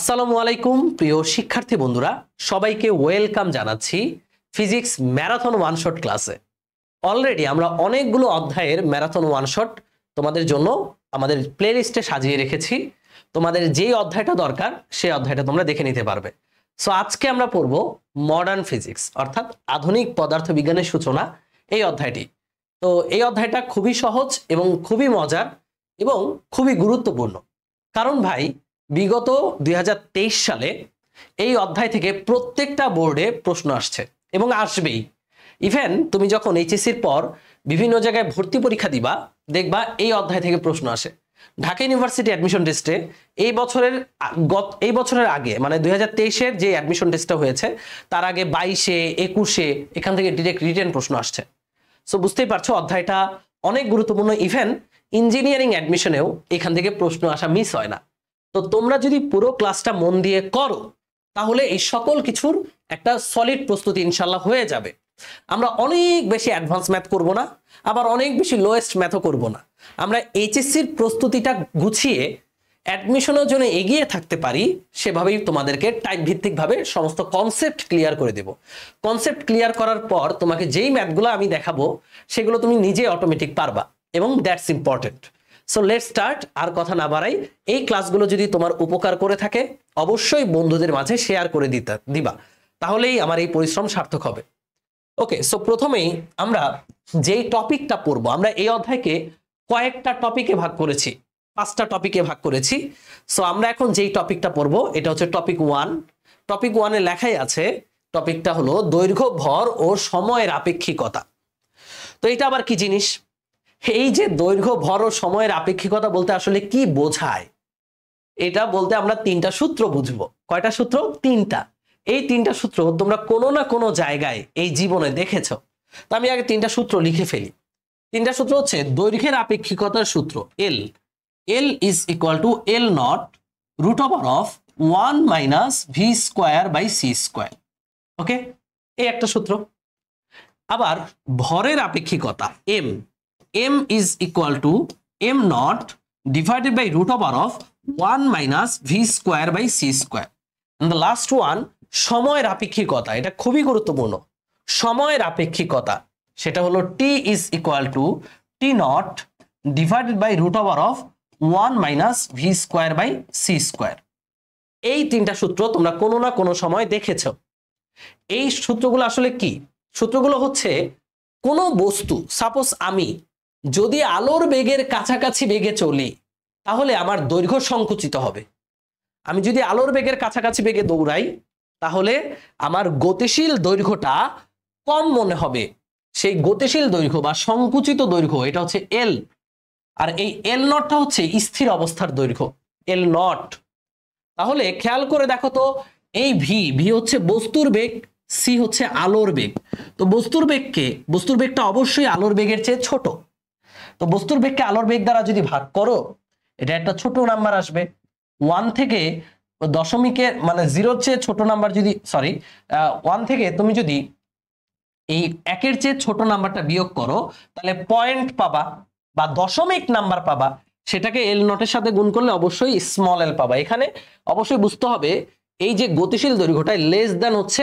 আসসালামু আলাইকুম প্রিয় শিক্ষার্থী বন্ধুরা সবাইকে ওয়েলকাম জানাচ্ছি ফিজিক্স ম্যারাথন ওয়ান শট ক্লাসে অলরেডি আমরা অনেকগুলো অধ্যায়ের ম্যারাথন ওয়ান শট তোমাদের জন্য আমাদের প্লেলিস্টে সাজিয়ে রেখেছি তোমাদের যেই অধ্যায়টা দরকার সেই অধ্যায়টা তোমরা দেখে নিতে পারবে সো আজকে আমরা পড়ব মডার্ন ফিজিক্স অর্থাৎ আধুনিক পদার্থবিজ্ঞানের সূচনা এই অধ্যায়টি তো এই অধ্যায়টা খুবই সহজ এবং খুবই মজার এবং খুবই গুরুত্বপূর্ণ কারণ ভাই বিগত দুই সালে এই অধ্যায় থেকে প্রত্যেকটা বোর্ডে প্রশ্ন আসছে এবং আসবেই ইভেন তুমি যখন এইচএসির পর বিভিন্ন জায়গায় ভর্তি পরীক্ষা দিবা দেখবা এই অধ্যায় থেকে প্রশ্ন আসে ঢাকা ইউনিভার্সিটি অ্যাডমিশন টেস্টে এই বছরের গত এই বছরের আগে মানে দুই হাজার যে অ্যাডমিশন টেস্টটা হয়েছে তার আগে বাইশে একুশে এখান থেকে ডিরেক্ট রিটেন প্রশ্ন আসছে সো বুঝতেই পারছো অধ্যায়টা অনেক গুরুত্বপূর্ণ ইভেন ইঞ্জিনিয়ারিং অ্যাডমিশনেও এখান থেকে প্রশ্ন আসা মিস হয় না তো তোমরা যদি পুরো ক্লাসটা মন দিয়ে করো তাহলে এই সকল কিছুর একটা সলিড প্রস্তুতি ইনশাল্লাহ হয়ে যাবে আমরা অনেক বেশি অ্যাডভান্স ম্যাথ করব না আবার অনেক বেশি লোয়েস্ট ম্যাথও করব না আমরা এইচএসসির প্রস্তুতিটা গুছিয়ে অ্যাডমিশনের জন্য এগিয়ে থাকতে পারি সেভাবেই তোমাদেরকে টাইপ ভিত্তিকভাবে সমস্ত কনসেপ্ট ক্লিয়ার করে দেব কনসেপ্ট ক্লিয়ার করার পর তোমাকে যেই ম্যাথগুলো আমি দেখাবো সেগুলো তুমি নিজে অটোমেটিক পারবা এবং that's important so let start আর কথা না বাড়াই এই ক্লাসগুলো যদি তোমার উপকার করে থাকে অবশ্যই বন্ধুদের মাঝে শেয়ার করে দিতে দিবা তাহলেই আমার এই পরিশ্রম সার্থক হবে ওকে সো প্রথমেই আমরা যেই টপিকটা পড়বো আমরা এই অধ্যায়কে কয়েকটা টপিকে ভাগ করেছি পাঁচটা টপিকে ভাগ করেছি সো আমরা এখন যেই টপিকটা পড়বো এটা হচ্ছে টপিক ওয়ান টপিক ওয়ানে লেখাই আছে টপিকটা হলো দৈর্ঘ্য ভর ও সময়ের আপেক্ষিকতা তো এটা আবার কি জিনিস এই যে দৈর্ঘ্য ভর ও সময়ের আপেক্ষিকতা বলতে আসলে কি বোঝায় এটা বলতে আমরা তিনটা সূত্র বুঝব কয়টা সূত্র তিনটা এই তিনটা সূত্র তোমরা কোনো না কোনো জায়গায় এই জীবনে দেখেছ তো আমি আগে তিনটা সূত্র লিখে ফেলি তিনটা সূত্র হচ্ছে দৈর্ঘ্যের আপেক্ষিকতার সূত্র L L is equal to L not root over of one minus V square by C square okay এই একটা সূত্র আবার ভরের আপেক্ষিকতা M m is equal to m naught divided by root over of 1 minus v square by c square. And the last one, সময়ের আপেক্ষিকতা এটা খুবই গুরুত্বপূর্ণ সময়ের আপেক্ষিকতা সেটা হলো T is equal to T not divided by root over of one minus V square by C square এই তিনটা সূত্র তোমরা কোনো না কোনো সময় দেখেছ এই সূত্রগুলো আসলে কি সূত্রগুলো হচ্ছে কোনো বস্তু সাপোজ আমি যদি আলোর বেগের কাছাকাছি বেগে চলি তাহলে আমার দৈর্ঘ্য সংকুচিত হবে আমি যদি আলোর বেগের কাছাকাছি বেগে দৌড়াই তাহলে আমার গতিশীল দৈর্ঘ্যটা কম মনে হবে সেই গতিশীল দৈর্ঘ্য বা সংকুচিত দৈর্ঘ্য এটা হচ্ছে এল আর এই এল নটটা হচ্ছে স্থির অবস্থার দৈর্ঘ্য এল নট তাহলে খেয়াল করে দেখো তো এই ভি ভি হচ্ছে বস্তুর বেগ সি হচ্ছে আলোর বেগ তো বস্তুর বেগকে বস্তুর বেগটা অবশ্যই আলোর বেগের চেয়ে ছোট তো বস্তুর বেগকে আলোর বেগ দ্বারা যদি ভাগ করো এটা একটা ছোট নাম্বার আসবে ওয়ান থেকে দশমিকের মানে জিরোর চেয়ে ছোট নাম্বার যদি সরি ওয়ান থেকে তুমি যদি এই একের চেয়ে ছোট নাম্বারটা বিয়োগ করো তাহলে পয়েন্ট পাবা বা দশমিক নাম্বার পাবা সেটাকে এল নটের সাথে গুণ করলে অবশ্যই স্মল এল পাবা এখানে অবশ্যই বুঝতে হবে এই যে গতিশীল দৈর্ঘ্যটা লেস দেন হচ্ছে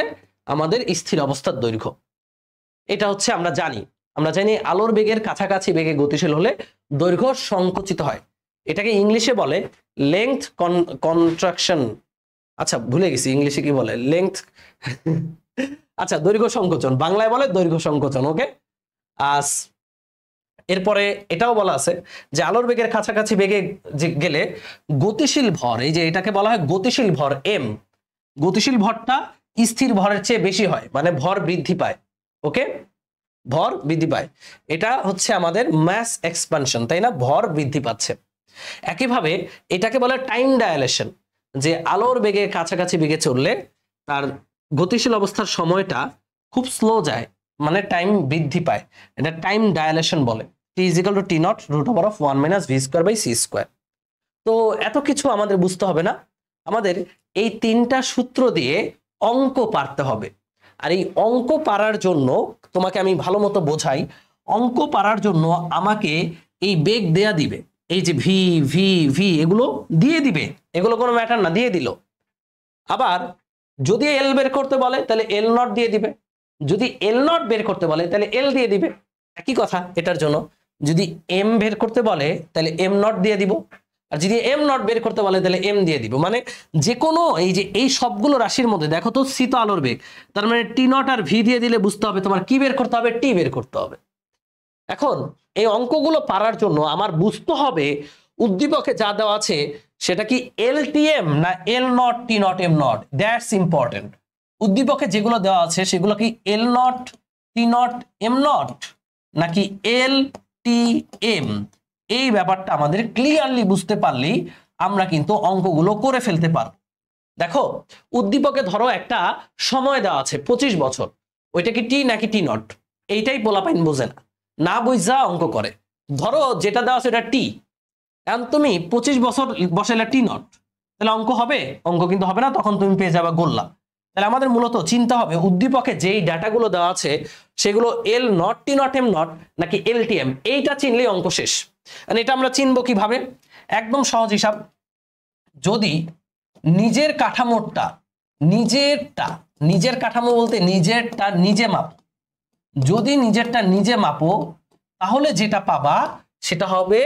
আমাদের স্থির অবস্থার দৈর্ঘ্য এটা হচ্ছে আমরা জানি আমরা জানি আলোর বেগের কাছাকাছি বেগে গতিশীল হলে দৈর্ঘ্য সংকুচিত হয় এটাকে ইংলিশে বলে লেংথ কনস্ট্রাকশন আচ্ছা ভুলে গেছি ইংলিশে কি বলে লেংথ আচ্ছা দৈর্ঘ্য সংকোচন বাংলায় বলে দৈর্ঘ্য সংকোচন ওকে আস এরপরে এটাও বলা আছে যে আলোর বেগের কাছাকাছি বেগে গেলে গতিশীল ভর এই যে এটাকে বলা হয় গতিশীল ভর এম গতিশীল ভরটা স্থির ভরের চেয়ে বেশি হয় মানে ভর বৃদ্ধি পায় ওকে ভর বৃদ্ধি পায় এটা হচ্ছে আমাদের ম্যাস এক্সপানশন তাই না ভর বৃদ্ধি পাচ্ছে একইভাবে এটাকে বলে টাইম ডায়ালেশন যে আলোর বেগে কাছাকাছি বেগে চললে তার গতিশীল অবস্থার সময়টা খুব স্লো যায় মানে টাইম বৃদ্ধি পায় এটা টাইম ডায়ালেশন বলে T is equal to T not root over of one minus V square by C square তো এত কিছু আমাদের বুঝতে হবে না আমাদের এই তিনটা সূত্র দিয়ে অঙ্ক পারতে হবে আর এই অঙ্ক পারার জন্য তোমাকে আমি ভালো মতো বোঝাই অঙ্ক পারার জন্য আমাকে এই বেগ দেয়া দিবে এই যে ভি ভি ভি এগুলো দিয়ে দিবে এগুলো কোনো ম্যাটার না দিয়ে দিল আবার যদি এল বের করতে বলে তাহলে এল নট দিয়ে দিবে যদি এল নট বের করতে বলে তাহলে এল দিয়ে দিবে একই কথা এটার জন্য যদি এম বের করতে বলে তাহলে এম নট দিয়ে দিব আর যদি এম নট বের করতে বলে তাহলে এম দিয়ে দিব মানে যে কোনো এই যে এই সবগুলো রাশির মধ্যে দেখো তো শীত আলোর বেগ তার মানে টি নট আর ভি দিয়ে দিলে বুঝতে হবে তোমার কি বের করতে হবে টি বের করতে হবে এখন এই অঙ্কগুলো পারার জন্য আমার বুঝতে হবে উদ্দীপকে যা দেওয়া আছে সেটা কি এল টি এম না L not T not M not that's important উদ্দীপকে যেগুলো দেওয়া আছে সেগুলো কি এল not T not M not নাকি এল টি এম এই ব্যাপারটা আমাদের ক্লিয়ারলি বুঝতে পারলেই আমরা কিন্তু অঙ্কগুলো করে ফেলতে পারব দেখো উদ্দীপকে ধরো একটা সময় দেওয়া আছে ২৫ বছর ওইটা কি টি নাকি টি নট এইটাই পোলাপাইন বোঝে না না বুঝা অঙ্ক করে ধরো যেটা দেওয়া আছে ওটা টি এখন তুমি পঁচিশ বছর বসাইলে টি নট তাহলে অঙ্ক হবে অঙ্ক কিন্তু হবে না তখন তুমি পেয়ে যাবে গোল্লা তাহলে আমাদের মূলত চিন্তা হবে উদ্দীপকে যেই ডাটাগুলো দেওয়া আছে সেগুলো L not T not M not নাকি এল টি এম এইটা চিনলেই অঙ্ক শেষ মানে এটা আমরা চিনব কিভাবে একদম সহজ হিসাব যদি নিজের কাঠামোটা নিজেরটা নিজের কাঠামো বলতে নিজেরটা নিজে মাপ যদি নিজেরটা নিজে মাপো তাহলে যেটা পাবা সেটা হবে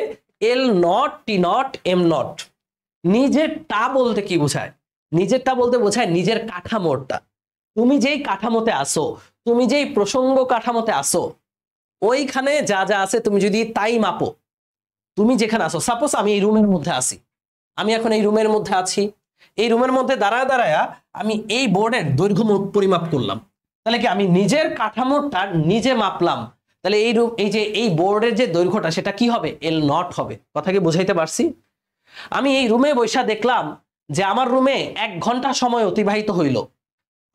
এল not T not M not নিজেরটা বলতে কি বোঝায় নিজেরটা বলতে বোঝায় নিজের কাঠামোটা তুমি যেই কাঠামোতে আসো তুমি যেই প্রসঙ্গ কাঠামোতে আসো ওইখানে যা যা আছে তুমি যদি তাই মাপো তুমি যেখানে আসো সাপোজ আমি এই রুমের মধ্যে আসি আমি এখন এই রুমের মধ্যে আছি এই রুমের মধ্যে দাঁড়ায় দাঁড়ায় আমি এই বোর্ডের দৈর্ঘ্য পরিমাপ করলাম তাহলে কি আমি নিজের কাঠামোটা নিজে মাপলাম তাহলে এই রুম এই যে এই বোর্ডের যে দৈর্ঘ্যটা সেটা কি হবে এল নট হবে কথা কি বুঝাইতে পারছি আমি এই রুমে বৈশা দেখলাম যে আমার রুমে এক ঘন্টা সময় অতিবাহিত হইল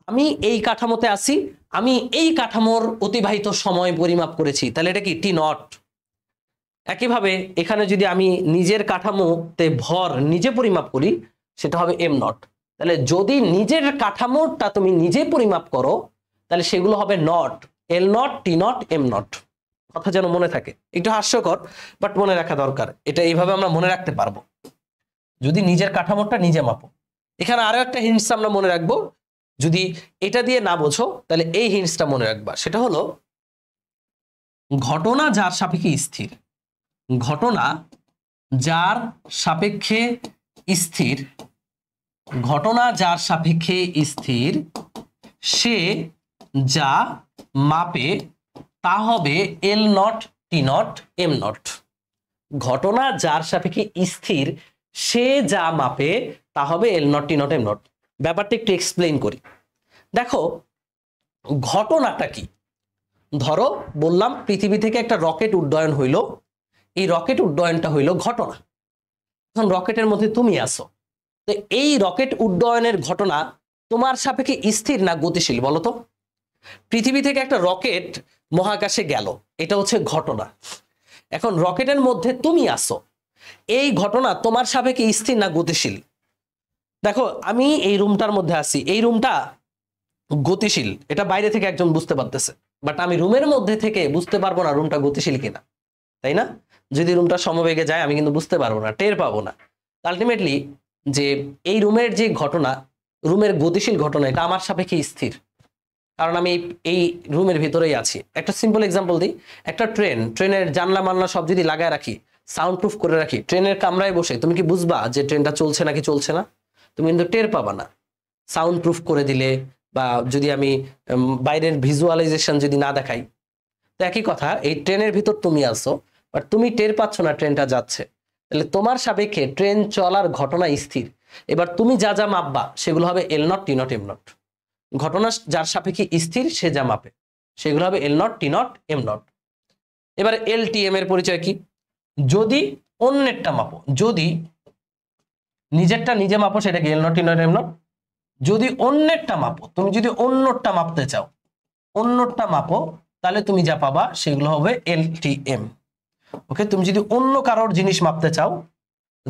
আমি এই কাঠামোতে আসি আমি এই কাঠামোর অতিবাহিত সময় পরিমাপ করেছি তাহলে এটা কি টি নট একইভাবে এখানে যদি আমি নিজের কাঠামোতে ভর নিজে পরিমাপ করি সেটা হবে এম নট তাহলে যদি নিজের কাঠামোটা তুমি নিজে পরিমাপ করো তাহলে সেগুলো হবে not L not T not M not কথা যেন মনে থাকে একটু হাস্যকর বাট মনে রাখা দরকার এটা এইভাবে আমরা মনে রাখতে পারবো যদি নিজের কাঠামোটা নিজে মাপো এখানে আরো একটা হিন্স আমরা মনে রাখবো যদি এটা দিয়ে না বোঝো তাহলে এই হিন্সটা মনে রাখবা সেটা হলো ঘটনা যার সাপেক্ষে স্থির ঘটনা যার সাপেক্ষে স্থির ঘটনা যার সাপেক্ষে স্থির সে যা মাপে তা হবে এল not T not M not ঘটনা যার সাপেক্ষে স্থির সে যা মাপে তা হবে এল not T not M not ব্যাপারটা একটু এক্সপ্লেন করি দেখো ঘটনাটা কি ধরো বললাম পৃথিবী থেকে একটা রকেট উড্ডয়ন হইল এই রকেট উড্ডয়নটা হইল ঘটনা এখন রকেটের মধ্যে তুমি আসো তো এই রকেট উড্ডয়নের ঘটনা তোমার সাপেক্ষে স্থির না গতিশীল বলো তো পৃথিবী থেকে একটা রকেট মহাকাশে গেল এটা হচ্ছে ঘটনা এখন রকেটের মধ্যে তুমি আসো এই ঘটনা তোমার সাপেক্ষে স্থির না গতিশীল দেখো আমি এই রুমটার মধ্যে আছি এই রুমটা গতিশীল এটা বাইরে থেকে একজন বুঝতে পারতেছে বাট আমি রুমের মধ্যে থেকে বুঝতে পারবো না রুমটা গতিশীল কিনা তাই না যদি রুমটা সমবেগে যায় আমি কিন্তু বুঝতে পারবো না টের পাবো না আলটিমেটলি যে এই রুমের যে ঘটনা রুমের গতিশীল ঘটনা এটা আমার সাপেক্ষে স্থির কারণ আমি এই রুমের ভিতরেই আছি একটা সিম্পল এক্সাম্পল দিই একটা ট্রেন ট্রেনের জানলা মানলা সব যদি লাগায় রাখি সাউন্ড প্রুফ করে রাখি ট্রেনের কামরায় বসে তুমি কি বুঝবা যে ট্রেনটা চলছে নাকি চলছে না তুমি কিন্তু টের পাবা না সাউন্ড প্রুফ করে দিলে বা যদি আমি বাইরের ভিজুয়ালাইজেশন যদি না দেখাই তো একই কথা এই ট্রেনের ভিতর তুমি আসো বাট তুমি টের পাচ্ছ না ট্রেনটা যাচ্ছে তাহলে তোমার সাপেক্ষে ট্রেন চলার ঘটনা স্থির এবার তুমি যা যা মাপবা সেগুলো হবে এল not T not M not ঘটনা যার সাপেক্ষে স্থির সে যা মাপে সেগুলো হবে এল not T not M not এবার এল টি এম এর পরিচয় কি যদি অন্যেরটা মাপো যদি নিজেরটা নিজে মাপো সেটা গেল নট ইনর এম নট যদি অন্যেরটা মাপো তুমি যদি অন্যটা মাপতে চাও অন্যটা মাপো তাহলে তুমি যা পাবা সেগুলো হবে এল টি এম ওকে তুমি যদি অন্য কারোর জিনিস মাপতে চাও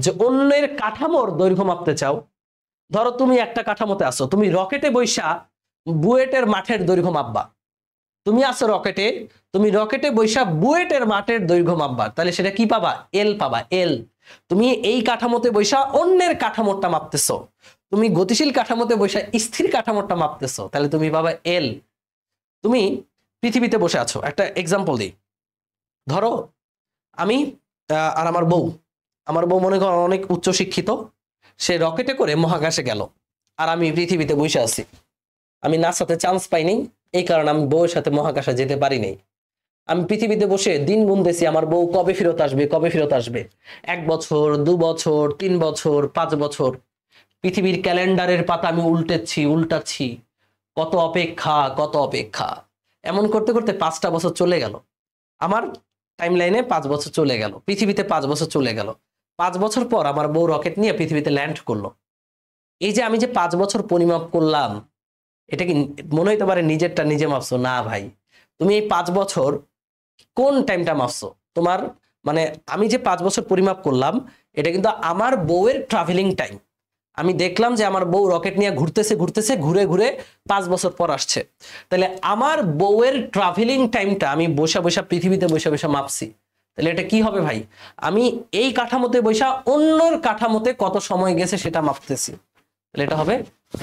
যে অন্যের কাঠামোর দৈর্ঘ্য মাপতে চাও ধরো তুমি একটা কাঠামোতে আসো তুমি রকেটে বৈশা বুয়েটের মাঠের দৈর্ঘ্য মাপবা তুমি আছো রকেটে তুমি রকেটে বৈশা বুয়েটের মাঠের দৈর্ঘ্য মাপবা তাহলে সেটা কি পাবা এল পাবা এল তুমি এই কাঠামোতে বৈশা অন্যের কাঠামোটা মাপতেছ তুমি গতিশীল কাঠামোতে বৈশা স্থির কাঠামোটা মাপতেছো তাহলে তুমি পাবা এল তুমি পৃথিবীতে বসে আছো একটা এক্সাম্পল দিই ধরো আমি আর আমার বউ আমার বউ মনে করো অনেক উচ্চ শিক্ষিত সে রকেটে করে মহাকাশে গেল আর আমি পৃথিবীতে বসে আছি আমি নাসাতে চান্স পাইনি এই কারণে আমি বউয়ের সাথে মহাকাশে যেতে পারিনি আমি পৃথিবীতে বসে দিন গুনতেছি আমার বউ কবে ফেরত আসবে কবে ফেরত আসবে এক বছর দু বছর তিন বছর পাঁচ বছর পৃথিবীর ক্যালেন্ডারের পাতা আমি উল্টেছি উল্টাচ্ছি কত অপেক্ষা কত অপেক্ষা এমন করতে করতে পাঁচটা বছর চলে গেল আমার টাইম লাইনে পাঁচ বছর চলে গেল পৃথিবীতে পাঁচ বছর চলে গেল পাঁচ বছর পর আমার বউ রকেট নিয়ে পৃথিবীতে ল্যান্ড করলো এই যে আমি যে পাঁচ বছর পরিমাপ করলাম এটা কি মনে হইতে পারে নিজেরটা নিজে মাপছো না ভাই তুমি এই পাঁচ বছর কোন টাইমটা মাপছো তোমার মানে আমি যে পাঁচ বছর পরিমাপ করলাম এটা কিন্তু আমার বউয়ের ট্রাভেলিং টাইম আমি দেখলাম যে আমার বউ রকেট নিয়ে ঘুরতেছে ঘুরতেছে ঘুরে ঘুরে পাঁচ বছর পর আসছে তাহলে আমার বউয়ের ট্রাভেলিং টাইমটা আমি বসা বসা পৃথিবীতে বসে বসে মাপছি তাহলে এটা কি হবে ভাই আমি এই কাঠামোতে বসা অন্যর কাঠামোতে কত সময় গেছে সেটা মাপতেছি তাহলে এটা হবে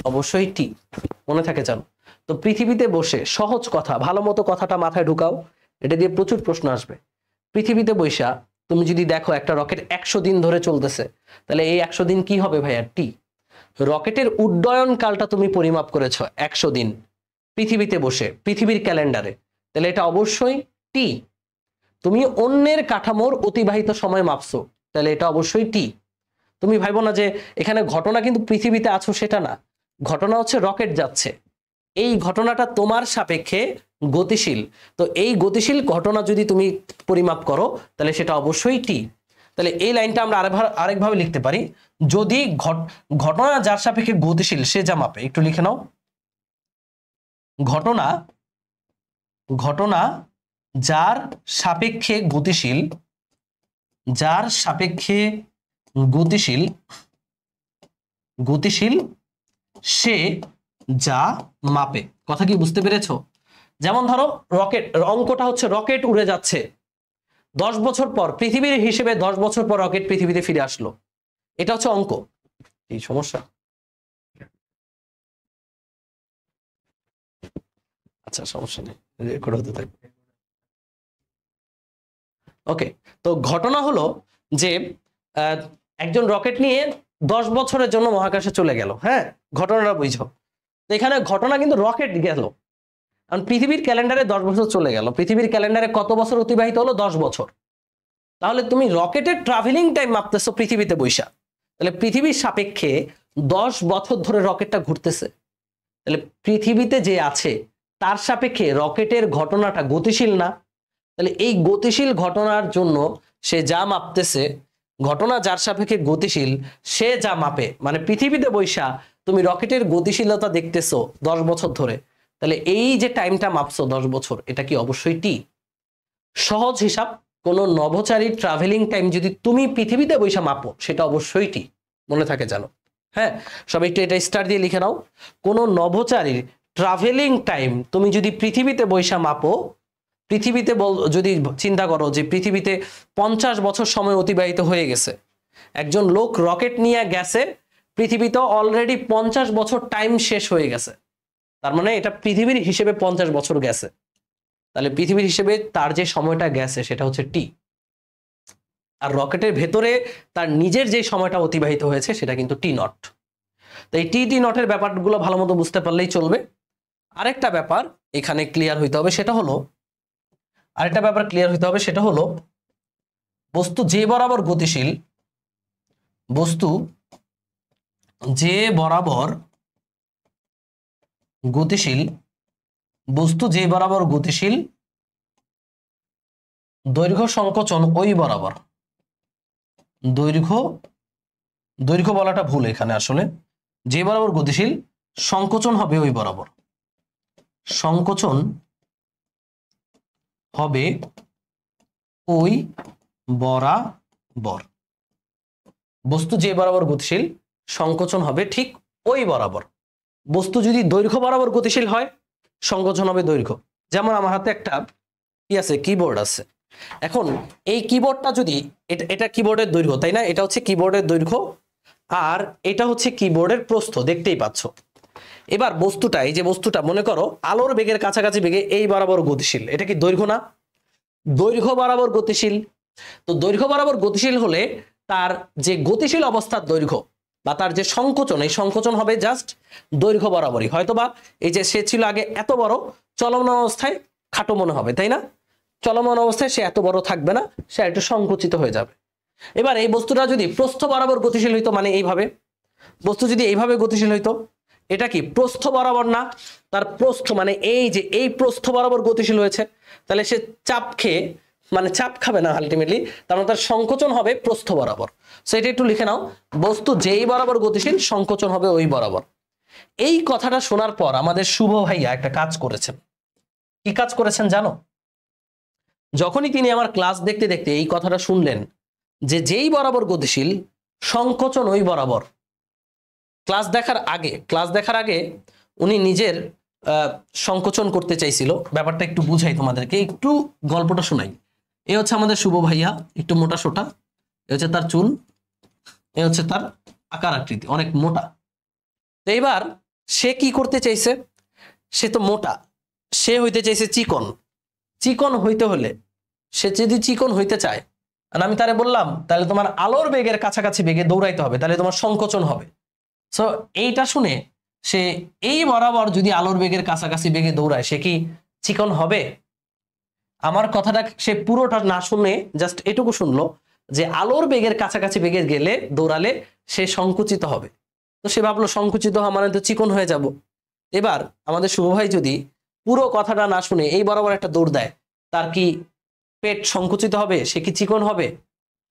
অবশ্যই টি মনে থাকে জানো তো পৃথিবীতে বসে সহজ কথা ভালো মতো কথাটা মাথায় ঢুকাও এটা দিয়ে প্রচুর প্রশ্ন আসবে পৃথিবীতে বৈশা তুমি যদি দেখো একটা রকেট একশো দিন ধরে চলতেছে তাহলে এই একশো দিন কি হবে ভাইয়া টি রকেটের উড্ডয়ন কালটা তুমি পরিমাপ করেছ একশো দিন পৃথিবীতে বসে পৃথিবীর ক্যালেন্ডারে তাহলে এটা অবশ্যই টি তুমি অন্যের কাঠামোর অতিবাহিত সময় মাপছো তাহলে এটা অবশ্যই টি তুমি ভাইবো না যে এখানে ঘটনা কিন্তু পৃথিবীতে আছো সেটা না ঘটনা হচ্ছে রকেট যাচ্ছে এই ঘটনাটা তোমার সাপেক্ষে গতিশীল তো এই গতিশীল ঘটনা যদি তুমি পরিমাপ করো তাহলে সেটা অবশ্যই টি তাহলে এই লাইনটা আমরা আরেকভাবে লিখতে পারি যদি ঘটনা যার সাপেক্ষে গতিশীল সে যা মাপে একটু লিখে নাও ঘটনা ঘটনা যার সাপেক্ষে গতিশীল যার সাপেক্ষে গতিশীল গতিশীল সে যা মাপে কথা কি বুঝতে পেরেছ যেমন ধরো রকেট অঙ্কটা হচ্ছে রকেট উড়ে যাচ্ছে দশ বছর পর পৃথিবীর হিসেবে দশ বছর পর রকেট পৃথিবীতে ফিরে আসলো এটা হচ্ছে অঙ্ক এই সমস্যা আচ্ছা সমস্যা নেই রেকর্ড হতে ওকে তো ঘটনা হলো যে একজন রকেট নিয়ে দশ বছরের জন্য মহাকাশে চলে গেল হ্যাঁ ঘটনাটা বুঝো তো এখানে ঘটনা কিন্তু রকেট গেল কারণ পৃথিবীর ক্যালেন্ডারে দশ বছর চলে গেল পৃথিবীর ক্যালেন্ডারে কত বছর অতিবাহিত হলো দশ বছর তাহলে তুমি রকেটের ট্রাভেলিং টাইম মাপতেছো পৃথিবীতে বৈশা তাহলে পৃথিবীর সাপেক্ষে দশ বছর ধরে রকেটটা ঘুরতেছে তাহলে পৃথিবীতে যে আছে তার সাপেক্ষে রকেটের ঘটনাটা গতিশীল না তাহলে এই গতিশীল ঘটনার জন্য সে যা মাপতেছে ঘটনা যার সাপেক্ষে গতিশীল সে যা মাপে মানে পৃথিবীতে বৈশা তুমি রকেটের গতিশীলতা দেখতেছো দশ বছর ধরে তাহলে এই যে টাইমটা মাপছো দশ বছর এটা কি অবশ্যই টি সহজ হিসাব কোনো নভচারী ট্রাভেলিং টাইম যদি তুমি পৃথিবীতে বৈশা মাপো সেটা অবশ্যই টি মনে থাকে জানো হ্যাঁ সবাই একটু এটা স্টার দিয়ে লিখে নাও কোনো নভোচারীর ট্রাভেলিং টাইম তুমি যদি পৃথিবীতে বৈশা মাপো পৃথিবীতে বল যদি চিন্তা করো যে পৃথিবীতে পঞ্চাশ বছর সময় অতিবাহিত হয়ে গেছে একজন লোক রকেট নিয়ে গেছে পৃথিবীতে অলরেডি পঞ্চাশ বছর টাইম শেষ হয়ে গেছে তার মানে এটা পৃথিবীর হিসেবে পঞ্চাশ বছর গেছে তাহলে পৃথিবীর হিসেবে তার যে সময়টা গেছে সেটা হচ্ছে টি আর রকেটের ভেতরে তার নিজের যে সময়টা অতিবাহিত হয়েছে সেটা কিন্তু টি নট তো এই টি টি নটের ব্যাপারগুলো ভালো মতো বুঝতে পারলেই চলবে আরেকটা ব্যাপার এখানে ক্লিয়ার হইতে হবে সেটা হলো আরেকটা ব্যাপার ক্লিয়ার হইতে হবে সেটা হলো বস্তু যে বরাবর গতিশীল বস্তু যে বরাবর গতিশীল বস্তু যে বরাবর গতিশীল দৈর্ঘ্য সংকোচন ওই বরাবর দৈর্ঘ্য দৈর্ঘ্য বলাটা ভুল এখানে আসলে যে বরাবর গতিশীল সংকোচন হবে ওই বরাবর সংকোচন হবে ওই বরাবর বস্তু যে বরাবর গতিশীল সংকোচন হবে ঠিক ওই বরাবর বস্তু যদি দৈর্ঘ্য বরাবর গতিশীল হয় সংকোচন হবে দৈর্ঘ্য যেমন আমার হাতে একটা কি আছে কিবোর্ড আছে এখন এই কিবোর্ডটা যদি এটা এটা কিবোর্ডের দৈর্ঘ্য তাই না এটা হচ্ছে কিবোর্ডের দৈর্ঘ্য আর এটা হচ্ছে কিবোর্ডের প্রস্থ দেখতেই পাচ্ছ এবার বস্তুটা এই যে বস্তুটা মনে করো আলোর বেগের কাছাকাছি বেগে এই বরাবর গতিশীল এটা কি দৈর্ঘ্য না দৈর্ঘ্য বরাবর গতিশীল তো দৈর্ঘ্য বরাবর গতিশীল হলে তার যে গতিশীল অবস্থার দৈর্ঘ্য বা তার যে সংকোচন এই সংকোচন হবে জাস্ট দৈর্ঘ্য বরাবরই হয়তোবা এই যে সে ছিল আগে এত বড় চলমান অবস্থায় খাটো মনে হবে তাই না চলমান অবস্থায় সে এত বড় থাকবে না সে একটু সংকুচিত হয়ে যাবে এবার এই বস্তুটা যদি প্রস্থ বরাবর গতিশীল হইতো মানে এইভাবে বস্তু যদি এইভাবে গতিশীল হইতো এটা কি প্রস্থ বরাবর না তার প্রস্থ মানে এই যে এই প্রস্থ বরাবর গতিশীল হয়েছে তাহলে সে চাপ খেয়ে মানে চাপ খাবে না আলটিমেটলি তার মানে তার সংকোচন হবে প্রস্থ বরাবর সো এটা একটু লিখে নাও বস্তু যেই বরাবর গতিশীল সংকোচন হবে ওই বরাবর এই কথাটা শোনার পর আমাদের শুভ ভাইয়া একটা কাজ করেছেন কি কাজ করেছেন জানো যখনই তিনি আমার ক্লাস দেখতে দেখতে এই কথাটা শুনলেন যে যেই বরাবর গতিশীল সংকোচন ওই বরাবর ক্লাস দেখার আগে ক্লাস দেখার আগে উনি নিজের সংকোচন করতে চাইছিল ব্যাপারটা একটু বুঝাই তোমাদেরকে একটু গল্পটা শোনাই এ হচ্ছে আমাদের শুভ ভাইয়া একটু মোটা সোটা এ হচ্ছে তার চুল এ হচ্ছে তার আকার আকৃতি অনেক মোটা তো এইবার সে কি করতে চাইছে সে তো মোটা সে হইতে চাইছে চিকন চিকন হইতে হলে সে যদি চিকন হইতে চায় আর আমি তারে বললাম তাহলে তোমার আলোর বেগের কাছাকাছি বেগে দৌড়াইতে হবে তাহলে তোমার সংকোচন হবে সো এইটা শুনে সে এই বরাবর যদি আলোর বেগের কাছাকাছি বেগে দৌড়ায় সে কি চিকন হবে আমার কথাটা সে পুরোটা না শুনে জাস্ট এটুকু শুনলো যে আলোর বেগের কাছাকাছি বেগে গেলে দৌড়ালে সে সংকুচিত হবে তো সে ভাবলো সংকুচিত হওয়া মানে তো চিকন হয়ে যাব এবার আমাদের শুভ ভাই যদি পুরো কথাটা না শুনে এই বরাবর একটা দৌড় দেয় তার কি পেট সংকুচিত হবে সে কি চিকন হবে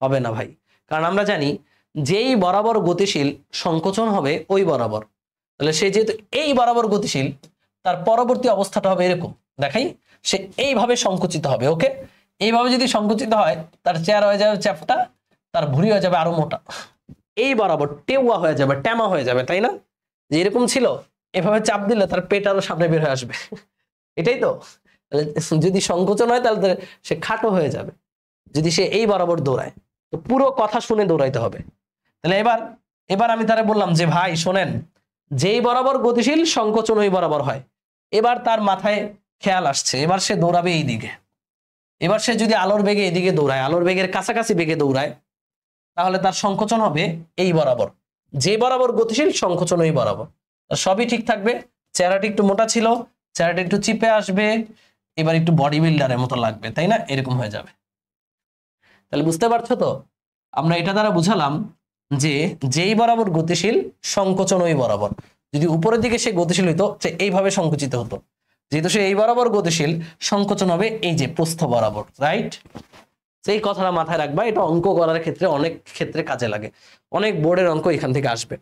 হবে না ভাই কারণ আমরা জানি যেই বরাবর গতিশীল সংকোচন হবে ওই বরাবর তাহলে সে যেহেতু এই বরাবর গতিশীল তার পরবর্তী অবস্থাটা হবে এরকম দেখাই সে এইভাবে সংকুচিত হবে ওকে এইভাবে যদি সংকুচিত হয় তার চেয়ার হয়ে যাবে চ্যাপটা তার ভুঁড়ি হয়ে যাবে আরো মোটা এই বরাবর টেউয়া হয়ে যাবে ট্যামা হয়ে যাবে তাই না যে এরকম ছিল এভাবে চাপ দিলে তার পেট আরো সামনে বের হয়ে আসবে এটাই তো যদি সংকোচন হয় তাহলে সে খাটো হয়ে যাবে যদি সে এই বরাবর দৌড়ায় তো পুরো কথা শুনে দৌড়াইতে হবে তাহলে এবার এবার আমি তারা বললাম যে ভাই শোনেন যেই বরাবর গতিশীল সংকোচন ওই বরাবর হয় এবার তার মাথায় খেয়াল আসছে এবার সে দৌড়াবে এই দিকে এবার সে যদি আলোর বেগে এদিকে দৌড়ায় আলোর বেগের কাছাকাছি বেগে দৌড়ায় তাহলে তার সংকোচন হবে এই বরাবর যে বরাবর গতিশীল সংকোচন ওই বরাবর সবই ঠিক থাকবে চেহারাটি একটু মোটা ছিল চেহারাটি একটু চিপে আসবে এবার একটু বডি বিল্ডারের মতো লাগবে তাই না এরকম হয়ে যাবে তাহলে বুঝতে পারছো তো আমরা এটা দ্বারা বুঝালাম যে যেই বরাবর গতিশীল সংকোচন ওই বরাবর যদি উপরের দিকে সে গতিশীল হইতো সে এইভাবে সংকুচিত হতো যেহেতু সে এই বরাবর গতিশীল সংকোচন হবে এই যে প্রস্থ বরাবর রাইট সেই কথাটা মাথায় রাখবা এটা অঙ্ক করার ক্ষেত্রে অনেক ক্ষেত্রে কাজে লাগে অনেক বোর্ডের অঙ্ক এখান থেকে আসবে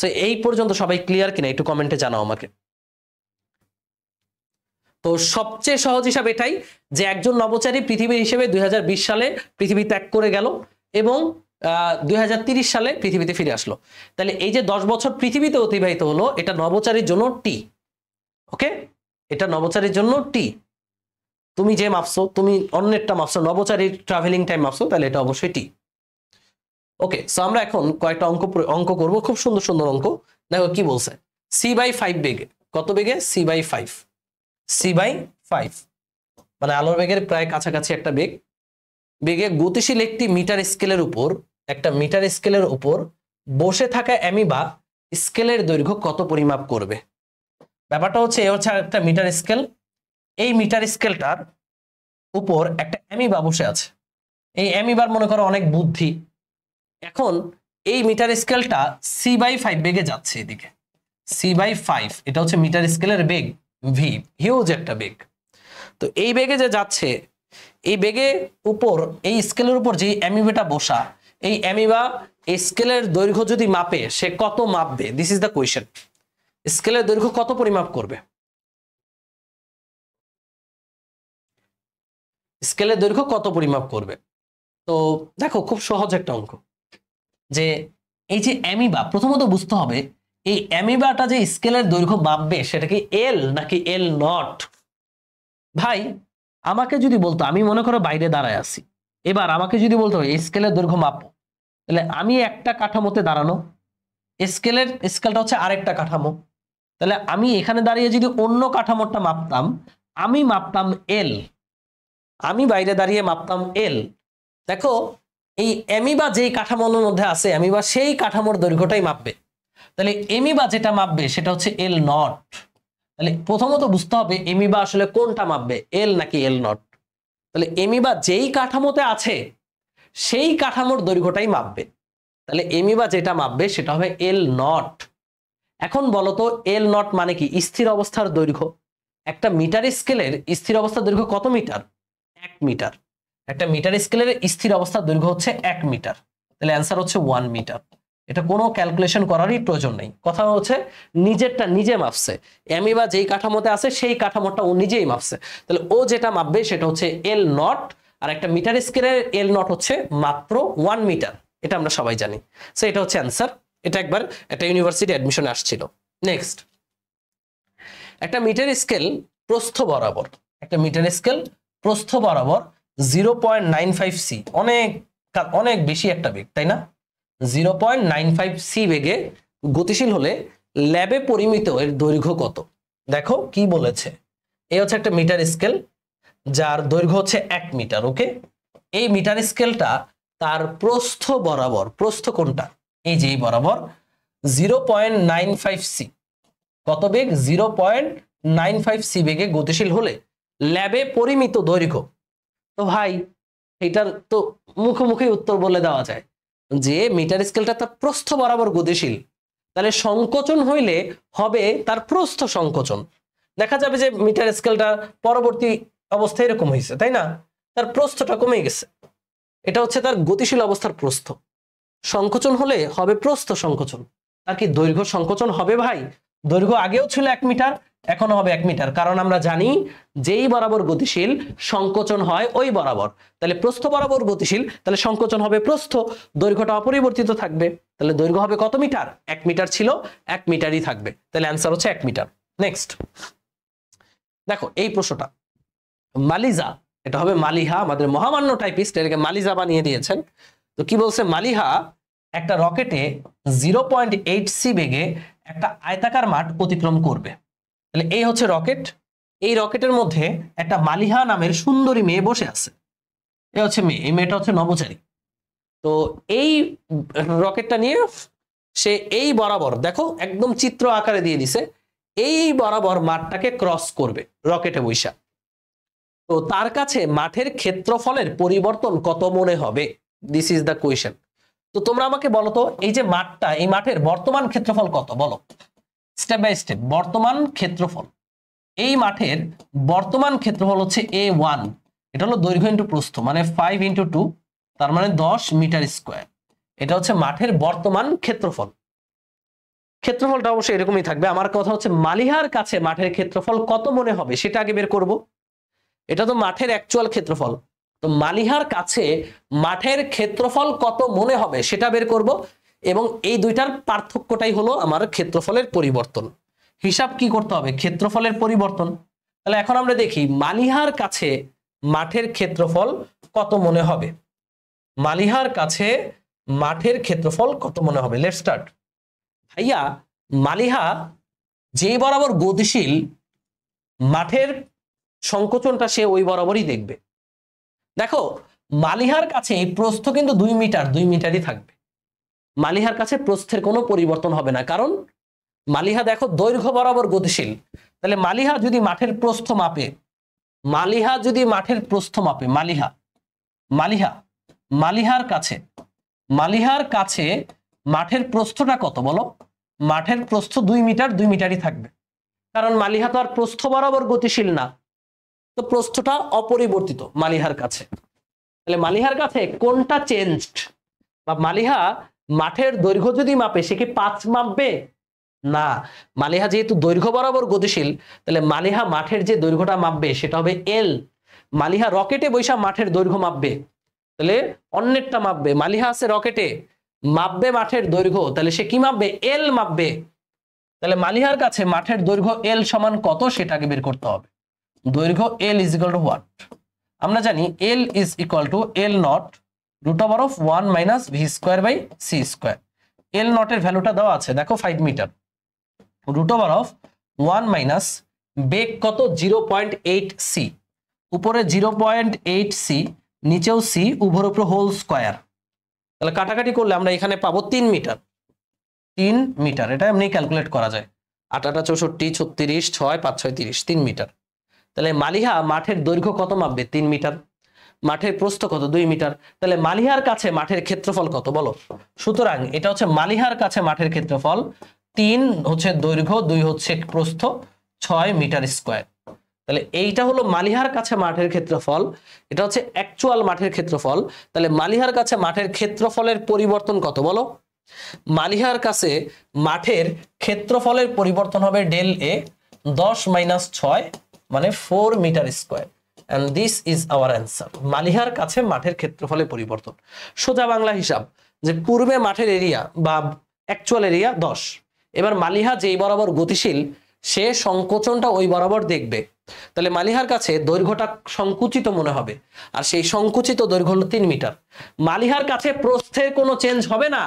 সো এই পর্যন্ত সবাই ক্লিয়ার কিনা একটু কমেন্টে জানাও আমাকে তো সবচেয়ে সহজ হিসাব এটাই যে একজন নবচারী পৃথিবীর হিসেবে দুই সালে পৃথিবী ত্যাগ করে গেল এবং 2030 সালে পৃথিবীতে ফিরে আসলো তাহলে এই যে দশ বছর পৃথিবীতে অতিবাহিত হলো এটা নবচারীর জন্য টি ওকে এটা নবচারীর জন্য টি তুমি যে মাপছো তুমি অন্যেরটা মাপছো নবচারীর ট্রাভেলিং টাইম মাপছো তাহলে এটা অবশ্যই টি ওকে সো আমরা এখন কয়েকটা অঙ্ক অঙ্ক করব খুব সুন্দর সুন্দর অঙ্ক দেখো কি বলছে সি বাই ফাইভ বেগে কত বেগে C by five C by five মানে আলোর বেগের প্রায় কাছাকাছি একটা বেগ বেগে গতিশীল একটি মিটার স্কেলের উপর একটা মিটার স্কেলের উপর বসে থাকা অ্যামিবা স্কেলের দৈর্ঘ্য কত পরিমাপ করবে ব্যাপারটা হচ্ছে এ হচ্ছে একটা মিটার স্কেল এই মিটার স্কেলটার উপর একটা অ্যামিবা বসে আছে এই অ্যামিবার মনে করো অনেক বুদ্ধি এখন এই মিটার স্কেলটা সি বাই ফাইভ বেগে যাচ্ছে এদিকে সি বাই ফাইভ এটা হচ্ছে মিটার স্কেলের বেগ ভি হিউজ একটা বেগ তো এই বেগে যে যাচ্ছে এই বেগে উপর এই স্কেলের উপর যে অ্যামিবেটা বসা এই অ্যামিবা স্কেলের দৈর্ঘ্য যদি মাপে সে কত মাপবে দিস ইজ দ্য কোয়েশন স্কেলের দৈর্ঘ্য কত পরিমাপ করবে স্কেলের দৈর্ঘ্য কত পরিমাপ করবে তো দেখো খুব সহজ একটা অঙ্ক যে এই যে অ্যামিবা প্রথমত বুঝতে হবে এই অ্যামিবাটা যে স্কেলের দৈর্ঘ্য মাপবে সেটা কি এল নাকি এল নট ভাই আমাকে যদি বলতো আমি মনে করো বাইরে দাঁড়ায় আছি এবার আমাকে যদি বলতো এই স্কেলের দৈর্ঘ্য মাপো তাহলে আমি একটা কাঠামোতে দাঁড়ানো স্কেলের স্কেলটা হচ্ছে আরেকটা কাঠামো তাহলে আমি এখানে দাঁড়িয়ে যদি অন্য কাঠামোটা মাপতাম আমি মাপতাম এল আমি বাইরে দাঁড়িয়ে মাপতাম এল দেখো এই এমিবা যেই কাঠামোর মধ্যে আছে এমিবা সেই কাঠামোর দৈর্ঘ্যটাই মাপবে তাহলে এমিবা যেটা মাপবে সেটা হচ্ছে এল নট তাহলে প্রথমত বুঝতে হবে এমিবা আসলে কোনটা মাপবে এল নাকি এল নট তাহলে এমিবা যেই কাঠামোতে আছে সেই কাঠামোর দৈর্ঘ্যটাই মাপবে তাহলে এমি e বা যেটা মাপবে সেটা হবে এল নট এখন বলতো এল নট মানে কি স্থির অবস্থার দৈর্ঘ্য একটা মিটার স্কেলের স্থির অবস্থার দৈর্ঘ্য কত মিটার এক মিটার একটা মিটার স্কেলের স্থির অবস্থার দৈর্ঘ্য হচ্ছে এক মিটার তাহলে অ্যান্সার হচ্ছে ওয়ান মিটার এটা কোনো ক্যালকুলেশন করারই প্রয়োজন নেই কথা হচ্ছে নিজেরটা নিজে মাপছে এমি e বা যেই কাঠামোতে আছে সেই কাঠামোটা ও নিজেই মাপছে তাহলে ও যেটা মাপবে সেটা হচ্ছে এল নট আর একটা মিটার স্কেলের এল নট হচ্ছে মাত্র ওয়ান মিটার এটা আমরা সবাই জানি সো এটা হচ্ছে অ্যান্সার এটা একবার একটা ইউনিভার্সিটি অ্যাডমিশন আসছিল নেক্সট একটা মিটার স্কেল প্রস্থ বরাবর একটা মিটার স্কেল প্রস্থ বরাবর zero point nine five C অনেক অনেক বেশি একটা বেগ তাই না zero point nine five C বেগে গতিশীল হলে ল্যাবে পরিমিত এর দৈর্ঘ্য কত দেখো কি বলেছে এই হচ্ছে একটা মিটার স্কেল যার দৈর্ঘ্য হচ্ছে এক মিটার ওকে এই মিটার স্কেলটা তার প্রস্থ বরাবর প্রস্থ কোনটা এই যে এই বরাবর zero point nine five C কত বেগ zero point nine five C বেগে গতিশীল হলে ল্যাবে পরিমিত দৈর্ঘ্য তো ভাই এটার তো মুখোমুখি উত্তর বলে দেওয়া যায় যে মিটার স্কেলটা তার প্রস্থ বরাবর গতিশীল তাহলে সংকোচন হইলে হবে তার প্রস্থ সংকোচন দেখা যাবে যে মিটার স্কেলটা পরবর্তী অবস্থা এরকম হয়েছে তাই না তার প্রস্থটা কমে গেছে এটা হচ্ছে তার গতিশীল অবস্থার প্রস্থ সংকোচন হলে হবে প্রস্থ সংকোচন তার কি দৈর্ঘ্য সংকোচন হবে ভাই দৈর্ঘ্য আগেও ছিল এক মিটার এখন হবে এক মিটার কারণ আমরা জানি যেই বরাবর গতিশীল সংকোচন হয় ওই বরাবর তাহলে প্রস্থ বরাবর গতিশীল তাহলে সংকোচন হবে প্রস্থ দৈর্ঘ্যটা অপরিবর্তিত থাকবে তাহলে দৈর্ঘ্য হবে কত মিটার এক মিটার ছিল এক মিটারই থাকবে তাহলে অ্যান্সার হচ্ছে এক মিটার নেক্সট দেখো এই প্রশ্নটা মালিজা এটা হবে মালিহা আমাদের মহামান্য টাইপিস্ট এটাকে মালিজা বানিয়ে দিয়েছেন তো কি বলছে মালিহা একটা রকেটে জিরো পয়েন্ট এইট সি বেগে একটা আয়তাকার মাঠ অতিক্রম করবে তাহলে এই হচ্ছে রকেট এই রকেটের মধ্যে একটা মালিহা নামের সুন্দরী মেয়ে বসে আছে এ হচ্ছে মেয়ে এই মেয়েটা হচ্ছে নবচারী তো এই রকেটটা নিয়ে সে এই বরাবর দেখো একদম চিত্র আকারে দিয়ে দিছে এই বরাবর মাঠটাকে ক্রস করবে রকেটে বৈশাখ তো তার কাছে মাঠের ক্ষেত্রফলের পরিবর্তন কত মনে হবে দিস ইজ দ্য কোয়েশন তো তোমরা আমাকে বলো তো এই যে মাঠটা এই মাঠের বর্তমান ক্ষেত্রফল কত বলো স্টেপ বাই স্টেপ বর্তমান ক্ষেত্রফল এই মাঠের বর্তমান ক্ষেত্রফল হচ্ছে এ ওয়ান এটা হলো দৈর্ঘ্য ইন্টু প্রস্থ মানে ফাইভ ইন্টু টু তার মানে দশ মিটার স্কোয়ার এটা হচ্ছে মাঠের বর্তমান ক্ষেত্রফল ক্ষেত্রফলটা অবশ্যই এরকমই থাকবে আমার কথা হচ্ছে মালিহার কাছে মাঠের ক্ষেত্রফল কত মনে হবে সেটা আগে বের করবো এটা তো মাঠের অ্যাকচুয়াল ক্ষেত্রফল তো মালিহার কাছে মাঠের ক্ষেত্রফল কত মনে হবে সেটা বের করব এবং এই দুইটার পার্থক্যটাই হলো আমার ক্ষেত্রফলের পরিবর্তন হিসাব কি করতে হবে ক্ষেত্রফলের পরিবর্তন তাহলে এখন আমরা দেখি মালিহার কাছে মাঠের ক্ষেত্রফল কত মনে হবে মালিহার কাছে মাঠের ক্ষেত্রফল কত মনে হবে লেট স্টার্ট ভাইয়া মালিহা যেই বরাবর গতিশীল মাঠের সংকোচনটা সে ওই বরাবরই দেখবে দেখো মালিহার কাছে প্রস্থ কিন্তু দুই মিটার দুই মিটারই থাকবে মালিহার কাছে প্রস্থের কোনো পরিবর্তন হবে না কারণ মালিহা দেখো দৈর্ঘ্য বরাবর গতিশীল তাহলে মালিহা যদি মাঠের প্রস্থ মাপে মালিহা যদি মাঠের প্রস্থ মাপে মালিহা মালিহা মালিহার কাছে মালিহার কাছে মাঠের প্রস্থটা কত বলো মাঠের প্রস্থ দুই মিটার দুই মিটারই থাকবে কারণ মালিহা তো আর প্রস্থ বরাবর গতিশীল না তো প্রস্থটা অপরিবর্তিত মালিহার কাছে তাহলে মালিহার কাছে কোনটা চেঞ্জড বা মালিহা মাঠের দৈর্ঘ্য যদি মাপে সে কি পাঁচ মাপবে না মালিহা যেহেতু দৈর্ঘ্য বরাবর গতিশীল তাহলে মালিহা মাঠের যে দৈর্ঘ্যটা মাপবে সেটা হবে এল মালিহা রকেটে বৈশা মাঠের দৈর্ঘ্য মাপবে তাহলে অন্যেরটা মাপবে মালিহা আছে রকেটে মাপবে মাঠের দৈর্ঘ্য তাহলে সে কি মাপবে এল মাপবে তাহলে মালিহার কাছে মাঠের দৈর্ঘ্য এল সমান কত সেটাকে বের করতে হবে দৈর্ঘ্য l is equal to what আমরা জানি l is equal to L not root over of one minus V square by C square l নটের ভ্যালুটা দেওয়া আছে দেখো five metre root over of one minus বেগ কত জিরো পয়েন্ট এইট সি উপরে জিরো পয়েন্ট এইট সি নিচেও c over উপরে হোল স্কোয়ার তাহলে কাটাকাটি করলে আমরা এখানে পাবো তিন মিটার তিন মিটার এটা এমনি ক্যালকুলেট করা যায় আটাটা চৌষট্টি ছত্রিশ ছয় পাঁচ ছয় তিরিশ তিন মিটার তাহলে মালিহা মাঠের দৈর্ঘ্য কত মাপবে তিন মিটার মাঠের প্রস্থ কত দুই মিটার তাহলে মালিহার কাছে মাঠের ক্ষেত্রফল কত বলো সুতরাং এটা হচ্ছে মালিহার কাছে মাঠের ক্ষেত্রফল তিন হচ্ছে দৈর্ঘ্য দুই হচ্ছে প্রস্থ ছয় মিটার স্কোয়ার তাহলে এইটা হলো মালিহার কাছে মাঠের ক্ষেত্রফল এটা হচ্ছে অ্যাকচুয়াল মাঠের ক্ষেত্রফল তাহলে মালিহার কাছে মাঠের ক্ষেত্রফলের পরিবর্তন কত বলো মালিহার কাছে মাঠের ক্ষেত্রফলের পরিবর্তন হবে ডেল এ দশ মাইনাস ছয় মানে four metre square and this is our answer মালিহার কাছে মাঠের ক্ষেত্রফলে পরিবর্তন সোজা বাংলা হিসাব যে পূর্বে মাঠের এরিয়া বা অ্যাকচুয়াল এরিয়া দশ এবার মালিহা যেই বরাবর গতিশীল সে সংকোচনটা ওই বরাবর দেখবে তাহলে মালিহার কাছে দৈর্ঘ্যটা সংকুচিত মনে হবে আর সেই সংকুচিত দৈর্ঘ্য হলো তিন মিটার মালিহার কাছে প্রস্থের কোনো চেঞ্জ হবে না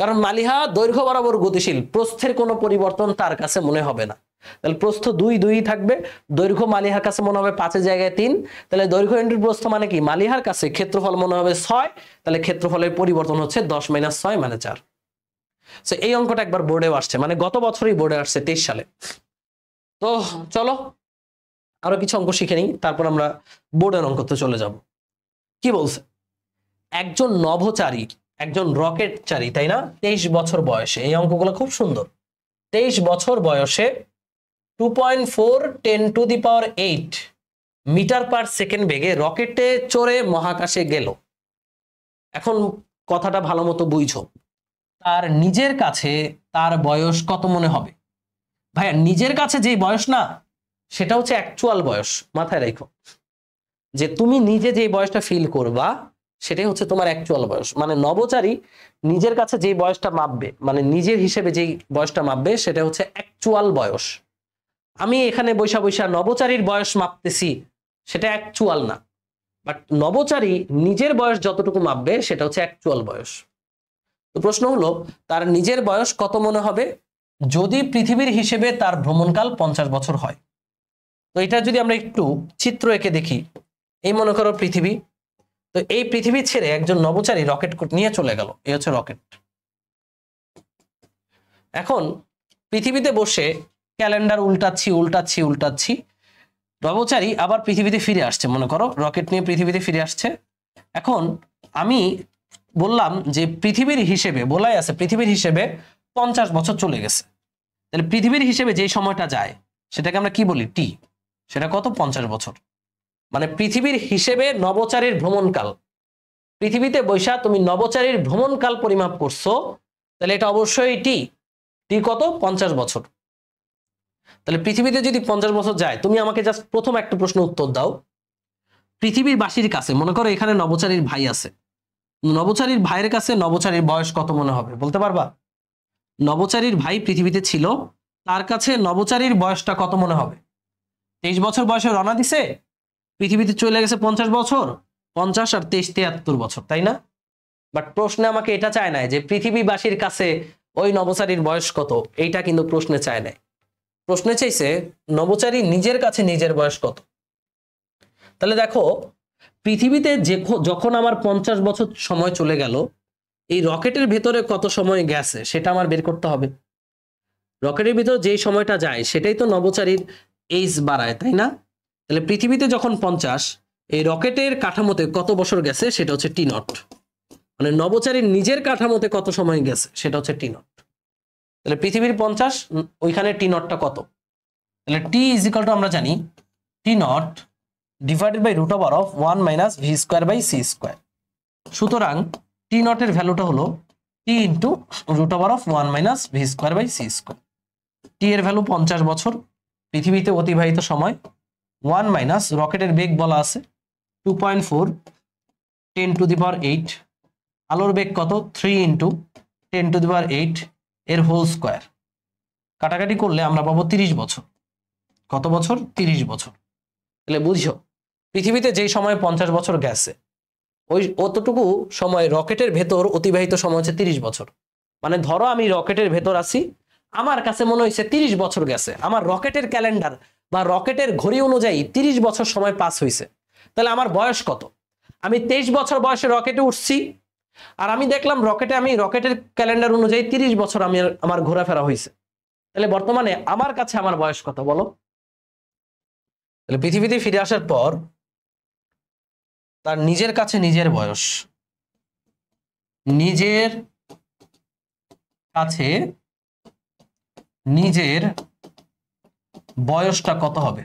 কারণ মালিহা দৈর্ঘ্য বরাবর গতিশীল প্রস্থের কোনো পরিবর্তন তার কাছে মনে হবে না তাহলে প্রস্থ দুই দুই থাকবে দৈর্ঘ্য মালিহার কাছে মনে হবে পাঁচের জায়গায় তিন তাহলে দৈর্ঘ্য এন্ট্রির প্রস্থ মানে কি মালিহার কাছে ক্ষেত্রফল মনে হবে ছয় তাহলে ক্ষেত্রফলের পরিবর্তন হচ্ছে দশ মাইনাস ছয় মানে চার সে এই অঙ্কটা একবার বোর্ডেও আসছে মানে গত বছরই বোর্ডে আসছে তেইশ সালে তো চলো আরো কিছু অঙ্ক শিখে নিই তারপর আমরা বোর্ডের অঙ্কতে চলে যাব কি বলছে একজন নভচারী একজন রকেট চারি তাই না তেইশ বছর বয়সে এই অঙ্কগুলো খুব সুন্দর তেইশ বছর বয়সে two point four ten to the power eight metre per second বেগে রকেটে চড়ে মহাকাশে গেল এখন কথাটা ভালো মতো বুঝো তার নিজের কাছে তার বয়স কত মনে হবে ভাইয়া নিজের কাছে যে বয়স না সেটা হচ্ছে অ্যাকচুয়াল বয়স মাথায় রেখো যে তুমি নিজে যে বয়সটা ফিল করবা সেটাই হচ্ছে তোমার অ্যাকচুয়াল বয়স মানে নবচারী নিজের কাছে যেই বয়সটা মাপবে মানে নিজের হিসেবে যেই বয়সটা মাপবে সেটা হচ্ছে অ্যাকচুয়াল বয়স আমি এখানে বৈশা বৈশা নবচারীর বয়স মাপতেছি সেটা অ্যাকচুয়াল না বাট নবচারী নিজের বয়স যতটুকু মাপবে সেটা হচ্ছে অ্যাকচুয়াল বয়স তো প্রশ্ন হলো তার নিজের বয়স কত মনে হবে যদি পৃথিবীর হিসেবে তার ভ্রমণকাল পঞ্চাশ বছর হয় তো এটা যদি আমরা একটু চিত্র এঁকে দেখি এই মনে করো পৃথিবী তো এই পৃথিবী ছেড়ে একজন নবচারী রকেট নিয়ে চলে গেল এই হচ্ছে রকেট এখন পৃথিবীতে বসে ক্যালেন্ডার উল্টাচ্ছি উল্টাচ্ছি উল্টাচ্ছি নবচারী আবার পৃথিবীতে ফিরে আসছে মনে করো রকেট নিয়ে পৃথিবীতে ফিরে আসছে এখন আমি বললাম যে পৃথিবীর হিসেবে বলাই আছে পৃথিবীর হিসেবে পঞ্চাশ বছর চলে গেছে তাহলে পৃথিবীর হিসেবে যে সময়টা যায় সেটাকে আমরা কি বলি টি সেটা কত পঞ্চাশ বছর মানে পৃথিবীর হিসেবে নবচারের ভ্রমণকাল পৃথিবীতে বৈশা তুমি নবচারের ভ্রমণকাল পরিমাপ করছো তাহলে এটা অবশ্যই টি টি কত পঞ্চাশ বছর তাহলে পৃথিবীতে যদি পঞ্চাশ বছর যায় তুমি আমাকে জাস্ট প্রথম একটা প্রশ্ন উত্তর দাও পৃথিবীর বাসীর কাছে মনে করো এখানে নবচারীর ভাই আছে নবচারীর ভাইয়ের কাছে নবচারীর বয়স কত মনে হবে বলতে পারবা নবচারীর ভাই পৃথিবীতে ছিল তার কাছে নবচারীর বয়সটা কত মনে হবে তেইশ বছর বয়সে রনা দিছে পৃথিবীতে চলে গেছে পঞ্চাশ বছর পঞ্চাশ আর তেইশ তিয়াত্তর বছর তাই না বাট প্রশ্নে আমাকে এটা চায় না যে পৃথিবীবাসীর কাছে ওই নবচারীর বয়স কত এইটা কিন্তু প্রশ্নে চায় নাই প্রশ্নে চাইছে নবচারী নিজের কাছে নিজের বয়স কত তাহলে দেখো পৃথিবীতে যে যখন আমার পঞ্চাশ বছর সময় চলে গেল এই রকেটের ভেতরে কত সময় গেছে সেটা আমার বের করতে হবে রকেটের ভিতর যেই সময়টা যায় সেটাই তো নবচারীর এইজ বাড়ায় তাই না তাহলে পৃথিবীতে যখন পঞ্চাশ এই রকেটের কাঠামোতে কত বছর গেছে সেটা হচ্ছে টি নট মানে নবচারীর নিজের কাঠামোতে কত সময় গেছে সেটা হচ্ছে টি নট তাহলে পৃথিবীর পঞ্চাশ ওইখানে টি নটটা কত তাহলে টি ইজ ইকাল টু আমরা জানি t not divided by root over of one minus V square by C square সুতরাং টি নটের ভ্যালুটা হলো t into root over of one minus V square by C square t এর value পঞ্চাশ বছর পৃথিবীতে অতিবাহিত সময় ওয়ান মাইনাস রকেটের বেগ বলা আছে two point four ten to the power eight আলোর বেগ কত three into ten to the power eight এর হোল স্কোয়ার কাটাকাটি করলে আমরা পাবো তিরিশ বছর কত বছর তিরিশ বছর তাহলে বুঝছ পৃথিবীতে যেই সময় পঞ্চাশ বছর গেছে ওই অতটুকু সময় রকেটের ভেতর অতিবাহিত সময় হচ্ছে তিরিশ বছর মানে ধরো আমি রকেটের ভেতর আছি আমার কাছে মনে হয়েছে তিরিশ বছর গেছে আমার রকেটের ক্যালেন্ডার বা রকেটের ঘড়ি অনুযায়ী তিরিশ বছর সময় পাস হয়েছে তাহলে আমার বয়স কত আমি তেইশ বছর বয়সে রকেটে উঠছি আর আমি দেখলাম রকেটে আমি রকেটের ক্যালেন্ডার অনুযায়ী তিরিশ বছর আমি আমার ঘোরাফেরা হয়েছে তাহলে বর্তমানে আমার কাছে আমার বয়স কত বলো তাহলে পৃথিবীতে ফিরে আসার পর তার নিজের কাছে নিজের বয়স নিজের কাছে নিজের বয়সটা কত হবে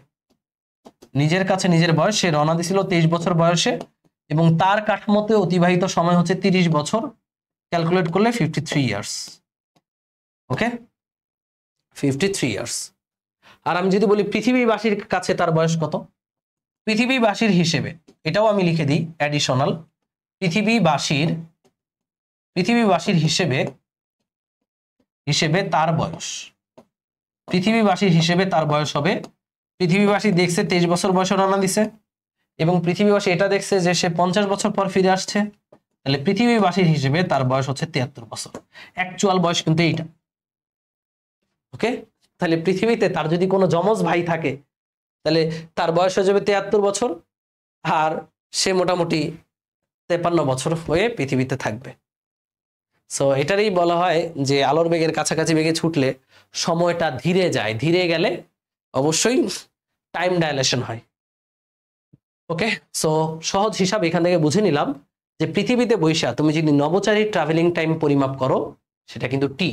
নিজের কাছে নিজের বয়স সে রওনা দিছিল তেইশ বছর বয়সে এবং তার কাঠামোতে অতিবাহিত সময় হচ্ছে তিরিশ বছর ক্যালকুলেট করলে fifty three years okay fifty three years আর আমি যদি বলি পৃথিবীবাসীর কাছে তার বয়স কত পৃথিবীবাসীর হিসেবে এটাও আমি লিখে দিই অ্যাডিশনাল পৃথিবীবাসীর পৃথিবীবাসীর হিসেবে হিসেবে তার বয়স পৃথিবীবাসীর হিসেবে তার বয়স হবে পৃথিবীবাসী দেখছে তেইশ বছর বয়সে রানা দিছে এবং পৃথিবীবাসী এটা দেখছে যে সে পঞ্চাশ বছর পর ফিরে আসছে তাহলে পৃথিবীবাসীর হিসেবে তার বয়স হচ্ছে তিয়াত্তর বছর অ্যাকচুয়াল বয়স কিন্তু এইটা ওকে তাহলে পৃথিবীতে তার যদি কোনো যমজ ভাই থাকে তাহলে তার বয়স হয়ে যাবে তিয়াত্তর বছর আর সে মোটামুটি তেপান্ন বছর হয়ে পৃথিবীতে থাকবে সো এটারই বলা হয় যে আলোর বেগের কাছাকাছি বেগে ছুটলে সময়টা ধীরে যায় ধীরে গেলে অবশ্যই টাইম ডায়ালেশন হয় ওকে সো সহজ হিসাব এখান থেকে বুঝে নিলাম যে পৃথিবীতে বৈশা তুমি যদি নবচারী ট্রাভেলিং টাইম পরিমাপ করো সেটা কিন্তু টি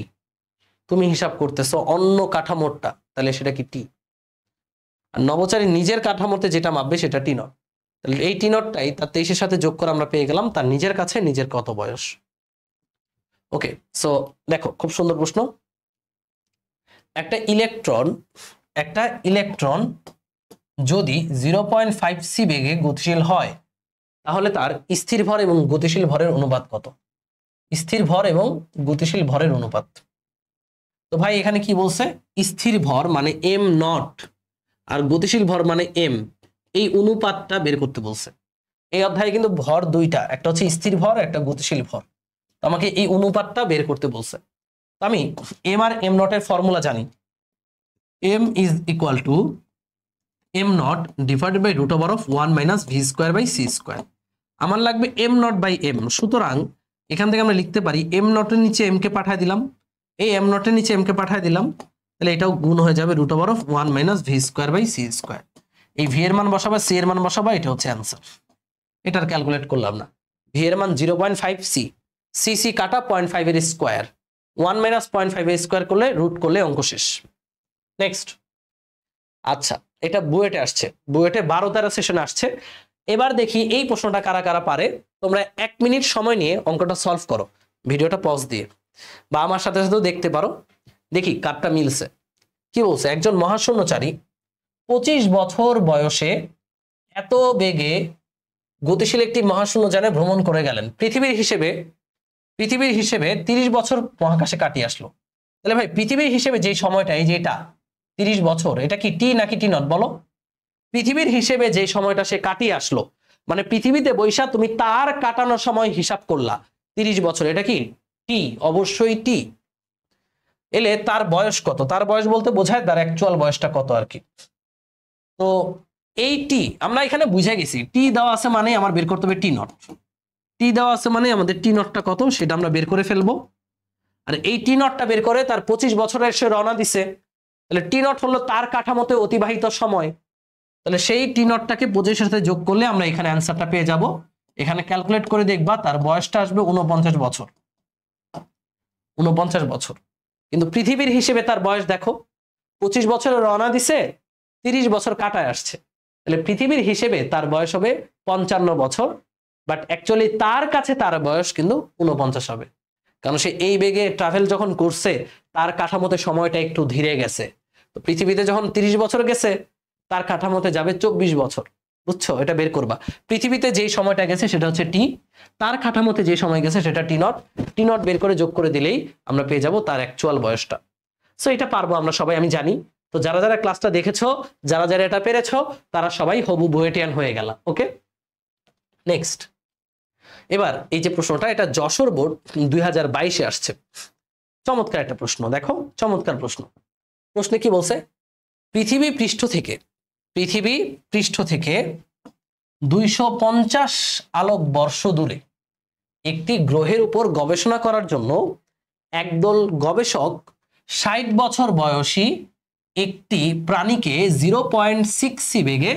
তুমি হিসাব করতেছো অন্য কাঠামোরটা তাহলে সেটা কি টি আর নবচারী নিজের কাঠামোতে যেটা মাপবে সেটা টি নট তাহলে এই টি নটটাই তার তেইশের সাথে যোগ করে আমরা পেয়ে গেলাম তার নিজের কাছে নিজের কত বয়স ওকে সো দেখো খুব সুন্দর প্রশ্ন একটা ইলেকট্রন একটা ইলেকট্রন যদি জিরো পয়েন্ট ফাইভ সি বেগে গতিশীল হয় তাহলে তার স্থির ভর এবং গতিশীল ভরের অনুপাত কত স্থির ভর এবং গতিশীল ভরের অনুপাত তো ভাই এখানে কি বলছে স্থির ভর মানে এম নট আর গতিশীল ভর মানে এম এই অনুপাতটা বের করতে বলছে এই অধ্যায়ে কিন্তু ভর দুইটা একটা হচ্ছে স্থির ভর একটা গতিশীল ভর আমাকে এই অনুপাতটা বের করতে বলছে আমি এম আর এম নটের ফর্মুলা জানি m is equal to m naught divide by root over of one minus V square by C square আমার লাগবে এম নট বাই এম সুতরাং এখান থেকে আমরা লিখতে পারি এম নটের নিচে এমকে পাঠিয়ে দিলাম এই এম নটের নিচে এমকে পাঠিয়ে দিলাম তাহলে এটাও গুণ হয়ে যাবে root over of one minus V square by C square এই ভি এর মান বসাবা সি এর মান বসাবা এটা হচ্ছে অ্যান্সার এটার ক্যালকুলেট করলাম না ভি এর মান zero point five c c c কাটা পয়েন্ট এর square one minus point five square করলে রুট করলে অঙ্ক শেষ নেক্সট আচ্ছা এটা বুয়েটে আসছে বুয়েটে বারো তেরো সেশন আসছে এবার দেখি এই প্রশ্নটা কারা কারা পারে তোমরা এক মিনিট সময় নিয়ে অঙ্কটা সলভ করো ভিডিওটা পজ দিয়ে বা আমার সাথে সাথেও দেখতে পারো দেখি কারটা মিলছে কি বলছে একজন মহাশূন্যচারী পঁচিশ বছর বয়সে এত বেগে গতিশীল একটি মহাশূন্য মহাশূন্যযানে ভ্রমণ করে গেলেন পৃথিবীর হিসেবে পৃথিবীর হিসেবে ৩০ বছর মহাকাশে কাটিয়ে আসলো তাহলে ভাই পৃথিবীর হিসেবে যে সময়টা এই যে এটা ৩০ বছর এটা কি টি নাকি টি নট বলো পৃথিবীর হিসেবে যে সময়টা সে কাটিয়ে আসলো মানে পৃথিবীতে বৈশা তুমি তার কাটানোর সময় হিসাব করলা ৩০ বছর এটা কি টি অবশ্যই টি এলে তার বয়স কত তার বয়স বলতে বোঝায় তার অ্যাকচুয়াল বয়সটা কত আর কি তো এই টি আমরা এখানে বুঝে গেছি টি দেওয়া আছে মানে আমার বের করতে হবে টি নট টি দেওয়া আছে মানে আমাদের টি নটটা কত সেটা আমরা বের করে ফেলবো আর এই টি নটটা বের করে তার পঁচিশ বছরে সে রওনা দিছে তাহলে টি নট হলো তার কাঠামোতে অতিবাহিত সময় তাহলে সেই টি নটটাকে পঁচিশের সাথে যোগ করলে আমরা এখানে অ্যান্সারটা পেয়ে যাব এখানে ক্যালকুলেট করে দেখবা তার বয়সটা আসবে উনপঞ্চাশ বছর উনপঞ্চাশ বছর কিন্তু পৃথিবীর হিসেবে তার বয়স দেখো পঁচিশ বছরে রওনা দিছে তিরিশ বছর কাটায় আসছে তাহলে পৃথিবীর হিসেবে তার বয়স হবে পঞ্চান্ন বছর বাট অ্যাকচুয়ালি তার কাছে তার বয়স কিন্তু উনপঞ্চাশ হবে কারণ সে এই বেগে ট্রাভেল যখন করছে তার কাঠামোতে সময়টা একটু ধীরে গেছে তো পৃথিবীতে যখন ৩০ বছর গেছে তার কাঠামোতে যাবে চব্বিশ বছর বুঝছো এটা বের করবা পৃথিবীতে যেই সময়টা গেছে সেটা হচ্ছে টি তার কাঠামোতে যে সময় গেছে সেটা টি নট টি নট বের করে যোগ করে দিলেই আমরা পেয়ে যাব তার অ্যাকচুয়াল বয়সটা সো এটা পারবো আমরা সবাই আমি জানি তো যারা যারা ক্লাসটা দেখেছো যারা যারা এটা পেরেছো তারা সবাই হবু বুয়েটিয়ান হয়ে গেল ওকে নেক্সট এবার এই যে প্রশ্নটা এটা যশোর বোর্ড দুই হাজার বাইশে আসছে চমৎকার একটা প্রশ্ন দেখো চমৎকার প্রশ্ন প্রশ্নে কি বলছে পৃথিবী পৃষ্ঠ থেকে পৃথিবী পৃষ্ঠ থেকে দুইশো পঞ্চাশ আলোক বর্ষ দূরে একটি গ্রহের উপর গবেষণা করার জন্য একদল গবেষক ষাট বছর বয়সী একটি প্রাণীকে জিরো পয়েন্ট সিক্স সি বেগে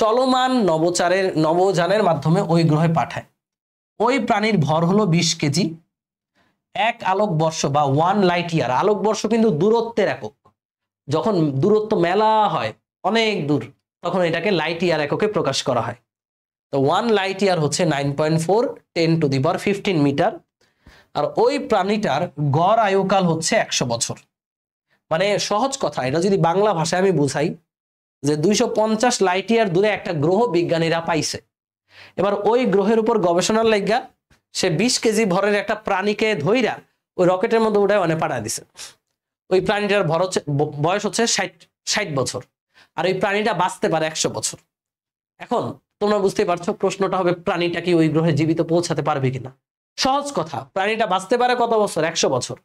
চলমান নবচারের নবযানের মাধ্যমে ওই গ্রহে পাঠায় ওই প্রাণীর ভর হলো বিশ কেজি এক আলোকবর্ষ বা ওয়ান লাইট ইয়ার আলোকবর্ষ কিন্তু দূরত্বের একক যখন দূরত্ব মেলা হয় অনেক দূর তখন এটাকে লাইট ইয়ার এককে প্রকাশ করা হয় তো ওয়ান লাইট ইয়ার হচ্ছে nine point four ten to the power fifteen metre আর ওই প্রাণীটার গড় আয়ুকাল হচ্ছে একশো বছর মানে সহজ কথা এটা যদি বাংলা ভাষায় আমি বুঝাই যে দুইশো লাইট ইয়ার দূরে একটা গ্রহ বিজ্ঞানীরা পাইছে এবার ওই গ্রহের উপর গবেষণার লাইগা সে বিশ কেজি ভরের একটা প্রাণীকে ধৈরা ওই রকেটের মধ্যে উঠে অনেক পাঠা দিছে ওই প্রাণীটার ভর হচ্ছে বয়স হচ্ছে ষাট ষাট বছর আর ওই প্রাণীটা বাঁচতে পারে একশো বছর এখন তোমরা বুঝতে পারছো প্রশ্নটা হবে প্রাণীটা কি ওই গ্রহে জীবিত পৌঁছাতে পারবে কিনা সহজ কথা প্রাণীটা বাঁচতে পারে কত বছর একশো বছর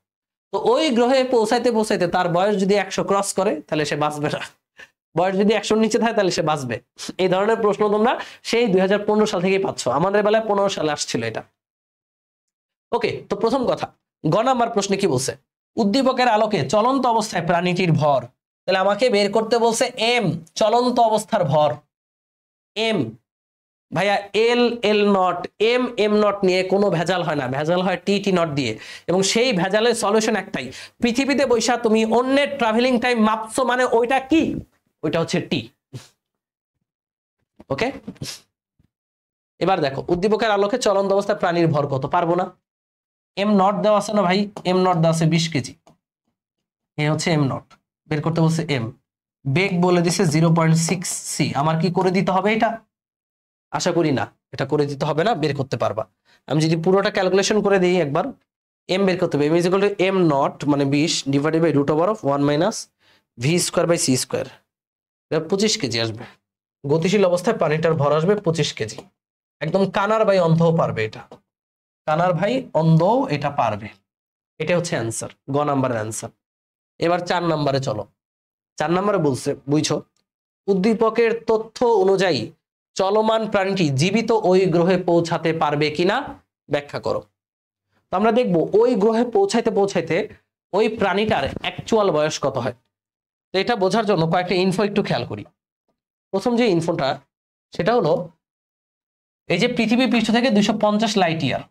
তো ওই গ্রহে পৌঁছাইতে পৌঁছাইতে তার বয়স যদি একশো ক্রস করে তাহলে সে বাঁচবে না বয়স যদি একশোর নিচে থাকে তাহলে সে বাঁচবে এই ধরনের প্রশ্ন তোমরা সেই দুই সাল থেকেই পাচ্ছ আমাদের বেলায় পনেরো সালে আসছিল এটা ওকে তো প্রথম কথা গণ আমার প্রশ্নে কি বলছে উদ্দীপকের আলোকে চলন্ত অবস্থায় প্রাণীটির ভর তাহলে আমাকে বের করতে বলছে এম চলন্ত অবস্থার ভর এম ভাইয়া l l naught m m naught নিয়ে কোনো ভেজাল হয় না ভেজাল হয় টি টি নট দিয়ে এবং সেই ভেজালের সলিউশন একটাই পৃথিবীতে বৈশা তুমি অন্যের ট্রাভেলিং টাইম মাপছো মানে ওইটা কি ওইটা হচ্ছে টি ওকে এবার দেখো উদ্দীপকের আলোকে চলন্ত অবস্থায় প্রাণীর ভর কত পারবো না এম নট দেওয়া আছে না ভাই এম নট দেওয়া আছে বিশ কেজি এ হচ্ছে এম নট বের করতে বলছে এম বেগ বলে দিছে জিরো পয়েন্ট সিক্স সি আমার কি করে দিতে হবে এটা আশা করি না এটা করে দিতে হবে না বের করতে পারবা আমি যদি পুরোটা ক্যালকুলেশন করে দিই একবার এম বের করতে হবে এম ইজ এম নট মানে বিশ divided by root over of one minus V square by C square পঁচিশ কেজি আসবে গতিশীল অবস্থায় পানিটার ভর আসবে পঁচিশ কেজি একদম কানার ভাই অন্ধও পারবে এটা কানার ভাই অন্ধও এটা পারবে এটা হচ্ছে অ্যান্সার গ নাম্বারের অ্যান্সার এবার চার নাম্বারে চলো চার নাম্বারে বলছে বুঝছো উদ্দীপকের তথ্য অনুযায়ী চলমান প্রাণীটি জীবিত ওই গ্রহে পৌঁছাতে পারবে কিনা ব্যাখ্যা করো তো আমরা দেখবো ওই গ্রহে পৌঁছাইতে পৌঁছাইতে ওই প্রাণীটার অ্যাকচুয়াল বয়স কত হয় তো এটা বোঝার জন্য কয়েকটা ইনফো একটু খেয়াল করি প্রথম যে ইনফোটা সেটা হলো এই যে পৃথিবী পৃষ্ঠ থেকে দুশো পঞ্চাশ লাইট ইয়ার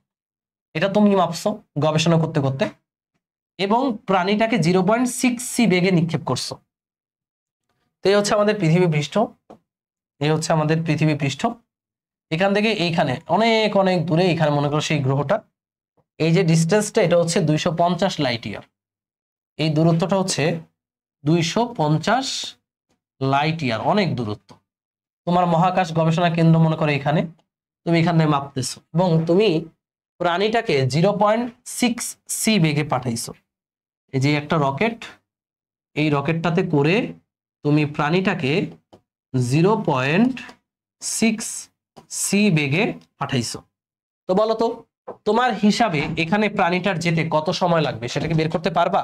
এটা তুমি মাপছো গবেষণা করতে করতে এবং প্রাণীটাকে জিরো পয়েন্ট সিক্স সি বেগে নিক্ষেপ করছো তো এই হচ্ছে আমাদের পৃথিবী পৃষ্ঠ এই হচ্ছে আমাদের পৃথিবী পৃষ্ঠ এখান থেকে এইখানে অনেক অনেক দূরে এখানে মনে করো সেই গ্রহটা এই যে ডিস্টেন্সটা এটা হচ্ছে দুইশো লাইট ইয়ার এই দূরত্বটা হচ্ছে দুইশো পঞ্চাশ লাইট ইয়ার অনেক দূরত্ব তোমার মহাকাশ গবেষণা কেন্দ্র মনে করে এখানে তুমি এখানে মাপতেছো এবং তুমি প্রাণীটাকে জিরো পয়েন্ট সিক্স সি বেগে পাঠাইছো এই যে একটা রকেট এই রকেটটাতে করে তুমি প্রাণীটাকে জিরো পয়েন্ট সিক্স সি বেগে পাঠাইছো তো বলো তো তোমার হিসাবে এখানে প্রাণীটার যেতে কত সময় লাগবে সেটাকে বের করতে পারবা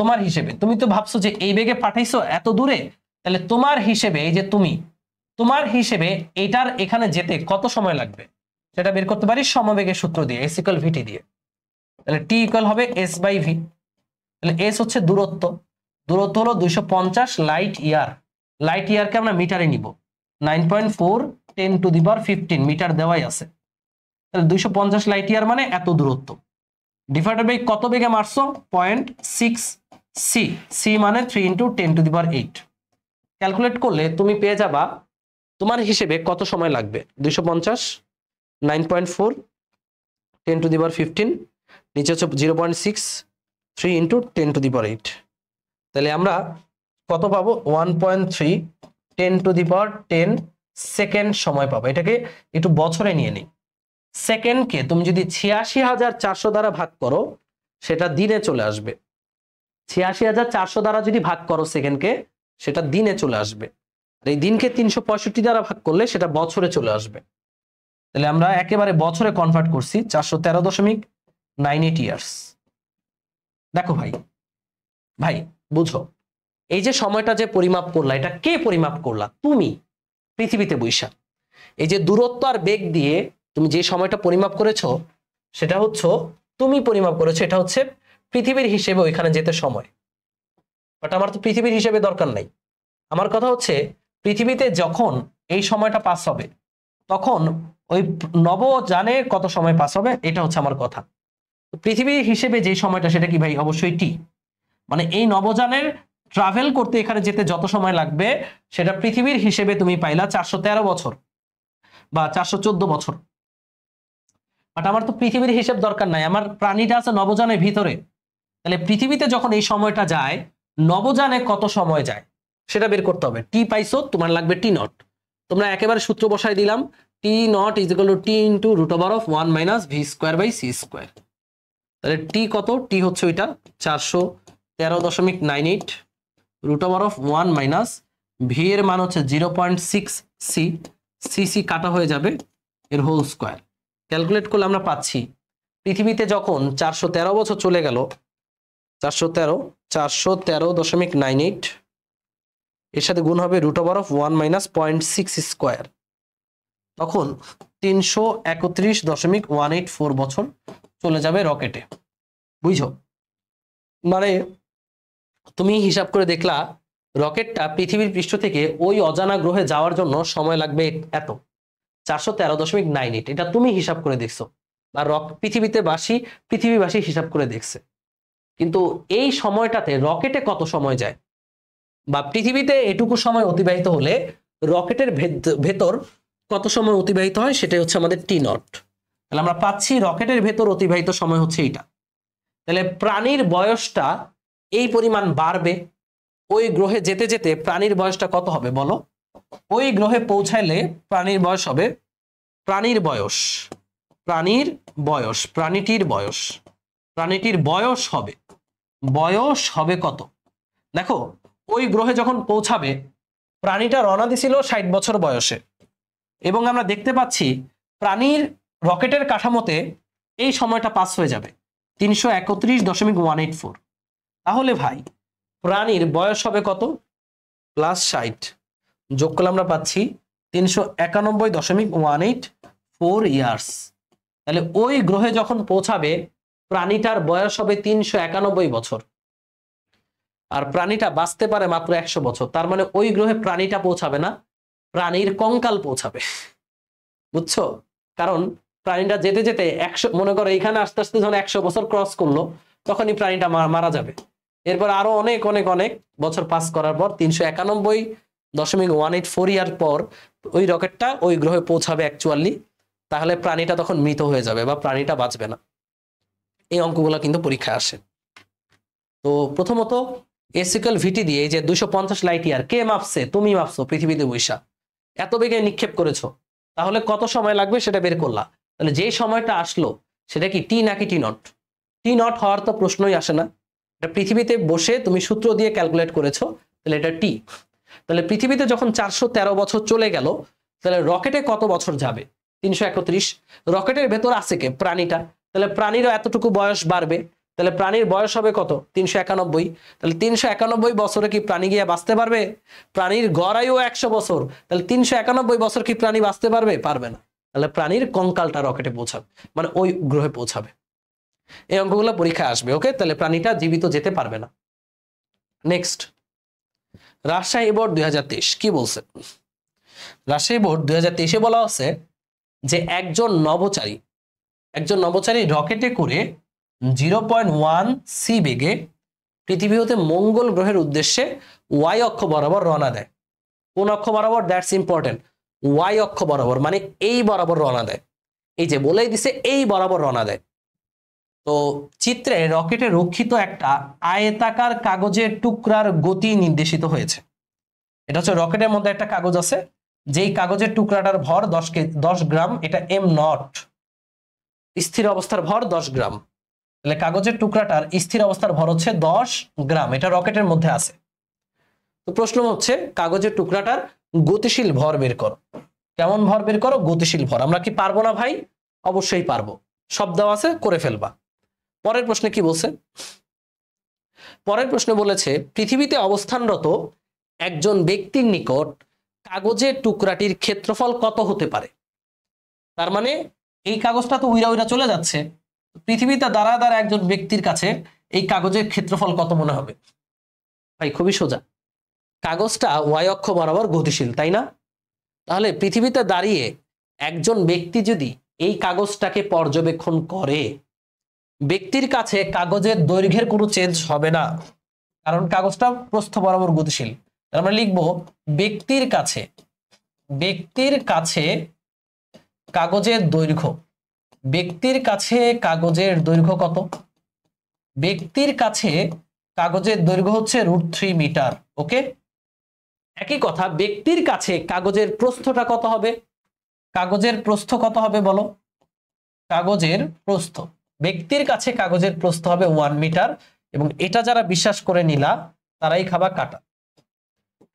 তোমার হিসেবে তুমি তো ভাবছো যে এই বেগে পাঠাইছো এত দূরে তাহলে তোমার হিসেবে এই যে তুমি তোমার হিসেবে এটার এখানে যেতে কত সময় লাগবে সেটা বের করতে পারি সমবেগের সূত্র দিয়ে এস ইকাল ভিটি দিয়ে তাহলে টি ইকাল হবে এস বাই ভি তাহলে এস হচ্ছে দূরত্ব দূরত্ব হলো দুইশো লাইট ইয়ার লাইট ইয়ারকে আমরা মিটারে নিব nine point four ten to the per fifteen metre দেওয়াই আছে তাহলে দুইশো লাইট ইয়ার মানে এত দূরত্ব ডিভাইডেড বেগ কত বেগে মারছো পয়েন্ট সিক্স সি সি মানে three into ten to the power eight calculate করলে তুমি পেয়ে যাবা তোমার হিসেবে কত সময় লাগবে দুইশো পঞ্চাশ nine point four ten to the power fifteen নিচে হচ্ছে zero point six three into ten to the power eight তাহলে আমরা কত পাবো one point three ten to the power ten second সময় পাবো এটাকে একটু বছরে নিয়ে নিই সেকেন্ডকে তুমি যদি ছিয়াশি হাজার চারশো দ্বারা ভাগ করো সেটা দিনে চলে আসবে ছিয়াশি হাজার চারশো দ্বারা যদি ভাগ করো সেকেন্ডকে সেটা দিনে চলে আসবে আর এই দিনকে তিনশো পঁয়ষট্টি দ্বারা ভাগ করলে সেটা বছরে চলে আসবে তাহলে আমরা একেবারে বছরে কনভার্ট করছি চারশো তেরো দশমিক নাইন এইট ইয়ার্স দেখো ভাই ভাই বুঝো এই যে সময়টা যে পরিমাপ করলা এটা কে পরিমাপ করলা তুমি পৃথিবীতে বৈশা এই যে দূরত্ব আর বেগ দিয়ে তুমি যে সময়টা পরিমাপ করেছো সেটা হচ্ছে তুমি পরিমাপ করেছো এটা হচ্ছে পৃথিবীর হিসেবে ওইখানে যেতে সময় বাট আমার তো পৃথিবীর হিসেবে দরকার নাই আমার কথা হচ্ছে পৃথিবীতে যখন এই সময়টা পাস হবে তখন ওই নবযানে কত সময় পাস হবে এটা হচ্ছে আমার কথা পৃথিবীর হিসেবে যে সময়টা সেটা কি ভাই অবশ্যই টি মানে এই নবযানের ট্রাভেল করতে এখানে যেতে যত সময় লাগবে সেটা পৃথিবীর হিসেবে তুমি পাইলা চারশো বছর বা চারশো চোদ্দ বছর বাট আমার তো পৃথিবীর হিসেব দরকার নাই আমার প্রাণীটা আছে নবজানের ভিতরে তাহলে পৃথিবীতে যখন এই সময়টা যায় নবজানে কত সময় যায় সেটা বের করতে হবে টি পাইসো তোমার লাগবে টি নট তোমরা একেবারে সূত্র বসায় দিলাম t naught is equal to t into root over of one minus V square by C square তাহলে টি কত টি হচ্ছে ওইটা চারশো তেরো দশমিক nine eight root over of one minus v এর মান হচ্ছে zero point six c c c কাটা হয়ে যাবে এর হোল স্কোয়ার ক্যালকুলেট করলে আমরা পাচ্ছি পৃথিবীতে যখন চারশো তেরো বছর চলে গেল চারশো তেরো চারশো তেরো দশমিক নাইন এইট এর সাথে গুণ হবে root over of one minus point six square তখন তিনশো একত্রিশ দশমিক ওয়ান এইট ফোর বছর চলে যাবে রকেটে বুঝো মানে তুমি হিসাব করে দেখলা রকেটটা পৃথিবীর পৃষ্ঠ থেকে ওই অজানা গ্রহে যাওয়ার জন্য সময় লাগবে এত চারশো তেরো দশমিক নাইন এইট এটা তুমি হিসাব করে দেখছো আর রক পৃথিবীতে বাসী পৃথিবীবাসী হিসাব করে দেখছে কিন্তু এই সময়টাতে রকেটে কত সময় যায় বা পৃথিবীতে এটুকু সময় অতিবাহিত হলে রকেটের ভেতর কত সময় অতিবাহিত হয় সেটাই হচ্ছে আমাদের টি নট তাহলে আমরা পাচ্ছি রকেটের ভেতর অতিবাহিত সময় হচ্ছে এইটা তাহলে প্রাণীর বয়সটা এই পরিমাণ বাড়বে ওই গ্রহে যেতে যেতে প্রাণীর বয়সটা কত হবে বলো ওই গ্রহে পৌঁছাইলে প্রাণীর বয়স হবে প্রাণীর বয়স প্রাণীর বয়স প্রাণীটির বয়স প্রাণীটির বয়স হবে বয়স হবে কত দেখো ওই গ্রহে যখন পৌঁছাবে প্রাণীটা রওনা দিছিল ষাট বছর বয়সে এবং আমরা দেখতে পাচ্ছি প্রাণীর রকেটের কাঠামোতে এই সময়টা পাস হয়ে যাবে তিনশো একত্রিশ দশমিক ওয়ান এইট ফোর তাহলে ভাই প্রাণীর বয়স হবে কত প্লাস ষাট যোগ করলে আমরা পাচ্ছি তিনশো একানব্বই দশমিক ওয়ান এইট ফোর ইয়ার্স তাহলে ওই গ্রহে যখন পৌঁছাবে প্রাণীটার বয়স হবে তিনশো একানব্বই বছর আর প্রাণীটা বাঁচতে পারে মাত্র একশো বছর তার মানে ওই গ্রহে প্রাণীটা পৌঁছাবে না প্রাণীর কঙ্কাল পৌঁছাবে বুঝছো কারণ প্রাণীটা যেতে যেতে একশো মনে করো এখানে আস্তে আস্তে যখন একশো বছর ক্রস করলো তখনই প্রাণীটা মারা যাবে এরপর আরো অনেক অনেক অনেক বছর পাস করার পর তিনশো একানব্বই দশমিক ওয়ান এইট ফোর ইয়ার পর ওই রকেটটা ওই গ্রহে পৌঁছাবে অ্যাকচুয়ালি তাহলে প্রাণীটা তখন মৃত হয়ে যাবে বা প্রাণীটা বাঁচবে না এই অঙ্কগুলো কিন্তু পরীক্ষা আসে তো প্রথমত এসিক্যাল ভিটি দিয়ে যে দুশো পঞ্চাশ লাইট ইয়ার কে মাপছে তুমি মাপছো পৃথিবীতে বৈশা এত বেগে নিক্ষেপ করেছো তাহলে কত সময় লাগবে সেটা বের করলা তাহলে যে সময়টা আসলো সেটা কি টি নাকি টি নট টি নট হওয়ার তো প্রশ্নই আসে না এটা পৃথিবীতে বসে তুমি সূত্র দিয়ে ক্যালকুলেট করেছো তাহলে এটা টি তাহলে পৃথিবীতে যখন চারশো বছর চলে গেল তাহলে রকেটে কত বছর যাবে তিনশো একত্রিশ রকেটের ভেতর আছে কে প্রাণীটা তাহলে প্রাণীরও এতটুকু বয়স বাড়বে তাহলে প্রাণীর বয়স হবে কত তিনশো একানব্বই তাহলে তিনশো একানব্বই বছরে কি প্রাণী গিয়ে বাঁচতে পারবে প্রাণীর গড়াইও একশো বছর তাহলে তিনশো একানব্বই বছর কি প্রাণী বাঁচতে পারবে পারবে না তাহলে প্রাণীর কঙ্কালটা রকেটে পৌঁছাবে মানে ওই গ্রহে পৌঁছাবে এই অঙ্কগুলো পরীক্ষা আসবে ওকে তাহলে প্রাণীটা জীবিত যেতে পারবে না নেক্সট রাজশাহী বোর্ড দুই কি বলছে রাজশাহী বোর্ড দুই বলা আছে যে একজন নবচারী একজন নবচারী রকেটে করে জিরো পয়েন্ট ওয়ান সি বেগে পৃথিবী হতে মঙ্গল গ্রহের উদ্দেশ্যে ওয়াই অক্ষ বরাবর রওনা দেয় কোন অক্ষ বরাবর দ্যাটস ইম্পর্টেন্ট ওয়াই অক্ষ বরাবর মানে এই বরাবর রওনা দেয় এই যে বলেই দিছে এই বরাবর রওনা দেয় তো চিত্রে রকেটে রক্ষিত একটা আয়তাকার কাগজের টুকরার গতি নির্দেশিত হয়েছে এটা হচ্ছে রকেটের মধ্যে একটা কাগজ আছে যেই কাগজের টুকরাটার ভর দশ কে দশ গ্রাম এটা এম নট স্থির অবস্থার ভর দশ গ্রাম তাহলে কাগজের টুকরাটার স্থির অবস্থার ভর হচ্ছে দশ গ্রাম এটা রকেটের মধ্যে আছে তো প্রশ্ন হচ্ছে কাগজের টুকরাটার গতিশীল ভর বের করো কেমন ভর বের করো গতিশীল ভর আমরা কি পারবো না ভাই অবশ্যই পারবো সব দেওয়া আছে করে ফেলবা পরের প্রশ্নে কি বলছে পরের প্রশ্নে বলেছে পৃথিবীতে অবস্থানরত একজন ব্যক্তির নিকট কাগজের টুকরাটির ক্ষেত্রফল কত হতে পারে তার মানে এই কাগজটা তো উইরা উইরা চলে যাচ্ছে পৃথিবীতে দাঁড়া দ্বারা একজন ব্যক্তির কাছে এই কাগজের ক্ষেত্রফল কত মনে হবে ভাই খুবই সোজা কাগজটা ওয়াই অক্ষ বরাবর গতিশীল তাই না তাহলে পৃথিবীতে দাঁড়িয়ে একজন ব্যক্তি যদি এই কাগজটাকে পর্যবেক্ষণ করে ব্যক্তির কাছে কাগজের দৈর্ঘ্যের কোনো চেঞ্জ হবে না কারণ কাগজটা প্রস্থ বরাবর গতিশীল আমরা মানে লিখব ব্যক্তির কাছে ব্যক্তির কাছে কাগজের দৈর্ঘ্য ব্যক্তির কাছে কাগজের দৈর্ঘ্য কত ব্যক্তির কাছে কাগজের দৈর্ঘ্য হচ্ছে রুট থ্রি মিটার ওকে একই কথা ব্যক্তির কাছে কাগজের প্রস্থটা কত হবে কাগজের প্রস্থ কত হবে বলো কাগজের প্রস্থ ব্যক্তির কাছে কাগজের প্রস্থ হবে ওয়ান মিটার এবং এটা যারা বিশ্বাস করে নিলা তারাই খাবা কাটা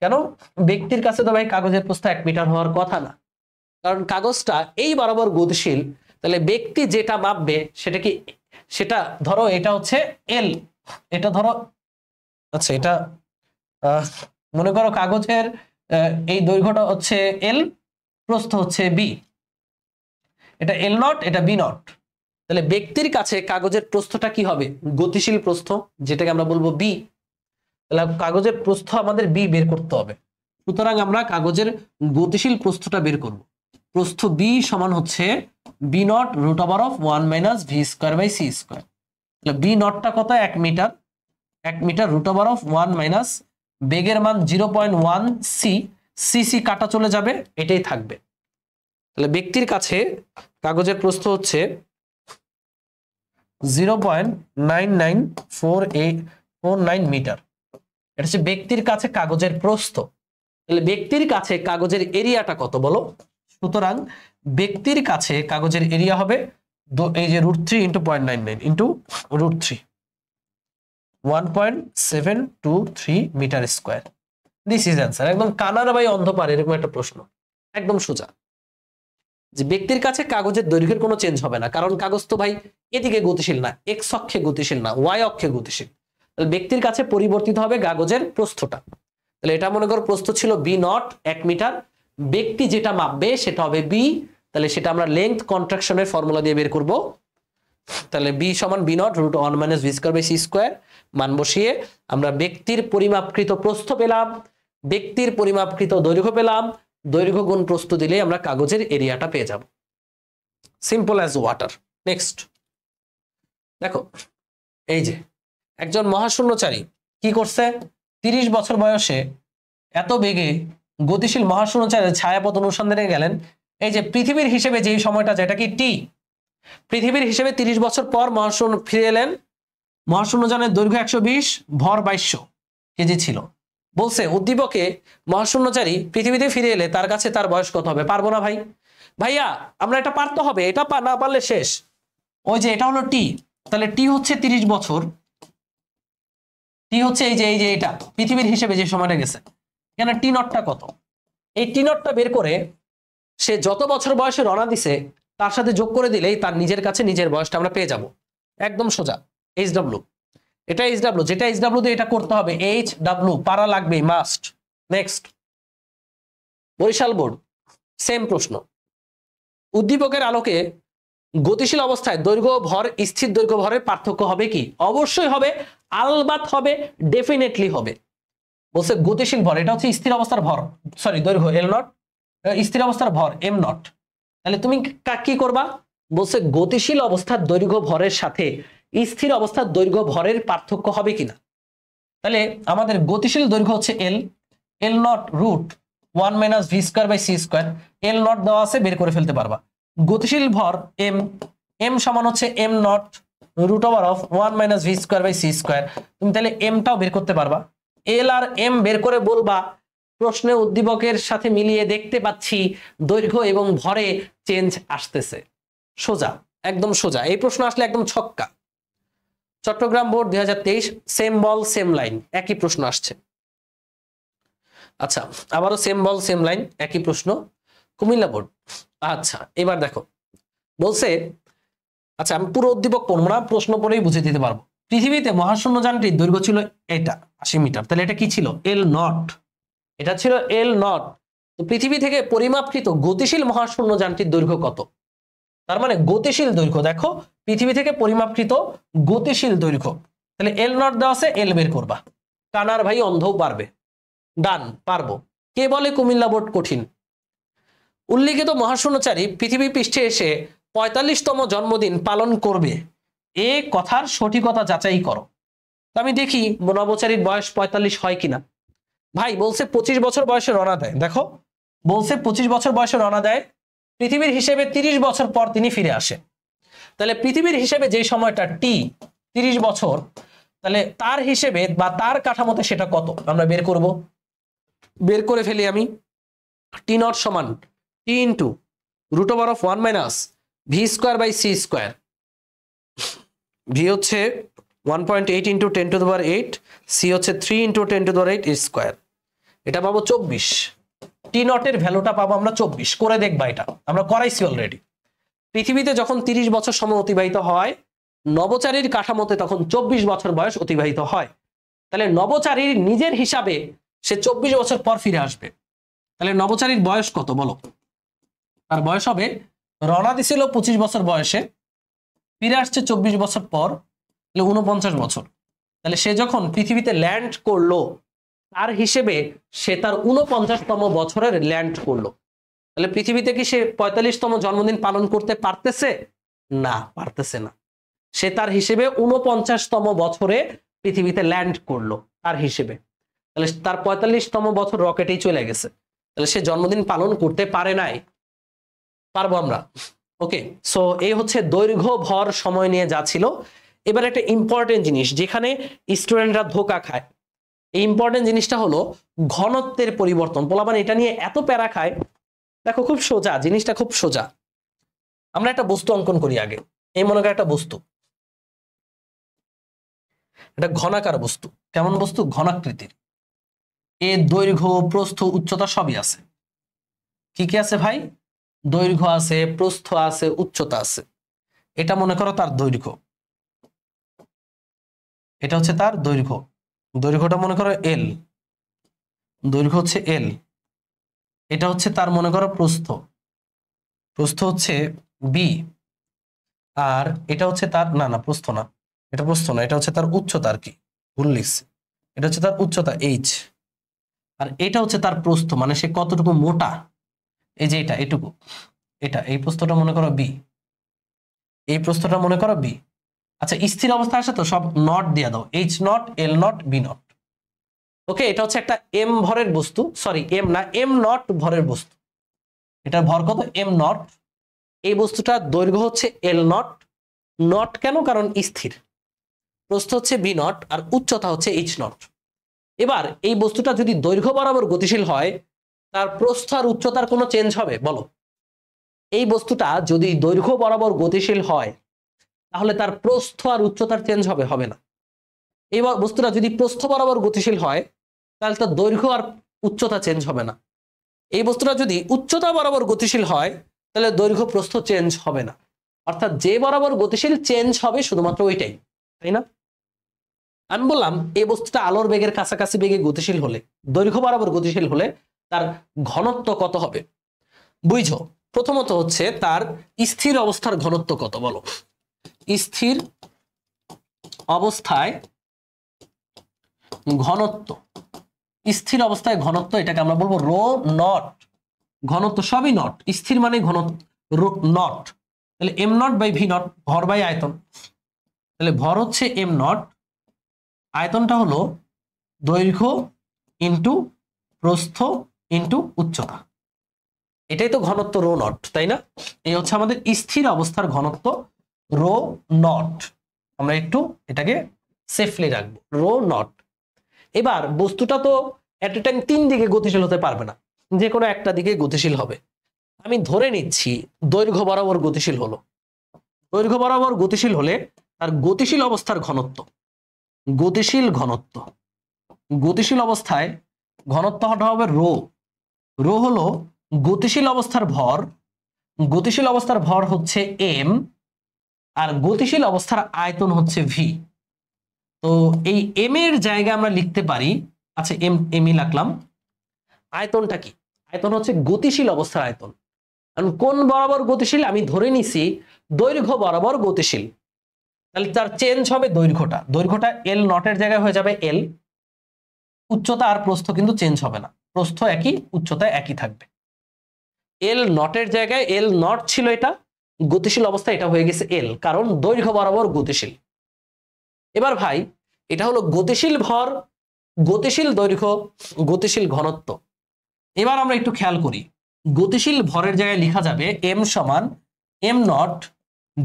কেন ব্যক্তির কাছে তো ভাই কাগজের প্রস্থ এক মিটার হওয়ার কথা না কারণ কাগজটা এই বরাবর গতিশীল তাহলে ব্যক্তি যেটা মাপবে সেটা কি সেটা ধরো এটা হচ্ছে এল এটা ধরো আচ্ছা এটা মনে করো কাগজের এই দৈর্ঘ্যটা হচ্ছে এল প্রস্থ হচ্ছে বি এটা এল নট এটা বি নট তাহলে ব্যক্তির কাছে কাগজের প্রস্থটা কি হবে গতিশীল প্রস্থ যেটাকে আমরা বলবো বি তাহলে কাগজের প্রস্থ আমাদের বি বের করতে হবে সুতরাং আমরা কাগজের গতিশীল প্রস্থটা বের করবো প্রস্থ বি সমান হচ্ছে b naught root over of one minus V square by C square তাহলে বি নটটা কত এক মিটার এক metre root over of one minus বেগের মান zero point one c c c কাটা চলে যাবে এটাই থাকবে তাহলে ব্যক্তির কাছে কাগজের প্রস্থ হচ্ছে zero point nine nine four eight four nine metre এটা হচ্ছে ব্যক্তির কাছে কাগজের প্রস্থ তাহলে ব্যক্তির কাছে কাগজের এরিয়াটা কত বলো সুতরাং ব্যক্তির কাছে কাগজের এরিয়া হবে এই যে root three into point nine nine into root three one point seven two three metre square this is answer একদম কানার বাই অন্ধকার এরকম একটা প্রশ্ন একদম সোজা যে ব্যক্তির কাছে কাগজের দৈর্ঘ্যের কোনো চেঞ্জ হবে না কারণ কাগজ তো ভাই এদিকে গতিশীল না এক্স অক্ষে গতিশীল না ওয়াই অক্ষে গতিশীল ব্যক্তির কাছে পরিবর্তিত হবে কাগজের প্রস্থটা তাহলে এটা মনে করো প্রস্থ ছিল বি নট এক মিটার ব্যক্তি যেটা মাপবে সেটা হবে বি তাহলে সেটা আমরা লেংথ কন্ট্রাকশনের ফর্মুলা দিয়ে বের করব তাহলে বি সমান b naught root one minus b square by C square মান বসিয়ে আমরা ব্যক্তির পরিমাপকৃত প্রস্থ পেলাম ব্যক্তির পরিমাপকৃত দৈর্ঘ্য পেলাম দৈর্ঘ্য গুণ প্রস্থ দিলে আমরা কাগজের এরিয়াটা পেয়ে যাব সিম্পল অ্যাজ ওয়াটার নেক্সট দেখো এই যে একজন মহাশূন্যচারী কি করছে ৩০ বছর বয়সে এত বেগে গতিশীল মহাশূন্যচারের ছায়াপথ অনুসন্ধানে গেলেন এই যে পৃথিবীর হিসেবে যে সময়টা যেটা কি টি পৃথিবীর হিসেবে ৩০ বছর পর মহাশূন্য ফিরে এলেন মহাশূন্যযানের দৈর্ঘ্য একশো বিশ ভর বাইশশো কেজি ছিল বলছে উদ্দীপকে মহাশূন্যচারী পৃথিবীতে ফিরে এলে তার কাছে তার বয়স কত হবে পারবো না ভাই ভাইয়া আমরা এটা পারতে হবে এটা না পারলে শেষ ওই যে এটা হলো টি তাহলে টি হচ্ছে ৩০ বছর টি হচ্ছে এই যে এই যে এটা পৃথিবীর হিসেবে যে সময়টা গেছে এখানে টি নটটা কত এই টি নটটা বের করে সে যত বছর বয়সে রনা দিছে তার সাথে যোগ করে দিলেই তার নিজের কাছে নিজের বয়সটা আমরা পেয়ে যাব একদম সোজা এইচ ডাব্লু এটা এইচ ডাব্লু যেটা এইচ ডাব্লু দিয়ে এটা করতে হবে এইচ ডাব্লু পারা লাগবে must next Barishal board same প্রশ্ন উদ্দীপকের আলোকে গতিশীল অবস্থায় দৈর্ঘ্য ভর স্থির দৈর্ঘ্য ভরের পার্থক্য হবে কি অবশ্যই হবে আলবাত হবে ডেফিনেটলি হবে বলছে গতিশীল ভর এটা হচ্ছে স্থির অবস্থার ভর সরি দৈর্ঘ্য এল নট স্থির অবস্থার ভর এম নট তাহলে তুমি কি করবা বলছে গতিশীল অবস্থার দৈর্ঘ্য ভরের সাথে স্থির অবস্থার দৈর্ঘ্য ভরের পার্থক্য হবে কিনা তাহলে আমাদের গতিশীল দৈর্ঘ্য হচ্ছে l l not root one minus V square by C square l naught দেওয়া আছে বের করে ফেলতে পারবা গতিশীল ভর এম এম সমান হচ্ছে m naught root over of one minus V square by C square তুমি তাহলে এমটাও বের করতে পারবা এল আর এম বের করে বলবা প্রশ্নে উদ্দীপকের সাথে মিলিয়ে দেখতে পাচ্ছি দৈর্ঘ্য এবং ভরে চেঞ্জ আসতেছে সোজা একদম সোজা এই প্রশ্ন আসলে একদম ছক্কা চট্টগ্রাম বোর্ড দুই হাজার তেইশ সেম বল সেম লাইন একই প্রশ্ন আসছে আচ্ছা আবারও সেম বল সেম লাইন একই প্রশ্ন কুমিল্লা বোর্ড আচ্ছা এবার দেখো বলছে আচ্ছা আমি পুরো উদ্দীপক পড়বো না প্রশ্ন পড়েই বুঝে দিতে পারবো পৃথিবীতে মহাশূন্যযানটির দৈর্ঘ্য ছিল এটা আশি মিটার তাহলে এটা কি ছিল এল নট এটা ছিল এল নট তো পৃথিবী থেকে পরিমাপকৃত গতিশীল মহাশূন্যযানটির দৈর্ঘ্য কত তার মানে গতিশীল দৈর্ঘ্য দেখো পৃথিবী থেকে পরিমাপকৃত গতিশীল দৈর্ঘ্য তাহলে এল নট দেওয়া আছে এল বের করবা কানার ভাই অন্ধও পারবে ডান পারবো কে বলে কুমিল্লা বোর্ড কঠিন উল্লিখিত মহাশূন্যচারী পৃথিবী পৃষ্ঠে এসে পঁয়তাল্লিশতম জন্মদিন পালন করবে এ কথার সঠিকতা যাচাই করো আমি দেখি নবচারীর বয়স পঁয়তাল্লিশ হয় কিনা ভাই বলছে পঁচিশ বছর বয়সে রনা দেয় দেখো বলছে পঁচিশ বছর বয়সে রনা দেয় পৃথিবীর হিসেবে ৩০ বছর পর তিনি ফিরে আসে তাহলে পৃথিবীর হিসেবে যে সময়টা টি ৩০ বছর তাহলে তার হিসেবে বা তার কাঠামোতে সেটা কত আমরা বের করব বের করে ফেলি আমি টি নট সমান t into root over of one minus V square by C square v হচ্ছে one point eight into ten to the power eight c হচ্ছে three into ten to the power eight square এটা পাবো চব্বিশ টি নটের ভ্যালুটা পাবো আমরা চব্বিশ করে দেখব এটা আমরা করাইছি অলরেডি পৃথিবীতে যখন ৩০ বছর সময় অতিবাহিত হয় নবচারীর কাঠামোতে তখন ২৪ বছর বয়স অতিবাহিত হয় তাহলে নবচারীর নিজের হিসাবে সে ২৪ বছর পর ফিরে আসবে তাহলে নবচারীর বয়স কত বলো তার বয়স হবে রনা দিছিল পঁচিশ বছর বয়সে ফিরে আসছে চব্বিশ বছর পর তাহলে উনপঞ্চাশ বছর তাহলে সে যখন পৃথিবীতে ল্যান্ড করলো তার হিসেবে সে তার উনপঞ্চাশতম বছরের ল্যান্ড করলো তাহলে পৃথিবীতে কি সে পঁয়তাল্লিশতম জন্মদিন পালন করতে পারতেছে না পারতেছে না সে তার হিসেবে উনপঞ্চাশতম বছরে পৃথিবীতে ল্যান্ড করলো তার হিসেবে তাহলে তার পঁয়তাল্লিশতম বছর রকেটেই চলে গেছে তাহলে সে জন্মদিন পালন করতে পারে নাই পারবো আমরা ওকে সো এই হচ্ছে দৈর্ঘ্য ভর সময় নিয়ে যা ছিল এবার একটা ইম্পর্টেন্ট জিনিস যেখানে স্টুডেন্টরা ধোকা খায় এই ইম্পর্টেন্ট জিনিসটা হলো ঘনত্বের পরিবর্তন পোলাপান এটা নিয়ে এত প্যারা খায় দেখো খুব সোজা জিনিসটা খুব সোজা আমরা একটা বস্তু অঙ্কন করি আগে এই মনে করি একটা বস্তু এটা ঘনাকার বস্তু কেমন বস্তু ঘনাকৃতির এর দৈর্ঘ্য প্রস্থ উচ্চতা সবই আছে কি কি আছে ভাই দৈর্ঘ্য আছে প্রস্থ আছে উচ্চতা আছে এটা মনে করো তার দৈর্ঘ্য এটা হচ্ছে তার দৈর্ঘ্য দৈর্ঘ্যটা মনে করো এল দৈর্ঘ্য হচ্ছে এল এটা হচ্ছে তার মনে করো প্রস্থ প্রস্থ হচ্ছে বি আর এটা হচ্ছে তার না না প্রস্থ না এটা প্রস্থ না এটা হচ্ছে তার উচ্চতা আর কি ভুল এটা হচ্ছে তার উচ্চতা এইচ আর এটা হচ্ছে তার প্রস্থ মানে সে কতটুকু মোটা এই যে এটা এটুকু এটা এই প্রস্তটা মনে করো বি এই প্রস্তটা মনে করো বি আচ্ছা স্থির অবস্থা আসে তো সব নট দিয়ে দাও এইচ নট এল নট বি নট ওকে এটা হচ্ছে একটা এম ভরের বস্তু সরি এম না এম নট ভরের বস্তু এটার ভর কত এম নট এই বস্তুটার দৈর্ঘ্য হচ্ছে এল নট নট কেন কারণ স্থির প্রস্থ হচ্ছে বি নট আর উচ্চতা হচ্ছে এইচ নট এবার এই বস্তুটা যদি দৈর্ঘ্য বরাবর গতিশীল হয় তার প্রস্থ আর উচ্চতার কোনো চেঞ্জ হবে বলো এই বস্তুটা যদি দৈর্ঘ্য বরাবর গতিশীল হয় তাহলে তার প্রস্থ আর উচ্চতার চেঞ্জ হবে হবে না এই বস্তুটা যদি প্রস্থ বরাবর গতিশীল হয় তাহলে তার দৈর্ঘ্য আর উচ্চতা চেঞ্জ হবে না এই বস্তুটা যদি উচ্চতা বরাবর গতিশীল হয় তাহলে দৈর্ঘ্য প্রস্থ চেঞ্জ হবে না অর্থাৎ যে বরাবর গতিশীল চেঞ্জ হবে শুধুমাত্র ওইটাই তাই না আমি বললাম এই বস্তুটা আলোর বেগের কাছাকাছি বেগে গতিশীল হলে দৈর্ঘ্য বরাবর গতিশীল হলে তার ঘনত্ব কত হবে বুঝো প্রথমত হচ্ছে তার স্থির অবস্থার ঘনত্ব কত বলো স্থির অবস্থায় ঘনত্ব স্থির অবস্থায় ঘনত্ব এটাকে আমরা বলবো রো নট ঘনত্ব সবই নট স্থির মানে ঘনত্ব নট তাহলে m naught by v naught ভর বাই আয়তন তাহলে ভর হচ্ছে এম নট আয়তনটা হলো দৈর্ঘ্য ইন্টু প্রস্থ ইন্টু উচ্চতা এটাই তো ঘনত্ব রো নট তাই না এই হচ্ছে আমাদের স্থির অবস্থার ঘনত্ব রো নট আমরা একটু এটাকে সেফলি রাখবো রো নট এবার বস্তুটা তো অ্যাট এ টাইম তিন দিকে গতিশীল হতে পারবে না যে কোনো একটা দিকে গতিশীল হবে আমি ধরে নিচ্ছি দৈর্ঘ্য বরাবর গতিশীল হলো দৈর্ঘ্য বরাবর গতিশীল হলে তার গতিশীল অবস্থার ঘনত্ব গতিশীল ঘনত্ব গতিশীল অবস্থায় ঘনত্ব হবে রো রো হলো গতিশীল অবস্থার ভর গতিশীল অবস্থার ভর হচ্ছে এম আর গতিশীল অবস্থার আয়তন হচ্ছে ভি তো এই এম এর জায়গায় আমরা লিখতে পারি আচ্ছা এম এমই লাগলাম আয়তনটা কি আয়তন হচ্ছে গতিশীল অবস্থার আয়তন কারণ কোন বরাবর গতিশীল আমি ধরে নিছি দৈর্ঘ্য বরাবর গতিশীল তাহলে তার চেঞ্জ হবে দৈর্ঘ্যটা দৈর্ঘ্যটা এল নটের জায়গায় হয়ে যাবে এল উচ্চতা আর প্রস্থ কিন্তু চেঞ্জ হবে না প্রস্থ একই উচ্চতা একই থাকবে এল নটের জায়গায় এল নট ছিল এটা গতিশীল অবস্থা এটা হয়ে গেছে এল কারণ দৈর্ঘ্য বরাবর গতিশীল এবার ভাই এটা হলো গতিশীল ভর গতিশীল দৈর্ঘ্য গতিশীল ঘনত্ব এবার আমরা একটু খেয়াল করি গতিশীল ভরের জায়গায় লেখা যাবে এম সমান m naught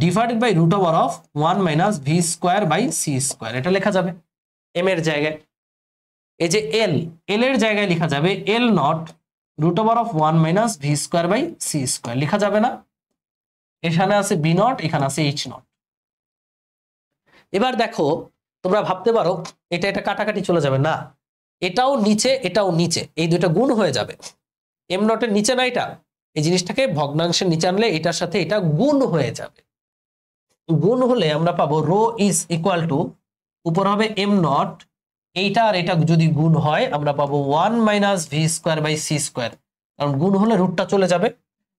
divided by root over of one minus V square by C square এটা লেখা যাবে এম এর জায়গায় এই যে এল এল এর জায়গায় লেখা যাবে l not root over of one minus V square by C square লেখা যাবে না এখানে আছে বি নট এখানে আছে এইচ নট এবার দেখো তোমরা ভাবতে পারো এটা এটা কাটাকাটি চলে যাবে না এটাও নিচে এটাও নিচে এই দুইটা গুণ হয়ে যাবে এম নটের নিচে না এটা এই জিনিসটাকে ভগ্নাংশের নিচে আনলে এটার সাথে এটা গুণ হয়ে যাবে গুণ হলে আমরা পাবো রো ইজ ইকুয়াল টু উপর হবে এম নট এইটা আর এটা যদি গুণ হয় আমরা পাবো one minus V square by C square কারণ গুণ হলে রুটটা চলে যাবে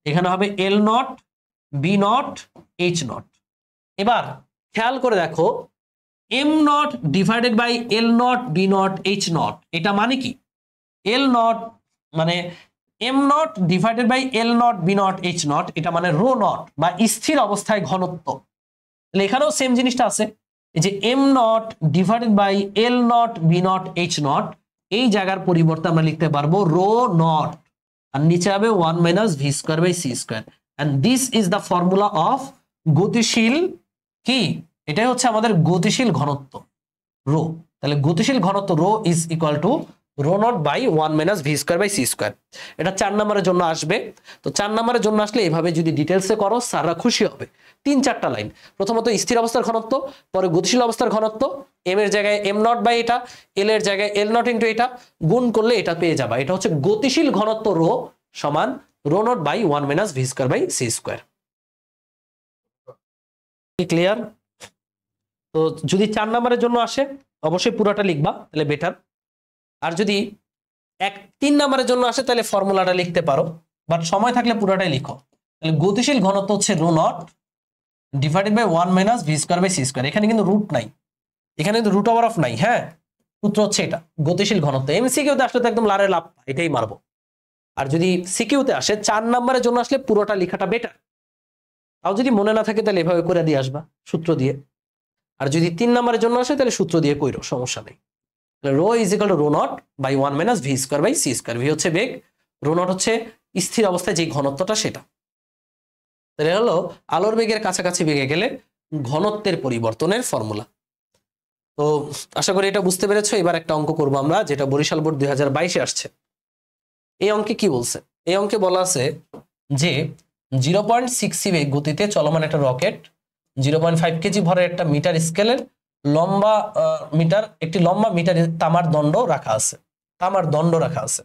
এখানে হবে এল naught b naught h naught এবার খেয়াল করে দেখো m naught divided by l naught b naught h naught এটা মানে কি এল নট মানে m naught divided by l naught b naught h naught এটা মানে রো নট বা স্থির অবস্থায় ঘনত্ব এখানেও সেম জিনিসটা আছে এই যে m naught divided by l naught b naught h naught এই জায়গার পরিবর্তে আমরা লিখতে পারবো রো নট আর নিচে হবে one minus V square by C square and this is the formula of গতিশীল কি এটাই হচ্ছে আমাদের গতিশীল ঘনত্ব রো তাহলে গতিশীল ঘনত্ব rho is equal to rho naught by one minus V square by C square এটা চার নাম্বারের জন্য আসবে তো চার নাম্বারের জন্য আসলে এভাবে যদি ডিটেলসে করো স্যাররা খুশি হবে তিন চারটা লাইন প্রথমত স্থির অবস্থার ঘনত্ব পরে গতিশীল অবস্থার ঘনত্ব এম এর জায়গায় এম নট বাই এটা এল এর জায়গায় এল নট ইন্টু এটা গুণ করলে এটা পেয়ে যাবা এটা হচ্ছে গতিশীল ঘনত্ব রো সমান rho naught by one minus V square by C square clear তো যদি চার নাম্বারের জন্য আসে অবশ্যই পুরোটা লিখবা তাহলে বেটার আর যদি এক তিন নাম্বারের জন্য আসে তাহলে ফর্মুলাটা লিখতে পারো বাট সময় থাকলে পুরোটাই লিখো তাহলে গতিশীল ঘনত্ব হচ্ছে rho naught divided by one minus V square by C square এখানে কিন্তু রুট নাই এখানে কিন্তু রুট ওভার অফ নাই হ্যাঁ সূত্র হচ্ছে এটা গতিশীল ঘনত্ব এমসি কিউতে আসলে তো একদম লারে লাভ এটাই মারবো আর যদি সিকিউতে আসে চার নাম্বারের জন্য আসলে পুরোটা লেখাটা বেটার তাও যদি মনে না থাকে তাহলে এভাবে করে দিয়ে আসবা সূত্র দিয়ে আর যদি তিন নাম্বারের জন্য আসে তাহলে সূত্র দিয়ে কইরো সমস্যা নেই rho is equal to rho naught by one minus V square by C square v হচ্ছে বেগ রো নট হচ্ছে স্থির অবস্থায় যে ঘনত্বটা সেটা তাহলে হলো আলোর বেগের কাছাকাছি বেগে গেলে ঘনত্বের পরিবর্তনের ফর্মুলা তো আশা করি এটা বুঝতে পেরেছো এবার একটা অঙ্ক করব আমরা যেটা বরিশাল বোর্ড দুই হাজার আসছে এই অঙ্কে কি বলছে এই অঙ্কে বলা আছে যে জিরো পয়েন্ট সিক্স গতিতে চলমান একটা rocket zero point five KG ভরের একটা মিটার স্কেলের লম্বা মিটার একটি লম্বা মিটারে তামার দণ্ড রাখা আছে তামার দণ্ড রাখা আছে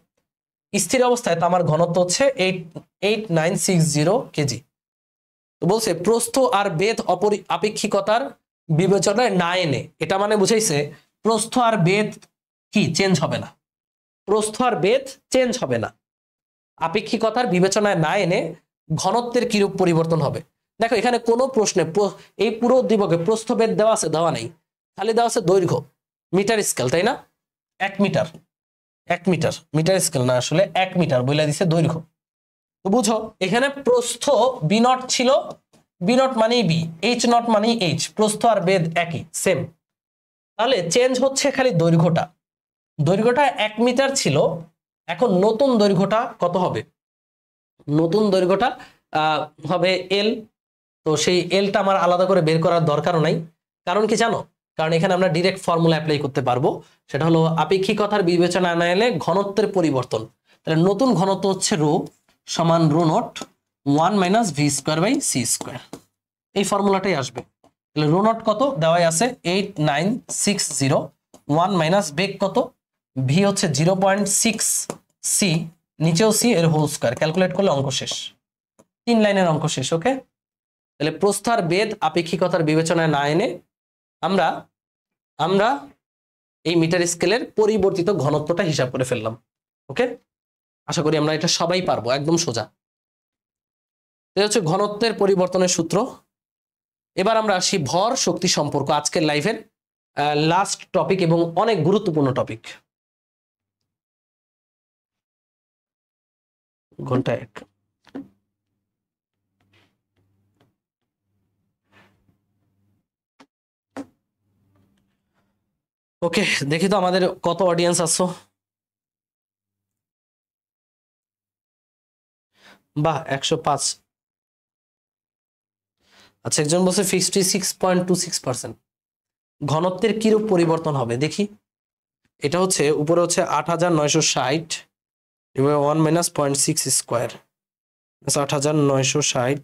স্থির অবস্থায় তামার ঘনত্ব হচ্ছে eight eight nine six zero KG বলছে প্রস্থ আর বেদ অপরি আপেক্ষিকতার বিবেচনায় না এনে এটা মানে বুঝাইছে প্রস্থ আর বেদ কি চেঞ্জ হবে না প্রস্থ আর বেদ চেঞ্জ হবে না আপেক্ষিকতার বিবেচনায় না এনে ঘনত্বের কিরূপ পরিবর্তন হবে দেখো এখানে কোনো প্রশ্নে এই পুরো উদ্দীপকে বেদ দেওয়া আছে দেওয়া নেই খালি দেওয়া আছে দৈর্ঘ্য মিটার স্কেল তাই না এক মিটার এক মিটার মিটার স্কেল না আসলে এক মিটার বইলা দিছে দৈর্ঘ্য তো বুঝো এখানে প্রস্থ বি নট ছিল বি নট মানেই বি এইচ নট মানেই এইচ প্রস্থ আর বেদ একই সেম তাহলে চেঞ্জ হচ্ছে খালি দৈর্ঘ্যটা দৈর্ঘ্যটা এক মিটার ছিল এখন নতুন দৈর্ঘ্যটা কত হবে নতুন দৈর্ঘ্যটা হবে এল তো সেই এলটা আমার আলাদা করে বের করার দরকারও নাই কারণ কি জানো কারণ এখানে আমরা ডিরেক্ট ফর্মুলা অ্যাপ্লাই করতে পারবো সেটা হলো আপেক্ষিকতার বিবেচনা না এলে ঘনত্বের পরিবর্তন তাহলে নতুন ঘনত্ব হচ্ছে রো সমান rho naught one minus V square by C square এই ফর্মুলাটাই আসবে তাহলে রো নট কত দেওয়াই আছে eight nine six zero one minus বেগ কত ভি হচ্ছে জিরো পয়েন্ট সিক্স সি নিচেও সি এর হোল স্কোয়ার ক্যালকুলেট করলে অঙ্ক শেষ তিন লাইনের অঙ্ক শেষ ওকে তাহলে প্রস্থার বেদ আপেক্ষিকতার বিবেচনায় না এনে আমরা আমরা এই মিটার স্কেলের পরিবর্তিত ঘনত্বটা হিসাব করে ফেললাম ওকে আশা করি আমরা এটা সবাই পারবো একদম সোজা এটা হচ্ছে ঘনত্বের পরিবর্তনের সূত্র এবার আমরা আসি ভর শক্তি সম্পর্ক আজকের লাইফের লাস্ট টপিক এবং অনেক গুরুত্বপূর্ণ টপিক ঘন্টা এক ওকে দেখি তো আমাদের কত অডিয়েন্স আসছো বাহ একশো পাঁচ আচ্ছা একজন বলছে fifty six point two six percent ঘনত্বের কিরূপ পরিবর্তন হবে দেখি এটা হচ্ছে উপরে হচ্ছে আট হাজার নয়শো ষাট one minus point six square আট হাজার নয়শো ষাট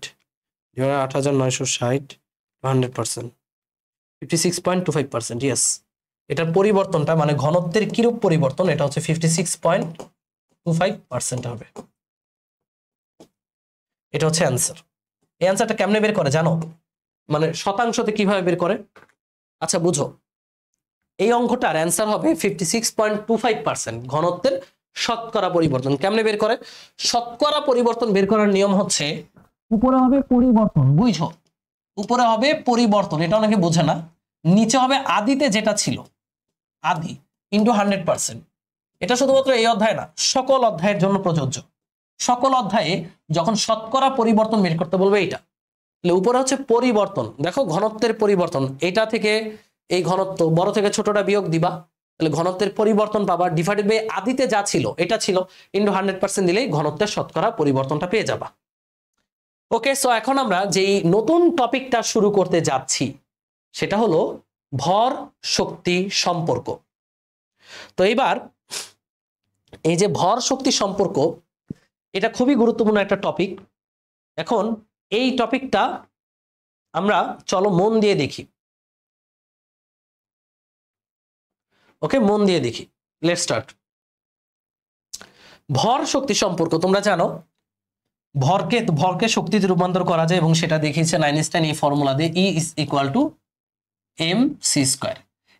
আট হাজার নয়শো ষাট hundred percent fifty six point two five percent yes এটার পরিবর্তনটা মানে ঘনত্বের কিরূপ পরিবর্তন এটা হচ্ছে ফিফটি হবে এটা হচ্ছে অ্যান্সার এই অ্যান্সারটা কেমনে বের করে জানো মানে শতাংশতে কিভাবে বের করে আচ্ছা বুঝো এই অঙ্কটার অ্যান্সার হবে ফিফটি ঘনত্বের শতকরা পরিবর্তন কেমনে বের করে শতকরা পরিবর্তন বের করার নিয়ম হচ্ছে উপরে হবে পরিবর্তন বুঝো উপরে হবে পরিবর্তন এটা অনেকে বোঝে না নিচে হবে আদিতে যেটা ছিল আদি ইন্টু হান্ড্রেড পার্সেন্ট এটা শুধুমাত্র এই অধ্যায় না সকল অধ্যায়ের জন্য প্রযোজ্য সকল অধ্যায়ে যখন শতকরা পরিবর্তন বের করতে বলবে এটা উপরে হচ্ছে পরিবর্তন দেখো ঘনত্বের পরিবর্তন এটা থেকে এই ঘনত্ব বড় থেকে ছোটটা বিয়োগ দিবা তাহলে ঘনত্বের পরিবর্তন পাবা ডিভাইডেড বাই আদিতে যা ছিল এটা ছিল ইন্টু হান্ড্রেড পার্সেন্ট দিলেই ঘনত্বের শতকরা পরিবর্তনটা পেয়ে যাবা ওকে সো এখন আমরা যেই নতুন টপিকটা শুরু করতে যাচ্ছি সেটা হলো ভর শক্তি সম্পর্ক তো এবার এই যে ভর শক্তি সম্পর্ক এটা খুবই গুরুত্বপূর্ণ একটা টপিক এখন এই টপিকটা আমরা চলো মন দিয়ে দেখি ওকে মন দিয়ে দেখি লেট স্টার্ট ভর শক্তি সম্পর্ক তোমরা জানো ভরকে ভরকে শক্তিতে রূপান্তর করা যায় এবং সেটা দেখিয়েছে নাইনস্টাইন এই ফর্মুলা দিয়ে e is equal to m c square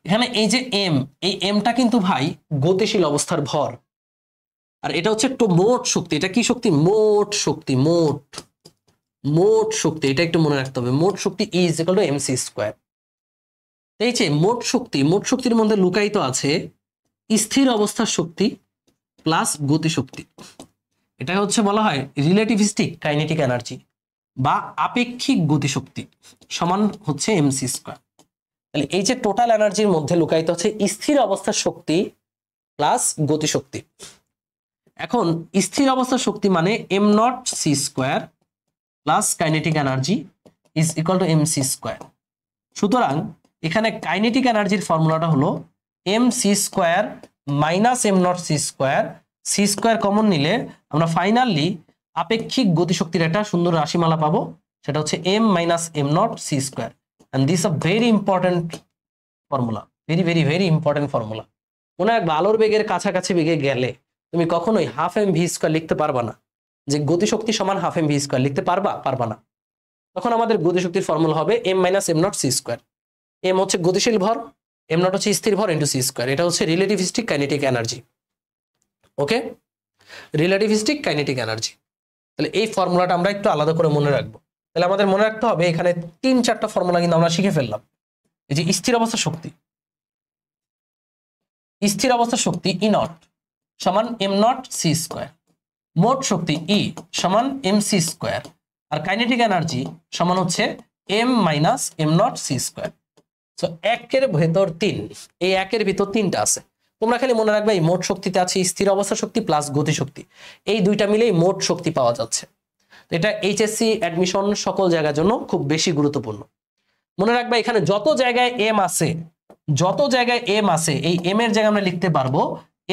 এখানে এই যে এম এই এমটা কিন্তু ভাই গতিশীল অবস্থার ভর আর এটা হচ্ছে একটু মোট শক্তি এটা কি শক্তি মোট শক্তি মোট মোট শক্তি এটা একটু মনে রাখতে হবে মোট শক্তি is equal to m c square এই যে মোট শক্তি মোট শক্তির মধ্যে লুকায়িত আছে স্থির অবস্থার শক্তি প্লাস গতিশক্তি এটা হচ্ছে বলা হয় রিলেটিভিস্টিক কাইনেটিক এনার্জি বা আপেক্ষিক গতিশক্তি সমান হচ্ছে এমসি স্কোয়ার তাহলে এই যে টোটাল এনার্জির মধ্যে লুকায়িত আছে স্থির অবস্থার শক্তি প্লাস গতিশক্তি এখন স্থির অবস্থার শক্তি মানে m naught c square plus kinetic energy is equal to m c square সুতরাং এখানে কাইনেটিক এনার্জির ফর্মুলাটা হলো m c square minus m naught c square c square common নিলে আমরা ফাইনালি আপেক্ষিক গতিশক্তির একটা সুন্দর রাশিমালা পাবো সেটা হচ্ছে m minus m naught c square and this is a very important formula very very very important formula কোনো এক আলোর বেগের কাছাকাছি বেগে গেলে তুমি কখনোই হাফ এম ভি স্কোয়ার লিখতে পারবা না যে গতিশক্তি সমান হাফ এম ভি স্কোয়ার লিখতে পারবা পারবা না তখন আমাদের গতিশক্তির ফর্মুলা হবে m minus m naught c square m হচ্ছে গতিশীল ভর এম নট হচ্ছে স্থির ভর ইন্টু সি স্কোয়ার এটা হচ্ছে relativistic kinetic energy okay relativistic kinetic energy তাহলে এই ফর্মুলাটা আমরা একটু আলাদা করে মনে রাখবো তাহলে আমাদের মনে রাখতে হবে এখানে তিন চারটা ফর্মুলা কিন্তু আমরা শিখে ফেললাম এই যে স্থির অবস্থা শক্তি স্থির অবস্থা শক্তি ই e নট সমান এম নট সি স্কোয়ার মোট শক্তি ই e সমান এম সি স্কোয়ার আর কাইনেটিক এনার্জি সমান হচ্ছে m minus m naught c square so একের ভেতর তিন এই একের ভেতর তিনটা আছে তোমরা খালি মনে রাখবে এই মোট শক্তিতে আছে স্থির অবস্থা শক্তি প্লাস গতি শক্তি এই দুইটা মিলেই মোট শক্তি পাওয়া যাচ্ছে এটা এইচএসসি অ্যাডমিশন সকল জায়গার জন্য খুব বেশি গুরুত্বপূর্ণ মনে রাখবা এখানে যত জায়গায় এম আছে যত জায়গায় এম আছে এই এম এর জায়গায় আমরা লিখতে পারবো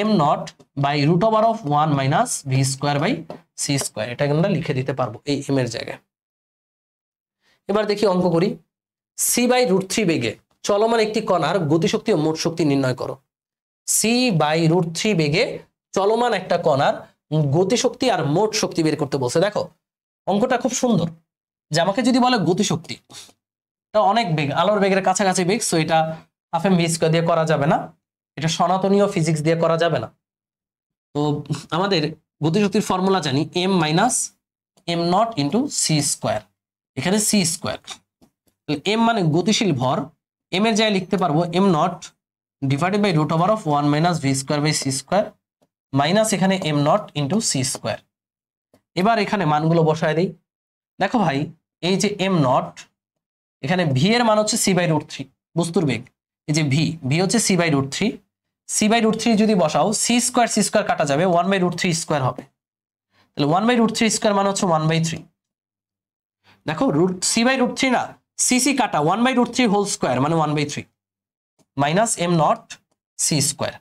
m naught by root over of one minus V square by C square এটা আমরা লিখে দিতে পারবো এই এম এর জায়গায় এবার দেখি অঙ্ক করি সি বাই রুট থ্রি বেগে চলমান একটি কণার গতিশক্তি ও মোট শক্তি নির্ণয় করো সি বাই রুট থ্রি বেগে চলমান একটা কণার গতিশক্তি আর মোট শক্তি বের করতে বলছে দেখো অঙ্কটা খুব সুন্দর যে আমাকে যদি বলে গতিশক্তি এটা অনেক বেগ আলোর বেগের কাছাকাছি বেগ সো এটা হাফ এম ভি স্কোয়ার দিয়ে করা যাবে না এটা সনাতনীয় ফিজিক্স দিয়ে করা যাবে না তো আমাদের গতিশক্তির ফর্মুলা জানি m minus m naught into c square এখানে সি স্কোয়ার এম মানে গতিশীল ভর এম এর জায়গায় লিখতে পারবো m naught divided by root over of one minus V square by C square minus এখানে m naught into c square এবার এখানে মানগুলো বসায় দিই দেখো ভাই এই যে এম নট এখানে ভি এর মান হচ্ছে সি বাই রুট থ্রি বস্তুর বেগ এই যে ভি ভি হচ্ছে c by root three c by root three যদি বসাও সি স্কোয়ার সি স্কোয়ার কাটা যাবে one by root three square হবে তাহলে one by root three square মানে হচ্ছে ওয়ান বাই থ্রি দেখো root c by root three না সি সি কাটা one by root three whole square মানে one by three minus m naught c square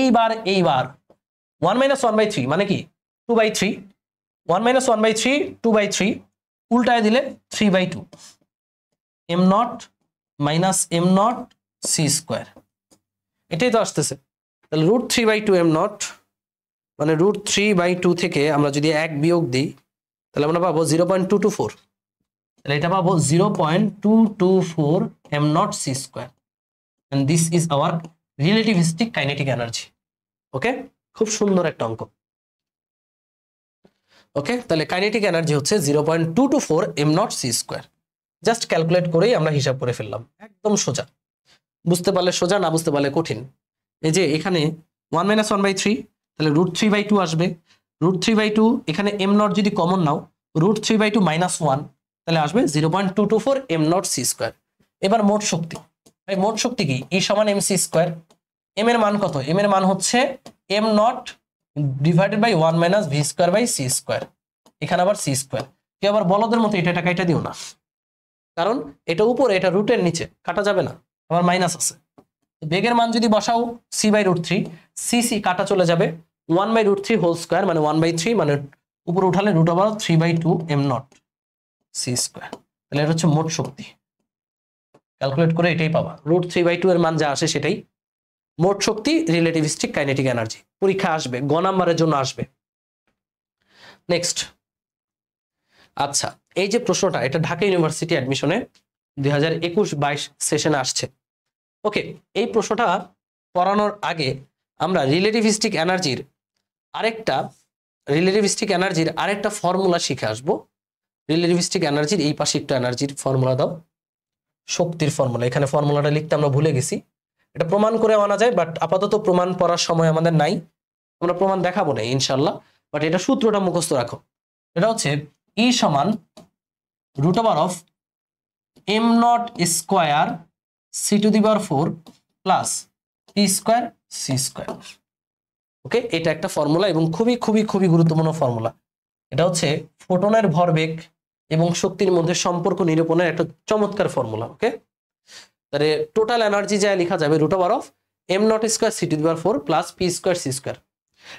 এইবার এইবার one minus one by three মানে কি two by three one minus one by three two by three উল্টায় দিলে three by two m naught minus m naught c square এটাই তো আসতেছে তাহলে root three by two m naught মানে root three by two থেকে আমরা যদি এক বিয়োগ দিই তাহলে আমরা পাবো zero point two two four তাহলে এটা পাবো zero point two two four m naught c square and this is our relativistic kinetic energy okay খুব সুন্দর একটা অঙ্ক ওকে তাহলে কাইনেটিক এনার্জি হচ্ছে zero point two two four m naught c square just calculate করেই আমরা হিসাব করে ফেললাম একদম সোজা বুঝতে পারলে সোজা না বুঝতে পারলে কঠিন এই যে এখানে one minus one by three তাহলে রুট থ্রি বাই টু আসবে রুট থ্রি বাই টু এখানে এম নট যদি কমন নাও root three by two minus one তাহলে আসবে zero point two two four m naught c square এবার মোট শক্তি ভাই মোট শক্তি কি ই e সমান এম সি স্কোয়ার এম এর মান কত এম এর মান হচ্ছে m naught divided by one minus V square by C square এখানে আবার সি স্কোয়ার কেউ আবার বলদের মতো এটা এটা কাটা দিও না কারণ এটা উপরে এটা রুটের নিচে কাটা যাবে না আবার মাইনাস আছে বেগের মান যদি বসাও c by root three c c কাটা চলে যাবে one by root three whole square মানে ওয়ান বাই থ্রি মানে উপরে উঠালে root over three by two m naught c square তাহলে এটা হচ্ছে মোট শক্তি ক্যালকুলেট করে এটাই পাবা রুট থ্রি বাই টু এর মান যা আসে সেটাই মোট শক্তি রিলেটিভিস্টিক কাইনেটিক এনার্জি পরীক্ষা আসবে গ নাম্বারের জন্য আসবে নেক্সট আচ্ছা এই যে প্রশ্নটা এটা ঢাকা ইউনিভার্সিটি অ্যাডমিশনে দুই হাজার একুশ বাইশ সেশনে আসছে ওকে এই প্রশ্নটা পড়ানোর আগে আমরা রিলেটিভিস্টিক এনার্জির আরেকটা রিলেটিভিস্টিক এনার্জির আরেকটা ফর্মুলা শিখে আসব রিলেটিভিস্টিক এনার্জির এই পাশে একটা এনার্জির ফর্মুলা দাও শক্তির ফর্মুলা এখানে ফর্মুলাটা লিখতে আমরা ভুলে গেছি এটা প্রমাণ করে আনা যায় বাট আপাতত প্রমাণ পড়ার সময় আমাদের নাই আমরা প্রমাণ দেখাবো না ইনশাল্লাহ বাট এটা সূত্রটা মুখস্থ রাখো এটা হচ্ছে ই সমান root over of m naught square c to the power four plus p square c square okay এটা একটা ফর্মুলা এবং খুবই খুবই খুবই গুরুত্বপূর্ণ ফর্মুলা এটা হচ্ছে ফোটনের ভরবেগ এবং শক্তির মধ্যে সম্পর্ক নিরূপণের একটা চমৎকার ফর্মুলা ওকে তাহলে টোটাল এনার্জি যা লেখা যাবে root over of m naught square c to the power four plus p square c square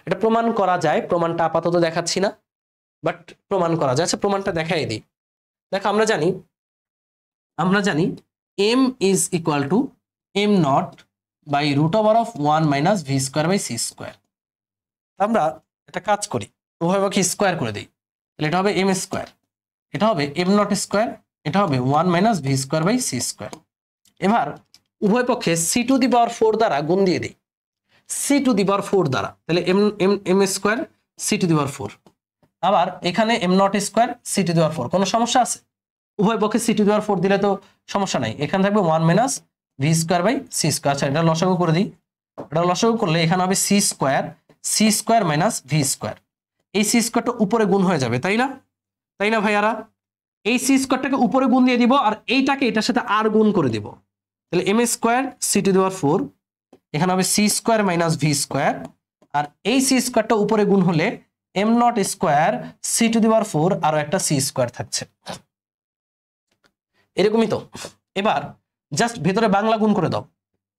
এটা প্রমাণ করা যায় প্রমাণটা আপাতত দেখাচ্ছি না বাট প্রমাণ করা যায় আচ্ছা প্রমাণটা দেখাই দিই দেখো আমরা জানি আমরা জানি m is equal to m naught by root over of one minus V square by C square আমরা একটা কাজ করি উভয়পক্ষে স্কোয়ার করে দিই তাহলে এটা হবে এম স্কোয়ার এটা হবে এম নট স্কোয়ার এটা হবে one minus V square by C square এবার উভয় পক্ষে c to the power four দ্বারা গুণ দিয়ে দিই c to the power four দ্বারা তাহলে m m m square c to the power four আবার এখানে m naught square c to the power four কোনো সমস্যা আছে উভয় পক্ষে c to the power four দিলে তো সমস্যা নাই এখানে থাকবে one minus V square by C square আচ্ছা এটা লসাগু করে দিই এটা লসাগু করলে এখানে হবে c square c square minus V square এই সি স্কোয়ারটা উপরে গুণ হয়ে যাবে তাই না তাই না ভাইয়ারা এই সি স্কোয়ারটাকে উপরে গুণ দিয়ে দিব আর এইটাকে এটার সাথে আর গুণ করে দিব তাহলে m square c to the power four এখানে হবে c square minus V square আর এই সি স্কোয়ারটা উপরে গুণ হলে m naught square c to the power four আরও একটা সি স্কোয়ার থাকছে এরকমই তো এবার জাস্ট ভেতরে বাংলা গুণ করে দাও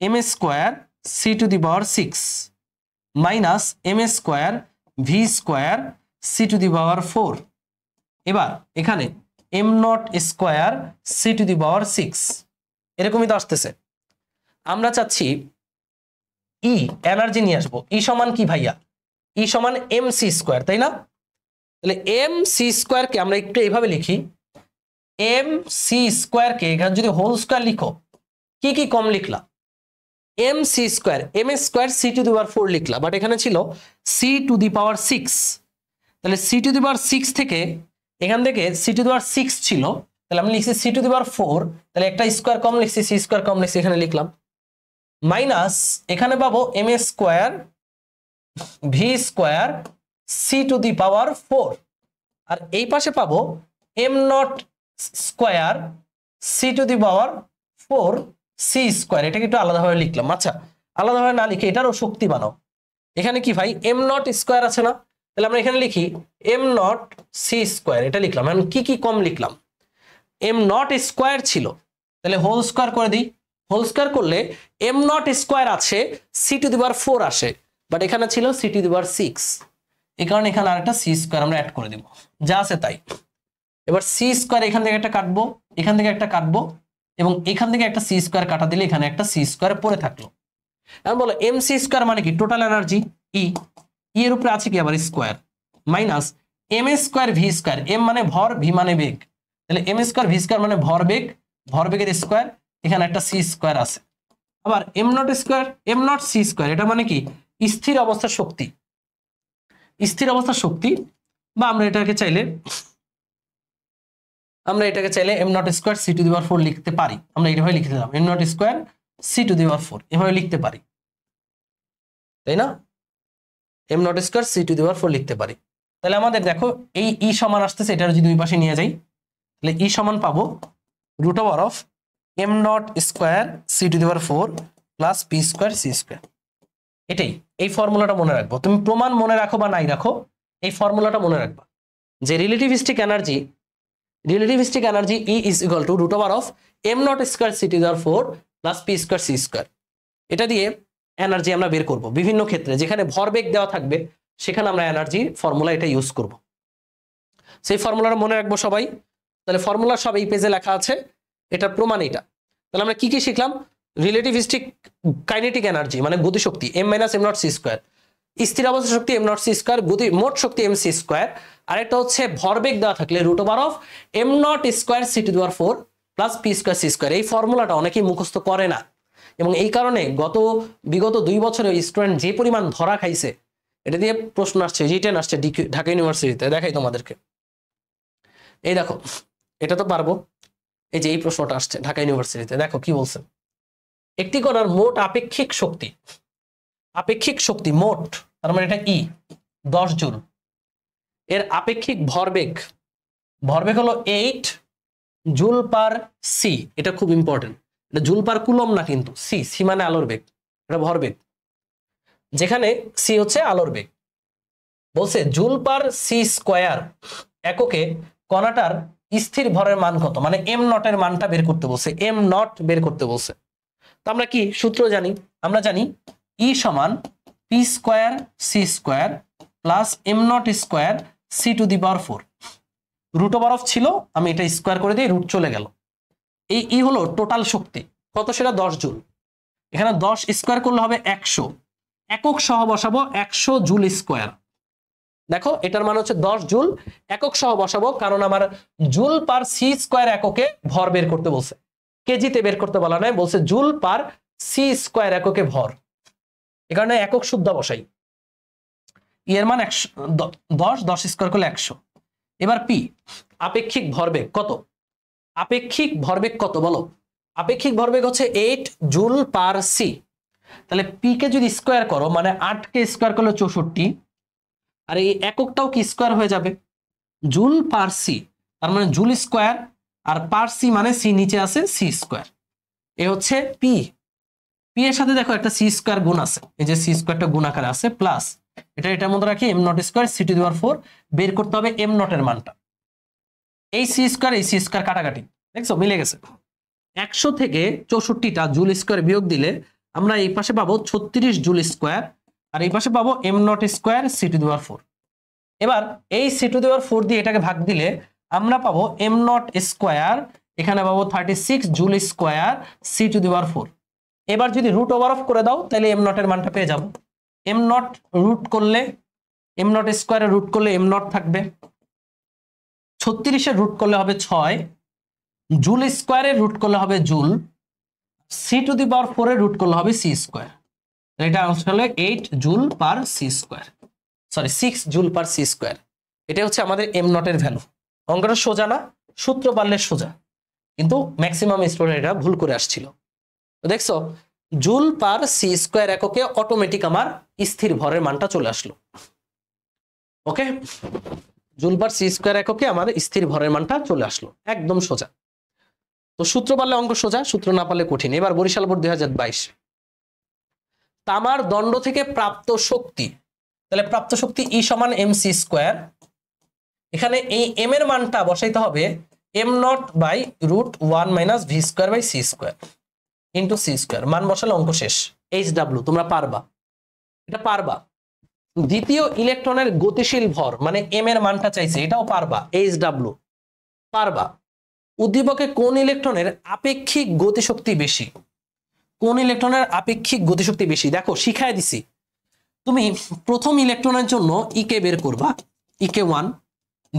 m square c to the power six minus m square v square c to the power four এবার এখানে m naught square c to the power six এরকমই তো আসতেছে আমরা চাচ্ছি ই e, এনার্জি নিয়ে আসবো ই e সমান কি ভাইয়া ই e সমান এম সি স্কোয়ার তাই না তাহলে এম সি স্কোয়ারকে আমরা একটু এইভাবে লিখি এম সি স্কোয়ারকে এখানে যদি হোল স্কোয়ার লিখো কি কি কম লিখলা এম সি স্কোয়ার এম এ square c to the power four লিখলা বাট এখানে ছিল c to the power six তাহলে c to the power six থেকে এখান থেকে সি টু দেওয়ার সিক্স ছিল তাহলে আমি লিখছি সি টু দেওয়ার ফোর তাহলে একটা স্কোয়ার কম লিখছি সি স্কোয়ার কম লিখছি এখানে লিখলাম মাইনাস এখানে পাবো এম এ square v square c to the power four আর এই পাশে পাবো m naught square c to the power four c square এটাকে একটু আলাদাভাবে লিখলাম আচ্ছা আলাদাভাবে না লিখে এটারও শক্তি বানাও এখানে কি ভাই এম নট স্কোয়ার আছে না তাহলে আমরা এখানে লিখি এম নট সি স্কোয়ার এটা লিখলাম এখন কি কি কম লিখলাম এম নট স্কোয়ার ছিল তাহলে হোল স্কোয়ার করে দিই হোল স্কোয়ার করলে এম নট স্কোয়ার আছে সি টু দিবার ফোর আসে বাট এখানে ছিল সি টু দিবার সিক্স এই কারণে এখানে আরেকটা সি স্কোয়ার আমরা অ্যাড করে দিব যা আছে তাই এবার সি স্কোয়ার এখান থেকে একটা কাটবো এখান থেকে একটা কাটবো এবং এখান থেকে একটা সি স্কোয়ার কাটা দিলে এখানে একটা সি স্কোয়ার পরে থাকলো এখন বলো এম সি স্কোয়ার মানে কি টোটাল এনার্জি ই E এর উপরে আছে কি আবার square minus m square v square m মানে ভর ভি মানে বেগ তাহলে এম স্কোয়ার ভি স্কোয়ার মানে ভর বেগ ভর বেগের স্কোয়ার এখানে একটা সি স্কোয়ার আছে আবার m naught square m naught c square এটা মানে কি স্থির অবস্থার শক্তি স্থির অবস্থার শক্তি বা আমরা এটাকে চাইলে আমরা এটাকে চাইলে m naught square c to the power four লিখতে পারি আমরা এইভাবে লিখে দিলাম m naught square c to the power four এভাবে লিখতে পারি তাই না m naught square c to the power four লিখতে পারি তাহলে আমাদের দেখো এই ই e সমান আসতেছে এটা যদি দুই পাশে নিয়ে যাই তাহলে ই e সমান পাবো root over of m naught square c to the power four plus p square c square এটাই এই ফর্মুলাটা মনে রাখবো তুমি প্রমাণ মনে রাখো বা নাই রাখো এই ফর্মুলাটা মনে রাখবা যে relativistic energy relativistic energy e is equal to root over of m naught square c to the power four plus p square c square এটা দিয়ে এনার্জি আমরা বের করব বিভিন্ন ক্ষেত্রে যেখানে ভরবেগ দেওয়া থাকবে সেখানে আমরা এনার্জি ফর্মুলা এটা ইউজ করব সেই ফর্মুলাটা মনে রাখবো সবাই তাহলে ফর্মুলা সব এই পেজে লেখা আছে এটার প্রমাণ এটা তাহলে আমরা কি কি শিখলাম রিলেটিভিস্টিক কাইনেটিক এনার্জি মানে শক্তি m minus m naught c square স্থির অবস্থা শক্তি এম নট সি স্কোয়ার গতি মোট শক্তি এম সি স্কোয়ার আরেকটা হচ্ছে ভরবেগ দেওয়া থাকলে root over of m naught square c to to four plus p square c square এই ফর্মুলাটা অনেকেই মুখস্থ করে না এবং এই কারণে গত বিগত দুই বছরে স্টুডেন্ট যে পরিমাণ ধরা খাইছে এটা দিয়ে প্রশ্ন আসছে রিটেন আসছে ঢাকা ইউনিভার্সিটিতে দেখাই তোমাদেরকে এই দেখো এটা তো পারবো এই যে এই প্রশ্নটা আসছে ঢাকা ইউনিভার্সিটিতে দেখো কি বলছে একটি করার মোট আপেক্ষিক শক্তি আপেক্ষিক শক্তি মোট তার মানে এটা ই দশ জুল এর আপেক্ষিক ভরবেগ ভরবেগ হলো এইট জুল পার সি এটা খুব ইম্পর্টেন্ট জুলপার কুলম না কিন্তু সি সি মানে আলোর বেগ এটা ভরবেগ যেখানে সি হচ্ছে আলোর বেগ বলছে জুলপার সি স্কোয়ার এককে কণাটার স্থির ভরের মান কত মানে এম নটের মানটা বের করতে বলছে এম নট বের করতে বলছে তো আমরা কি সূত্র জানি আমরা জানি ই e সমান p square c square plus m naught square c to the power four root over of ছিল আমি এটা স্কোয়ার করে দিয়ে রুট চলে গেল এই ই হলো টোটাল শক্তি কত সেটা দশ জুল এখানে দশ স্কোয়ার করলে হবে একশো একক সহ বসাবো একশো জুল স্কোয়ার দেখো এটার মানে হচ্ছে দশ জুল একক সহ বসাবো কারণ আমার জুল পার সি স্কোয়ার এককে ভর বের করতে বলছে কেজিতে বের করতে বলা নয় বলছে জুল পার সি স্কোয়ার এককে ভর এ কারণে একক শুদ্ধ বসাই ইয়ের e মান একশো দশ দশ স্কোয়ার করলে একশো এবার পি আপেক্ষিক ভরবে কত আপেক্ষিক ভরবেগ কত বলো আপেক্ষিক ভরবেগ হচ্ছে এইট জুল পার সি তাহলে পি কে যদি স্কোয়ার করো মানে আটকে স্কোয়ার করলে চৌষট্টি আর এই এককটাও কি স্কোয়ার হয়ে যাবে জুল পার সি তার মানে জুল স্কোয়ার আর পার সি মানে সি নিচে আছে সি স্কোয়ার এ হচ্ছে পি পি এর সাথে দেখো একটা সি স্কোয়ার গুণ আছে এই যে সি স্কোয়ারটা গুণ আকারে আছে প্লাস এটা এটার মধ্যে রাখি m naught square c to the power four বের করতে হবে এম নটের মানটা এই সি স্কোয়ার এই সি স্কোয়ার কাটাকাটি দেখছো মিলে গেছে একশো থেকে চৌষট্টিটা জুল স্কোয়ার বিয়োগ দিলে আমরা এই পাশে পাবো ছত্রিশ জুল স্কোয়ার আর এই পাশে পাবো m naught square c to the power four এবার এই সি টু দেওয়ার ফোর দিয়ে এটাকে ভাগ দিলে আমরা পাবো এম নট স্কোয়ার এখানে পাবো thirty six joule square c to the power four এবার যদি রুট ওভার অফ করে দাও তাহলে এম নটের মানটা পেয়ে যাবো এম নট রুট করলে এম নট স্কোয়ারে রুট করলে এম নট থাকবে ছত্রিশের রুট করলে হবে ছয় জুল স্কোয়ারের রুট করলে হবে joule c to the power ফোরের রুট করলে হবে সি স্কোয়ার এটা হলো eight joule per c square sorry six joule per c square এটা হচ্ছে আমাদের এম নটের ভ্যালু অঙ্কটা সোজা না সূত্র পারলে সোজা কিন্তু ম্যাক্সিমাম স্টুডেন্ট এটা ভুল করে আসছিল তো দেখছো জুল পার সি স্কোয়ার এককে অটোমেটিক আমার স্থির ভরের মানটা চলে আসলো ওকে জুলবার সি স্কোয়ার এককে আমার স্থির ভরের মানটা চলে আসলো একদম সোজা তো সূত্র পারলে অঙ্ক সোজা সূত্র না পারলে কঠিন এবার বরিশাল বোর্ড দুই তামার দণ্ড থেকে প্রাপ্ত শক্তি তাহলে প্রাপ্ত শক্তি ই সমান এম সি স্কোয়ার এখানে এই এম এর মানটা বসাইতে হবে m naught by root one minus V square by C square into c square মান বসালে অঙ্ক শেষ এইচ ডাব্লু তোমরা পারবা এটা পারবা দ্বিতীয় ইলেকট্রনের গতিশীল ভর মানে এম এর মানটা চাইছে এটাও পারবা এইচ ডাব্লু পারবা উদ্দীপকে কোন ইলেকট্রনের আপেক্ষিক গতিশক্তি বেশি কোন ইলেকট্রনের আপেক্ষিক গতিশক্তি বেশি দেখো শিখায় দিছি তুমি প্রথম ইলেকট্রনের জন্য ইকে e বের করবা ইকে e ওয়ান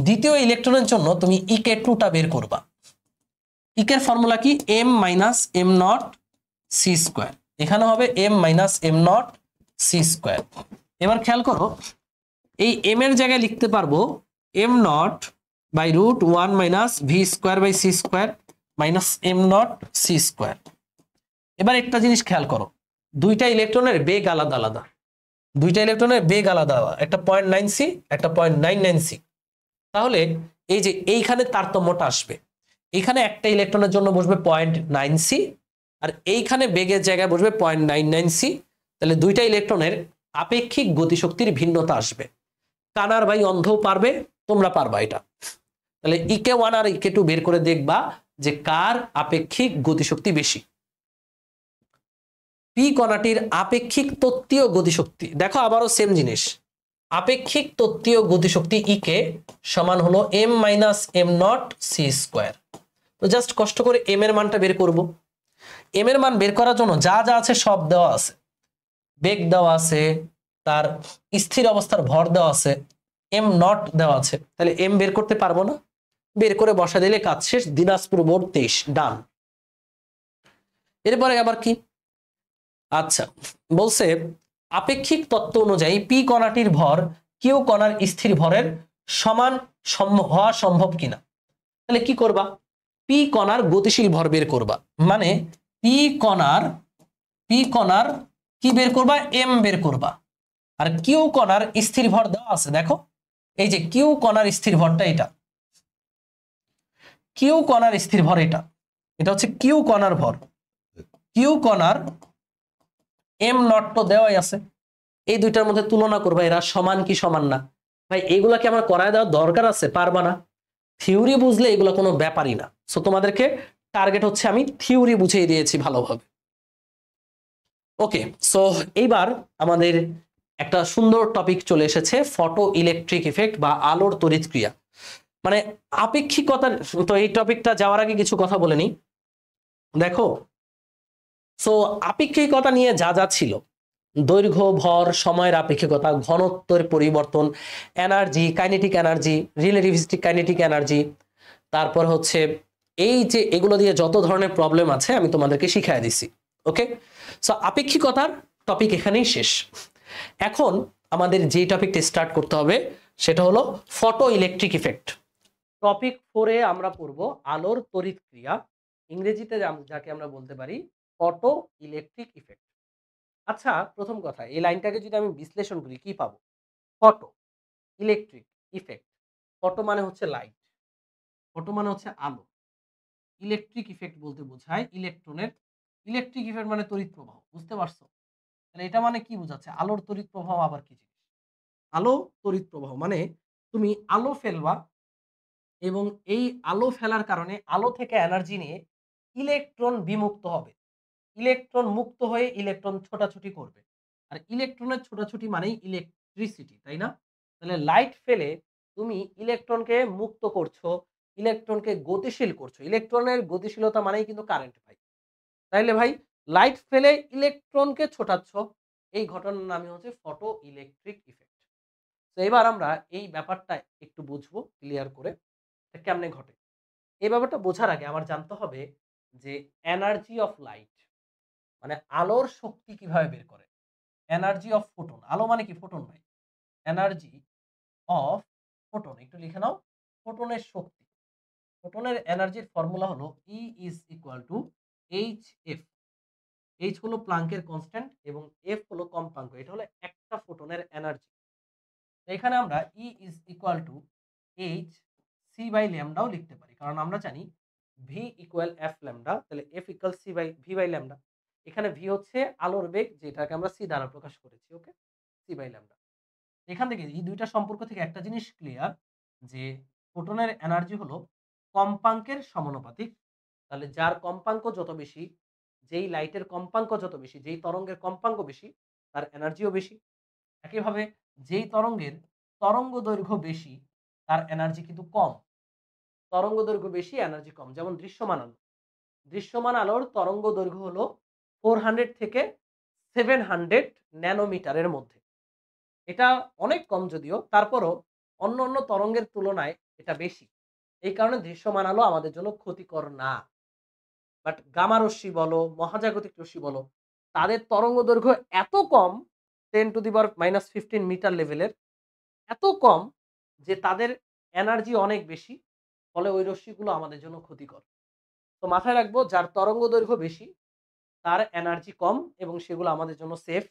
দ্বিতীয় ইলেকট্রনের জন্য তুমি ইকে e টুটা বের করবা ইকের ফর্মুলা কি m minus m naught c square এখানে হবে m minus m naught c square এবার খেয়াল করো এই এম এর জায়গায় লিখতে পারবো m naught by root one minus V square by C square minus m naught c square এবার একটা জিনিস খেয়াল করো দুইটা ইলেকট্রনের বেগ আলাদা আলাদা দুইটা ইলেকট্রনের বেগ আলাদা একটা পয়েন্ট নাইন সি একটা পয়েন্ট নাইন নাইন সি তাহলে এই যে এইখানে তারতম্যটা আসবে এখানে একটা ইলেকট্রনের জন্য বসবে পয়েন্ট নাইন সি আর এইখানে বেগের জায়গায় বসবে পয়েন্ট নাইন নাইন সি তাহলে দুইটা ইলেকট্রনের আপেক্ষিক গতিশক্তির ভিন্নতা আসবে কানার ভাই অন্ধও পারবে তোমরা পারবা এটা তাহলে ইকে ওয়ান আর ইকে টু বের করে দেখবা যে কার আপেক্ষিক গতিশক্তি বেশি পি কণাটির আপেক্ষিক তত্ত্বীয় গতিশক্তি দেখো আবারও সেম জিনিস আপেক্ষিক তত্ত্বীয় গতিশক্তি ইকে e সমান হলো m minus m naught c square তো জাস্ট কষ্ট করে এম এর মানটা বের করব এম এর মান বের করার জন্য যা যা আছে সব দেওয়া আছে বেগ দেওয়া আছে তার স্থির অবস্থার ভর দেওয়া আছে এম নট দেওয়া আছে তাহলে এম বের করতে পারবো না বের করে বসা দিলে কাজ শেষ দিনাজপুর মোট তেইশ ডান এরপরে আবার কি আচ্ছা বলছে আপেক্ষিক তত্ত্ব অনুযায়ী পি কণাটির ভর কেউ কণার স্থির ভরের সমান হওয়া সম্ভব কিনা তাহলে কি করবা পি কণার গতিশীল ভর বের করবা মানে পি কণার পি কণার কি বের করবা এম বের করবা আর কিউ কনার স্থির ভর দেওয়া আছে দেখো এই যে কিউ কনার স্থির ভরটা এটা কিউ কণার স্থির ভর এটা এটা হচ্ছে কিউ কণার ভর কিউ কনার এম নট তো দেওয়াই আছে এই দুইটার মধ্যে তুলনা করবা এরা সমান কি সমান না ভাই এগুলাকে আমার করায় দেওয়ার দরকার আছে পারবা না থিওরি বুঝলে এগুলো কোনো ব্যাপারই না সো তোমাদেরকে টার্গেট হচ্ছে আমি থিওরি বুঝিয়ে দিয়েছি ভালোভাবে ওকে সো এইবার আমাদের একটা সুন্দর টপিক চলে এসেছে ফটো ইলেকট্রিক ইফেক্ট বা আলোর তড়িৎ ক্রিয়া মানে আপেক্ষিকতা তো এই টপিকটা যাওয়ার আগে কিছু কথা বলে নিই দেখো সো আপেক্ষিকতা নিয়ে যা যা ছিল দৈর্ঘ্য ভর সময়ের আপেক্ষিকতা ঘনত্বের পরিবর্তন energy kinetic energy relativistic kinetic energy তারপর হচ্ছে এই যে এগুলো দিয়ে যত ধরনের প্রবলেম আছে আমি তোমাদেরকে শিখাই দিছি ওকে সো আপেক্ষিকতার টপিক এখানেই শেষ এখন আমাদের যে টপিকটা স্টার্ট করতে হবে সেটা হলো ফটো ইলেকট্রিক ইফেক্ট টপিক ফোরে আমরা পড়ব আলোর তড়িৎ ক্রিয়া ইংরেজিতে যাকে আমরা বলতে পারি ফটো ইলেকট্রিক ইফেক্ট আচ্ছা প্রথম কথা এই লাইনটাকে যদি আমি বিশ্লেষণ করি কি পাবো ফটো ইলেকট্রিক ইফেক্ট ফটো মানে হচ্ছে লাইট ফটো মানে হচ্ছে আলো ইলেকট্রিক ইফেক্ট বলতে বোঝায় ইলেকট্রনের ইলেকট্রিক ইফেক্ট মানে তড়িৎ প্রবাহ বুঝতে পারছো তাহলে এটা মানে কি বোঝাচ্ছে আলোর তড়িৎ প্রবাহ আবার কি জিনিস আলো তড়িৎ প্রবাহ মানে তুমি আলো ফেলবা এবং এই আলো ফেলার কারণে আলো থেকে এনার্জি নিয়ে ইলেকট্রন বিমুক্ত হবে ইলেকট্রন মুক্ত হয়ে ইলেকট্রন ছোটাছুটি করবে আর ইলেকট্রনের ছোটাছুটি মানেই ইলেকট্রিসিটি তাই না তাহলে লাইট ফেলে তুমি ইলেকট্রনকে মুক্ত করছো ইলেকট্রনকে গতিশীল করছো ইলেকট্রনের গতিশীলতা মানেই কিন্তু কারেন্ট ভাই তাইলে ভাই লাইট ফেলে ইলেকট্রনকে ছোটাচ্ছ এই ঘটনার নামই হচ্ছে ফটো ইলেকট্রিক ইফেক্ট তো এবার আমরা এই ব্যাপারটা একটু বুঝবো ক্লিয়ার করে কেমনে ঘটে এই ব্যাপারটা বোঝার আগে আমার জানতে হবে যে এনার্জি অফ লাইট মানে আলোর শক্তি কিভাবে বের করে এনার্জি অফ ফোটন আলো মানে কি ফোটন ভাই এনার্জি অফ ফোটন একটু লিখে নাও ফোটনের শক্তি ফোটনের এনার্জির ফর্মুলা হলো E is equal to H F H হলো প্লাঙ্কের কনস্ট্যান্ট এবং এফ হলো কম্পাঙ্ক এটা হলো একটা ফোটনের এনার্জি এখানে আমরা E is equal to H C by ল্যামডাও লিখতে পারি কারণ আমরা জানি ভি ইকুয়াল এফ ল্যামডা তাহলে F equal C by V by lambda এখানে ভি হচ্ছে আলোর বেগ যেটাকে আমরা সি দ্বারা প্রকাশ করেছি ওকে সি বাই ল্যামডা এখান থেকে এই দুইটা সম্পর্ক থেকে একটা জিনিস ক্লিয়ার যে ফোটনের এনার্জি হলো কম্পাঙ্কের সমানুপাতিক তাহলে যার কম্পাঙ্ক যত বেশি যেই লাইটের কম্পাঙ্ক যত বেশি যেই তরঙ্গের কম্পাঙ্ক বেশি তার এনার্জিও বেশি একইভাবে যেই তরঙ্গের তরঙ্গ দৈর্ঘ্য বেশি তার এনার্জি কিন্তু কম তরঙ্গ দৈর্ঘ্য বেশি এনার্জি কম যেমন দৃশ্যমান আলো দৃশ্যমান আলোর তরঙ্গ দৈর্ঘ্য হলো ফোর হান্ড্রেড থেকে সেভেন হান্ড্রেড ন্যানোমিটারের মধ্যে এটা অনেক কম যদিও তারপরও অন্য অন্য তরঙ্গের তুলনায় এটা বেশি এই কারণে দৃশ্যমান আলো আমাদের জন্য ক্ষতিকর না বাট গামা রশ্মি বলো মহাজাগতিক রশ্মি বলো তাদের তরঙ্গ দৈর্ঘ্য এত কম টেন টু দি বার মাইনাস ফিফটিন মিটার লেভেলের এত কম যে তাদের এনার্জি অনেক বেশি ফলে ওই রশ্মিগুলো আমাদের জন্য ক্ষতিকর তো মাথায় রাখবো যার তরঙ্গ দৈর্ঘ্য বেশি তার এনার্জি কম এবং সেগুলো আমাদের জন্য সেফ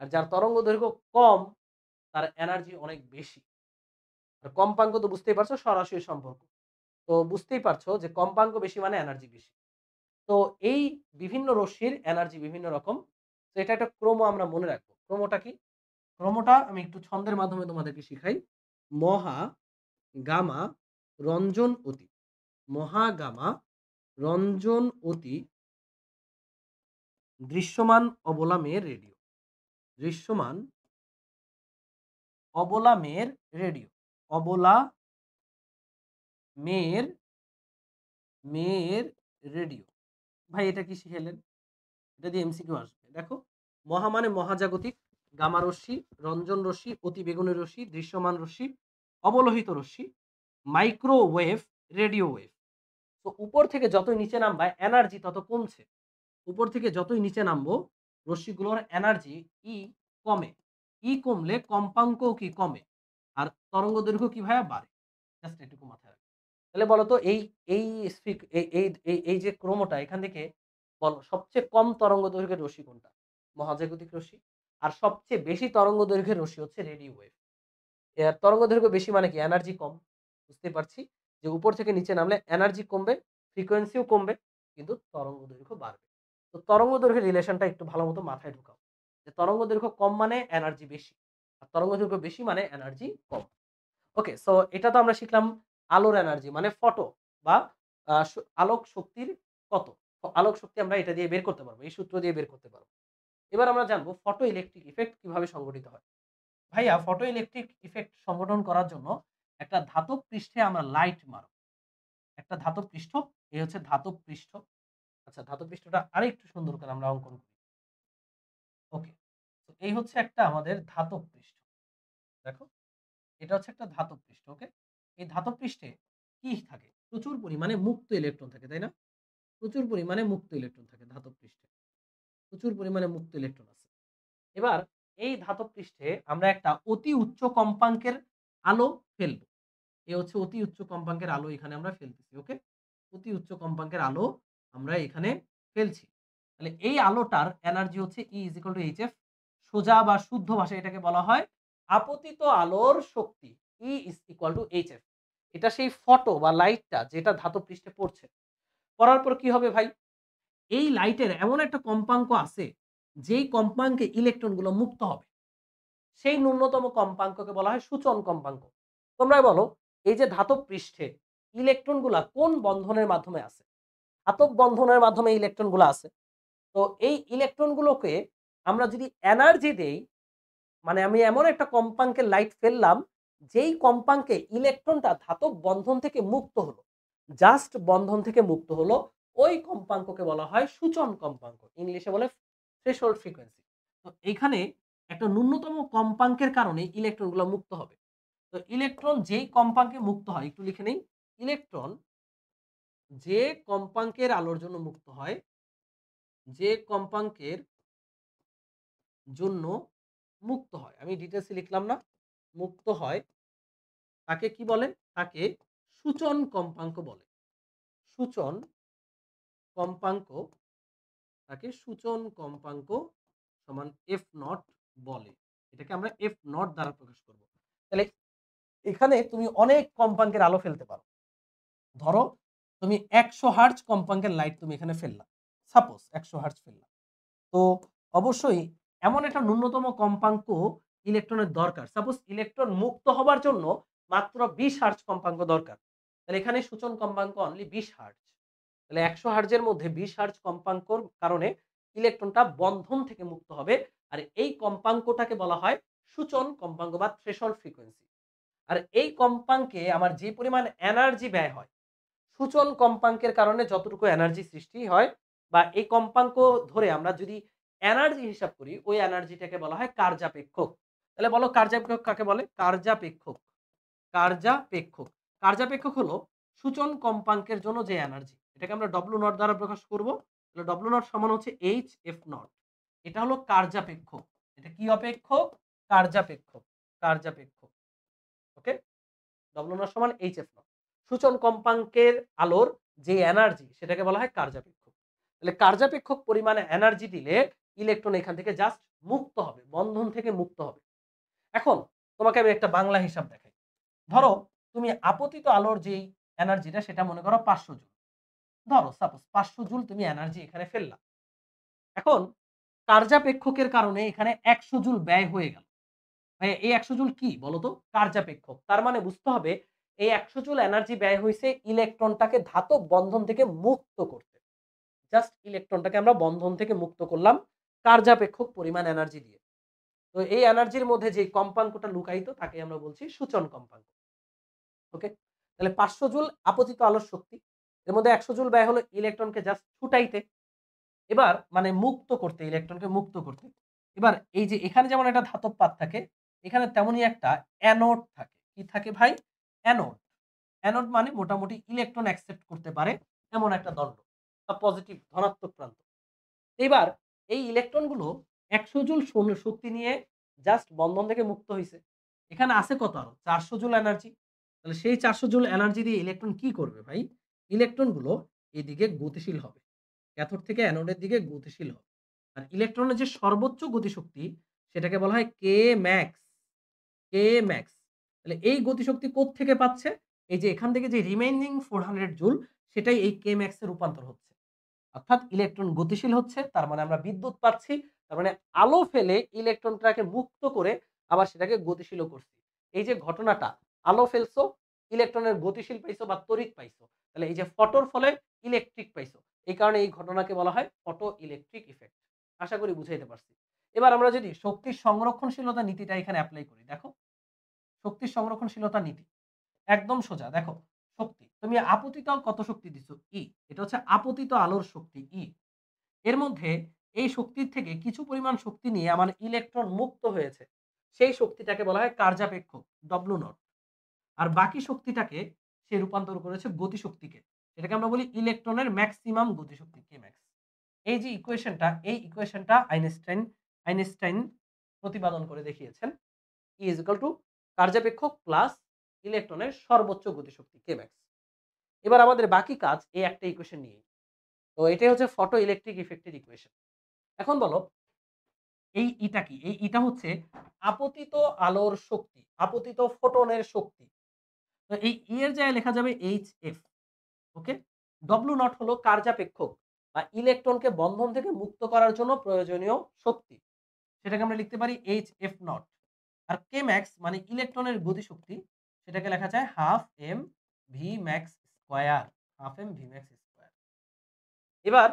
আর যার তরঙ্গ দৈর্ঘ্য কম তার এনার্জি অনেক বেশি আর কম্পাঙ্ক তো বুঝতেই পারছো সরাসরি সম্পর্ক তো বুঝতেই পারছো যে কম্পাঙ্ক বেশি মানে এনার্জি বেশি তো এই বিভিন্ন রশ্মির এনার্জি বিভিন্ন রকম তো এটা একটা ক্রম আমরা মনে রাখবো ক্রমটা কি ক্রমটা আমি একটু ছন্দের মাধ্যমে তোমাদেরকে শিখাই মহা গামা রঞ্জন অতি মহা গামা রঞ্জন অতি দৃশ্যমান অবলা মেয়ের রেডিও দৃশ্যমান অবলা মেয়ের রেডিও অবলা মেয়ের মেয়ের রেডিও ভাই এটা কি শিখেলেন এটা দিয়ে এমসিকিউ আসবে দেখো মহা মানে মহাজাগতিক গামা রশ্মি রঞ্জন রশ্মি অতি বেগুনের রশ্মি দৃশ্যমান রশ্মি অবলোহিত রশ্মি মাইক্রোওয়েভ রেডিও ওয়েভ তো উপর থেকে যতই নিচে নামবা এনার্জি তত কমছে উপর থেকে যতই নিচে নামবো রশ্মিগুলোর এনার্জি ই e কমে ই e কমলে কম্পাঙ্ক কি কমে আর তরঙ্গ দৈর্ঘ্য কি ভাইয়া বাড়ে জাস্ট এটুকু মাথায় তাহলে বলো তো এই এই এই এই যে ক্রমটা এখান থেকে বলো সবচেয়ে কম তরঙ্গ দৈর্ঘ্যের রশ্মি কোনটা মহাজাগতিক রশ্মি আর সবচেয়ে বেশি তরঙ্গ দৈর্ঘ্যের রশ্মি হচ্ছে রেডিও ওয়েভ এর তরঙ্গ দৈর্ঘ্য বেশি মানে কি এনার্জি কম বুঝতে পারছি যে উপর থেকে নিচে নামলে এনার্জি কমবে ফ্রিকোয়েন্সিও কমবে কিন্তু তরঙ্গ দৈর্ঘ্য বাড়বে তো তরঙ্গ দৈর্ঘ্যের রিলেশনটা একটু ভালো মতো মাথায় ঢুকাও যে তরঙ্গ দৈর্ঘ্য কম মানে এনার্জি বেশি আর তরঙ্গ দৈর্ঘ্য বেশি মানে এনার্জি কম ওকে সো এটা তো আমরা শিখলাম আলোর এনার্জি মানে ফটো বা আলোক শক্তির কত আলোক শক্তি আমরা এটা দিয়ে বের করতে পারবো এই সূত্র দিয়ে বের করতে পারবো এবার আমরা জানবো ফটো ইলেকট্রিক ইফেক্ট কিভাবে সংগঠিত হয় ভাইয়া ফটো ইলেকট্রিক ইফেক্ট সংগঠন করার জন্য একটা ধাতব পৃষ্ঠে আমরা লাইট মারো একটা ধাতব পৃষ্ঠ এই হচ্ছে ধাতব পৃষ্ঠ আচ্ছা ধাতব পৃষ্ঠটা আরেকটু সুন্দর করে আমরা অঙ্কন করি ওকে তো এই হচ্ছে একটা আমাদের ধাতব পৃষ্ঠ দেখো এটা হচ্ছে একটা ধাতব পৃষ্ঠ ওকে এই ধাতব পৃষ্ঠে কি থাকে প্রচুর পরিমাণে মুক্ত ইলেকট্রন থাকে তাই না প্রচুর পরিমাণে মুক্ত ইলেকট্রন থাকে ধাতব পৃষ্ঠে প্রচুর পরিমাণে মুক্ত ইলেকট্রন আছে এবার এই ধাতব পৃষ্ঠে আমরা একটা অতি উচ্চ কম্পাঙ্কের আলো ফেলবো এ হচ্ছে অতি উচ্চ কম্পাঙ্কের আলো এখানে আমরা ফেলতেছি ওকে অতি উচ্চ কম্পাঙ্কের আলো আমরা এখানে ফেলছি তাহলে এই আলোটার এনার্জি হচ্ছে E is equal to H F সোজা বা শুদ্ধ ভাষায় এটাকে বলা হয় আপতিত আলোর শক্তি E is equal to H F এটা সেই ফটো বা লাইটটা যেটা ধাতব পৃষ্ঠে পড়ছে পড়ার পর কি হবে ভাই এই লাইটের এমন একটা কম্পাঙ্ক আছে যেই কম্পাঙ্কে ইলেকট্রনগুলো মুক্ত হবে সেই ন্যূনতম কম্পাঙ্ককে বলা হয় সূচন কম্পাঙ্ক তোমরা বলো এই যে ধাতব পৃষ্ঠে ইলেকট্রনগুলা কোন বন্ধনের মাধ্যমে আছে ধাতব বন্ধনের মাধ্যমে ইলেকট্রনগুলো আছে তো এই ইলেকট্রনগুলোকে আমরা যদি এনার্জি দেই মানে আমি এমন একটা কম্পাঙ্কের লাইট ফেললাম যেই কম্পাঙ্কে ইলেকট্রনটা ধাতব বন্ধন থেকে মুক্ত হলো জাস্ট বন্ধন থেকে মুক্ত হলো ওই কম্পাঙ্ককে বলা হয় সূচন কম্পাঙ্ক ইংলিশে বলে থ্রেশোল্ড ফ্রিকোয়েন্সি তো এখানে একটা ন্যূনতম কম্পাঙ্কের কারণে ইলেকট্রনগুলো মুক্ত হবে তো ইলেকট্রন যেই কম্পাঙ্কে মুক্ত হয় একটু লিখে নেই ইলেকট্রন যে কম্পাঙ্কের আলোর জন্য মুক্ত হয় যে কম্পাঙ্কের জন্য মুক্ত হয় আমি ডিটেলসে লিখলাম না মুক্ত হয় তাকে কি বলে তাকে সূচন কম্পাঙ্ক বলে সূচন কম্পাঙ্ক তাকে সূচন কম্পাঙ্ক সমান এফ নট বলে এটাকে আমরা এফ নট দ্বারা প্রকাশ করব তাহলে এখানে তুমি অনেক কম্পাঙ্কের আলো ফেলতে পারো ধরো তুমি একশো হার্জ কম্পাঙ্কের লাইট তুমি এখানে ফেললা সাপোজ একশো হার্জ ফেললা তো অবশ্যই এমন একটা ন্যূনতম কম্পাঙ্ক ইলেকট্রনের দরকার সাপোজ ইলেকট্রন মুক্ত হবার জন্য মাত্র বিশ হার্জ কম্পাঙ্ক দরকার তাহলে এখানে সূচন কম্পাঙ্ক অনলি বিশ হার্জ তাহলে একশো হার্জের মধ্যে বিশ হার্জ কম্পাঙ্কর কারণে ইলেকট্রনটা বন্ধন থেকে মুক্ত হবে আর এই কম্পাঙ্কটাকে বলা হয় সূচন কম্পাঙ্ক বা থ্রেশল ফ্রিকোয়েন্সি আর এই কম্পাঙ্কে আমার যে পরিমাণ এনার্জি ব্যয় হয় সূচন কম্পাঙ্কের কারণে যতটুকু এনার্জি সৃষ্টি হয় বা এই কম্পাঙ্ক ধরে আমরা যদি এনার্জি হিসাব করি ওই এনার্জিটাকে বলা হয় কার্যাপেক্ষক তাহলে বলো কার্যাপেক্ষক কাকে বলে কার্যাপেক্ষক কার্যাপেক্ষক কার্যাপেক্ষক হলো সূচন কম্পাঙ্কের জন্য যে এনার্জি এটাকে আমরা ডব্লু নট দ্বারা প্রকাশ করব তাহলে ডব্লু নট সমান হচ্ছে এইচ এফ নট এটা হলো কার্যাপেক্ষক এটা কি অপেক্ষক কার্যাপেক্ষক কার্যাপেক্ষক ওকে ডব্লু নট সমান এইচ এফ নট সূচন কম্পাঙ্কের আলোর যে এনার্জি সেটাকে বলা হয় কার্যাপেক্ষক তাহলে কার্যাপেক্ষক পরিমাণে এনার্জি দিলে ইলেকট্রন এখান থেকে জাস্ট মুক্ত হবে বন্ধন থেকে মুক্ত হবে এখন তোমাকে আমি একটা বাংলা হিসাব দেখাই ধরো তুমি আপতিত আলোর যে এনার্জিটা সেটা মনে করো পাঁচশো জুল ধরো সাপোজ পাঁচশো জুল তুমি এনার্জি এখানে ফেললাম এখন কার্যাপেক্ষকের কারণে এখানে একশো জুল ব্যয় হয়ে গেল হ্যাঁ, এই একশো জুল কি বলতো কার্যাপেক্ষক তার মানে বুঝতে হবে এই একশো জুল এনার্জি ব্যয় হয়েছে ইলেকট্রনটাকে ধাতব বন্ধন থেকে মুক্ত করতে জাস্ট ইলেকট্রনটাকে আমরা বন্ধন থেকে মুক্ত করলাম কার্যাপেক্ষক পরিমাণ এনার্জি দিয়ে তো এই এনার্জির মধ্যে যে কম্পাঙ্কটা লুকায়িত তাকে আমরা বলছি সূচন কম্পাঙ্ক ওকে তাহলে পাঁচশো জুল আপতিত আলোর শক্তি এর মধ্যে একশো জুল ব্যয় হলো ইলেকট্রনকে জাস্ট ছুটাইতে এবার মানে মুক্ত করতে ইলেকট্রনকে মুক্ত করতে এবার এই যে এখানে যেমন একটা ধাতব পাত থাকে এখানে তেমনই একটা অ্যানোড থাকে কি থাকে ভাই অ্যানোড অ্যানোড মানে মোটামুটি ইলেকট্রন অ্যাকসেপ্ট করতে পারে এমন একটা দণ্ড বা পজিটিভ ধনাত্মক প্রান্ত এবার এই ইলেকট্রনগুলো একশো জুল শক্তি নিয়ে জাস্ট বন্ধন থেকে মুক্ত হয়েছে এখানে আছে কত আরো চারশো জুল এনার্জি তাহলে সেই চারশো জুল এনার্জি দিয়ে ইলেকট্রন কি করবে ভাই ইলেকট্রনগুলো এদিকে গতিশীল হবে ক্যাথোড থেকে অ্যানোডের দিকে গতিশীল হবে আর ইলেকট্রনের যে সর্বোচ্চ গতিশক্তি সেটাকে বলা হয় কে ম্যাক্স কে ম্যাক্স তাহলে এই গতিশক্তি থেকে পাচ্ছে এই যে এখান থেকে যে রিমেইনিং ফোর হান্ড্রেড জুল সেটাই এই কে ম্যাক্সে রূপান্তর হচ্ছে অর্থাৎ ইলেকট্রন গতিশীল হচ্ছে তার মানে আমরা বিদ্যুৎ পাচ্ছি তার মানে আলো ফেলে ইলেকট্রনটাকে মুক্ত করে আবার সেটাকে গতিশীল করছি এই যে ঘটনাটা আলো ফেলছো ইলেকট্রনের গতিশীল পাইছো বা তড়িৎ পাইছো তাহলে এই যে ফটোর ফলে ইলেকট্রিক পাইছো এই কারণে এই ঘটনাকে বলা হয় ফটো ইলেকট্রিক ইফেক্ট আশা করি বুঝাইতে পারছি এবার আমরা যদি শক্তির সংরক্ষণশীলতা নীতিটা এখানে অ্যাপ্লাই করি দেখো শক্তির সংরক্ষণশীলতা নীতি একদম সোজা দেখো শক্তি তুমি আপতিত কত শক্তি দিচ্ছ ই e, এটা হচ্ছে আপতিত আলোর শক্তি ই e। এর মধ্যে এই শক্তির থেকে কিছু পরিমাণ শক্তি নিয়ে আমার ইলেকট্রন মুক্ত হয়েছে সেই শক্তিটাকে বলা হয় কার্যাপেক্ষ ডব্লু নট আর বাকি শক্তিটাকে সে রূপান্তর করেছে গতিশক্তিকে এটাকে আমরা বলি ইলেকট্রনের ম্যাক্সিমাম গতিশক্তি কে ম্যাক্স এই যে ইকুয়েশনটা এই ইকুয়েশনটা আইনস্টাইন আইনস্টাইন প্রতিপাদন করে দেখিয়েছেন ই ইজ ইকাল টু কার্যাপেক্ষ প্লাস ইলেকট্রনের সর্বোচ্চ গতিশক্তি কে ম্যাক্স এবার আমাদের বাকি কাজ এই একটা ইকুয়েশন নিয়ে তো এটাই হচ্ছে ফটো ইলেকট্রিক ইফেক্টের ইকুয়েশন এখন বলো এই ইটা কি এই ইটা হচ্ছে আপতিত আলোর শক্তি আপতিত ফোটনের শক্তি তো এই ই e এর জায়গায় লেখা যাবে H F okay W naught হলো কার্যাপেক্ষক বা ইলেকট্রনকে বন্ধন থেকে মুক্ত করার জন্য প্রয়োজনীয় শক্তি সেটাকে আমরা লিখতে পারি এইচ এফ নট আর কে ম্যাক্স মানে ইলেকট্রনের শক্তি সেটাকে লেখা যায় half M V max square half M V max square এবার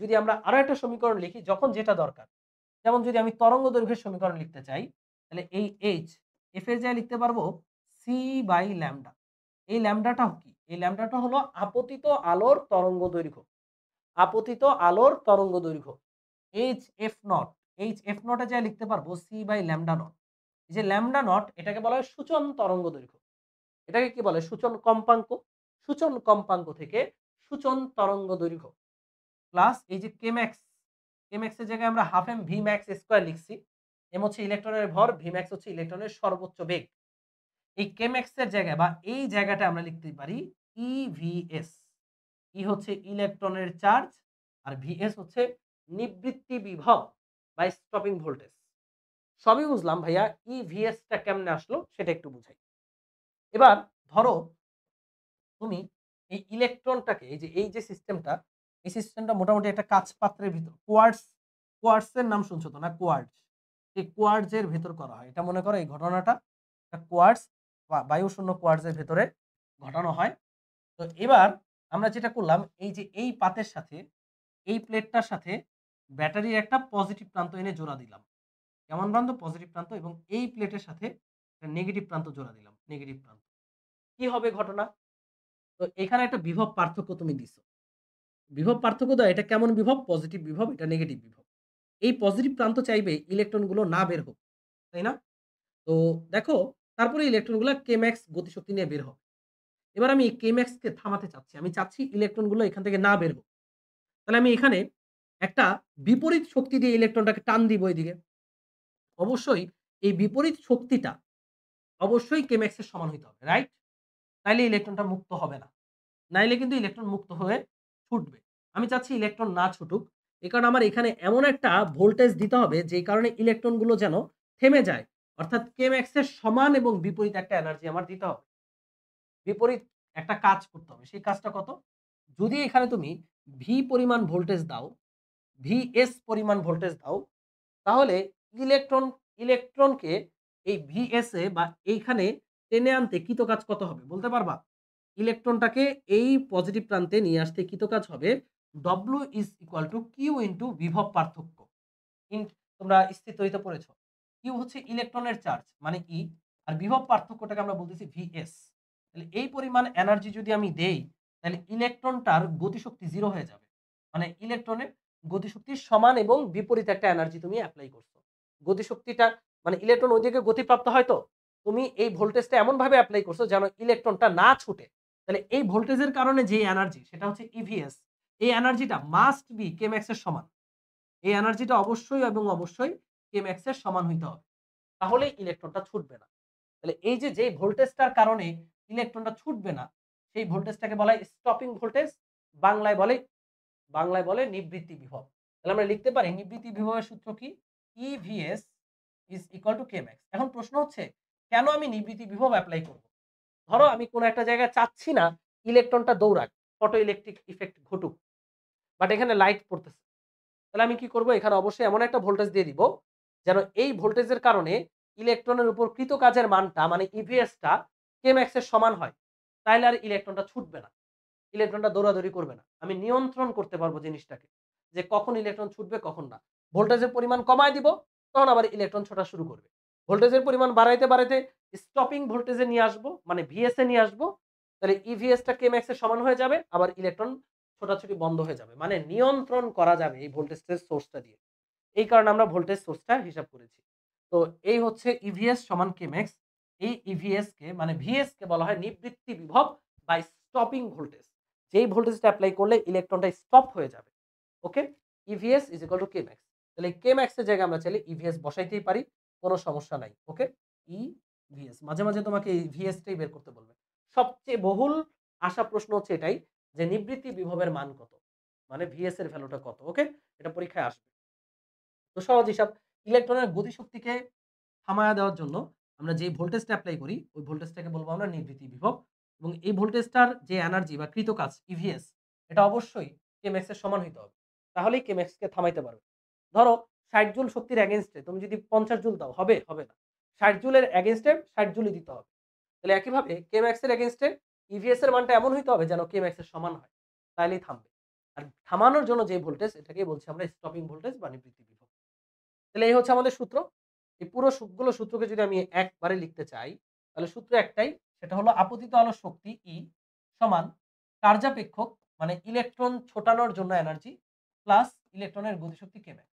যদি আমরা আরো একটা সমীকরণ লিখি যখন যেটা দরকার যেমন যদি আমি তরঙ্গ দৈর্ঘ্যের সমীকরণ লিখতে চাই তাহলে এই এইচ এফ এর যা লিখতে পারবো সি বাই ল্যামডা এই ল্যামডাটা কি এই ল্যামডাটা হলো আপতিত আলোর তরঙ্গ দৈর্ঘ্য আপতিত আলোর তরঙ্গ দৈর্ঘ্য H F naught H F নটে যা লিখতে পারবো সি বাই ল্যামডা নট এই যে ল্যামডা নট এটাকে বলা হয় সূচন তরঙ্গ দৈর্ঘ্য এটাকে কি বলে সূচন কম্পাঙ্ক সূচন কম্পাঙ্ক থেকে সূচন তরঙ্গ দৈর্ঘ্য প্লাস এই যে কেম্যাক্স কেম্যাক্সের জায়গায় আমরা half M V max square লিখছি এম হচ্ছে ইলেকট্রনের ভর ভি ম্যাক্স হচ্ছে ইলেকট্রনের সর্বোচ্চ বেগ এই কেম্যাক্সের জায়গায় বা এই জায়গাটা আমরা লিখতে পারি ইভিএস e ই e হচ্ছে ইলেকট্রনের চার্জ আর ভিএস হচ্ছে নিবৃত্তি বিভব বা স্টপিং ভোল্টেজ সবই বুঝলাম ভাইয়া ই e ইভিএসটা কেমনে আসলো সেটা একটু বুঝাই এবার ধরো তুমি এই ইলেকট্রনটাকে এই যে এই যে সিস্টেমটা এই সিস্টেমটা মোটামুটি একটা কাঁচ পাত্রের ভিতর কোয়ার্টস কোয়ার্টসের নাম শুনছো তো না কোয়ার্টস এই কোয়ার্টসের ভিতর করা হয় এটা মনে করো এই ঘটনাটা কোয়ার্টস বা বায়ুশূন্য কোয়ার্টসের ভেতরে ঘটানো হয় তো এবার আমরা যেটা করলাম এই যে এই পাতের সাথে এই প্লেটটার সাথে ব্যাটারির একটা পজিটিভ প্রান্ত এনে জোড়া দিলাম কেমন প্রান্ত পজিটিভ প্রান্ত এবং এই প্লেটের সাথে একটা নেগেটিভ প্রান্ত জোড়া দিলাম নেগেটিভ প্রান্ত কি হবে ঘটনা তো এখানে একটা বিভব পার্থক্য তুমি দিছো বিভব পার্থক্য দেওয়া এটা কেমন বিভব পজিটিভ বিভব এটা নেগেটিভ বিভব এই পজিটিভ প্রান্ত চাইবে ইলেকট্রনগুলো না বের হোক তাই না তো দেখো তারপরে ইলেকট্রনগুলো কেম্যাক্স গতিশক্তি নিয়ে বের হবে এবার আমি কেম্যাক্সকে থামাতে চাচ্ছি আমি চাচ্ছি ইলেকট্রনগুলো এখান থেকে না বের হোক তাহলে আমি এখানে একটা বিপরীত শক্তি দিয়ে ইলেকট্রনটাকে টান দিব এদিকে অবশ্যই এই বিপরীত শক্তিটা অবশ্যই কেম্যাক্সের সমান হইতে হবে রাইট তাইলে ইলেকট্রনটা মুক্ত হবে না নাইলে কিন্তু ইলেকট্রন মুক্ত হয়ে ফুটবে আমি চাচ্ছি ইলেকট্রন না ছুটুক এ কারণে আমার এখানে এমন একটা ভোল্টেজ দিতে হবে যে কারণে ইলেকট্রনগুলো যেন থেমে যায় অর্থাৎ কেম এক্সের সমান এবং বিপরীত একটা এনার্জি আমার দিতে হবে বিপরীত একটা কাজ করতে হবে সেই কাজটা কত যদি এখানে তুমি ভি পরিমাণ ভোল্টেজ দাও ভি এস পরিমাণ ভোল্টেজ দাও তাহলে ইলেকট্রন ইলেকট্রনকে এই ভি এসে বা এইখানে টেনে আনতে কৃত কাজ কত হবে বলতে পারবা ইলেকট্রনটাকে এই পজিটিভ প্রান্তে নিয়ে আসতে কৃত কাজ হবে W is equal to Q into বিভব পার্থক্য তোমরা স্থিতইতে পড়েছ কিউ হচ্ছে ইলেকট্রনের চার্জ মানে ই e, আর বিভব পার্থক্যটাকে আমরা বলতেছি ভিএস তাহলে এই পরিমাণ এনার্জি যদি আমি দেই তাহলে ইলেকট্রনটার গতিশক্তি জিরো হয়ে যাবে মানে ইলেকট্রনের গতিশক্তির সমান এবং বিপরীত একটা এনার্জি তুমি অ্যাপ্লাই করছো গতিশক্তিটা মানে ইলেকট্রন ওইদিকে গতিপ্রাপ্ত হয় তো তুমি এই ভোল্টেজটা এমনভাবে অ্যাপ্লাই করছো যেন ইলেকট্রনটা না ছুটে তাহলে মানে এই ভোল্টেজের কারণে যে এনার্জি সেটা হচ্ছে ইভিএস e এই এনার্জিটা মাস্ট বি কে এর সমান এই এনার্জিটা অবশ্যই এবং অবশ্যই কেম্যাক্স এর সমান হইতে হবে তাহলে ইলেকট্রনটা ছুটবে না তাহলে এই যে যে ভোল্টেজটার কারণে ইলেকট্রনটা ছুটবে না সেই ভোল্টেজটাকে বলা হয় স্টপিং ভোল্টেজ বাংলায় বলে বাংলায় বলে নিবৃত্তি বিভব তাহলে আমরা লিখতে পারি নিবৃত্তি বিভবের সূত্র কি EVS is equal to K এখন প্রশ্ন হচ্ছে কেন আমি নিবৃত্তি বিভব অ্যাপ্লাই করব ধরো আমি কোনো একটা জায়গায় চাচ্ছি না ইলেকট্রনটা দৌড়াক ফটো ইলেকট্রিক ইফেক্ট ঘটুক বাট এখানে লাইট পড়তেছে তাহলে আমি কি করব এখানে অবশ্যই এমন একটা ভোল্টেজ দিয়ে দিব যেন এই ভোল্টেজের কারণে ইলেকট্রনের উপর কৃত কাজের মানটা মানে ইভিএসটা কে ম্যাক্সের সমান হয় তাহলে আর ইলেকট্রনটা ছুটবে না ইলেকট্রনটা দৌড়াদৌড়ি করবে না আমি নিয়ন্ত্রণ করতে পারবো জিনিসটাকে যে কখন ইলেকট্রন ছুটবে কখন না ভোল্টেজের পরিমাণ কমায় দিব তখন আবার ইলেকট্রন ছোটা শুরু করবে ভোল্টেজের পরিমাণ বাড়াইতে বাড়াইতে স্টপিং ভোল্টেজে নিয়ে আসবো মানে এ নিয়ে আসবো তাহলে ইভিএসটা কে ম্যাক্সের সমান হয়ে যাবে আবার ইলেকট্রন ছোটাছুটি বন্ধ হয়ে যাবে মানে নিয়ন্ত্রণ করা যাবে এই ভোল্টেজের সোর্সটা দিয়ে এই কারণে আমরা ভোল্টেজ সোর্সটা হিসাব করেছি তো এই হচ্ছে ইভিএস e সমান কে ম্যাক্স এই ইভিএস e কে মানে ভিএস কে বলা হয় নিবৃত্তি বিভব বাই স্টপিং ভোল্টেজ যেই ভোল্টেজটা অ্যাপ্লাই করলে ইলেকট্রনটা স্টপ হয়ে যাবে okay EVS is equal to K max তাহলে কে ম্যাক্সের জায়গায় আমরা চাইলে ইভিএস e বসাইতেই পারি কোনো সমস্যা নাই ওকে ই e ভিএস মাঝে মাঝে তোমাকে এই ভিএসটাই বের করতে বলবে সবচেয়ে বহুল আসা প্রশ্ন হচ্ছে এটাই যে নিবৃত্তি বিভবের মান কত মানে ভিএস এর ভ্যালুটা কত ওকে এটা পরীক্ষায় আসবে তো সহজ হিসাব ইলেকট্রনের গতিশক্তিকে থামায়া দেওয়ার জন্য আমরা যে ভোল্টেজটা অ্যাপ্লাই করি ওই ভোল্টেজটাকে বলবো আমরা নিবৃত্তি বিভব এবং এই ভোল্টেজটার যে এনার্জি বা কৃত কাজ ইভিএস e এটা অবশ্যই এর সমান হইতে হবে তাহলেই কেম্যাক্সকে থামাইতে পারবে ধরো ষাট জুল শক্তির অ্যাগেনস্টে তুমি যদি পঞ্চাশ জুল দাও হবে হবে না ষাট জুলের অ্যাগেনস্টে ষাট জুলই দিতে হবে তাহলে একইভাবে কে ম্যাক্সের অ্যাগেনস্টে ইভিএস এর মানটা এমন হইতে হবে যেন কে ম্যাক্সের সমান হয় তাহলেই থামবে আর থামানোর জন্য যে ভোল্টেজ এটাকেই বলছি আমরা স্টপিং ভোল্টেজ বা নিবৃত্তি বিভব তাহলে এই হচ্ছে আমাদের সূত্র এই পুরো সূত্রগুলো সূত্রকে যদি আমি একবারে লিখতে চাই তাহলে সূত্র একটাই সেটা হলো আপতিত আলোর শক্তি ই e সমান কার্যাপেক্ষক মানে ইলেকট্রন ছোটানোর জন্য এনার্জি প্লাস ইলেকট্রনের গতিশক্তি ম্যাক্স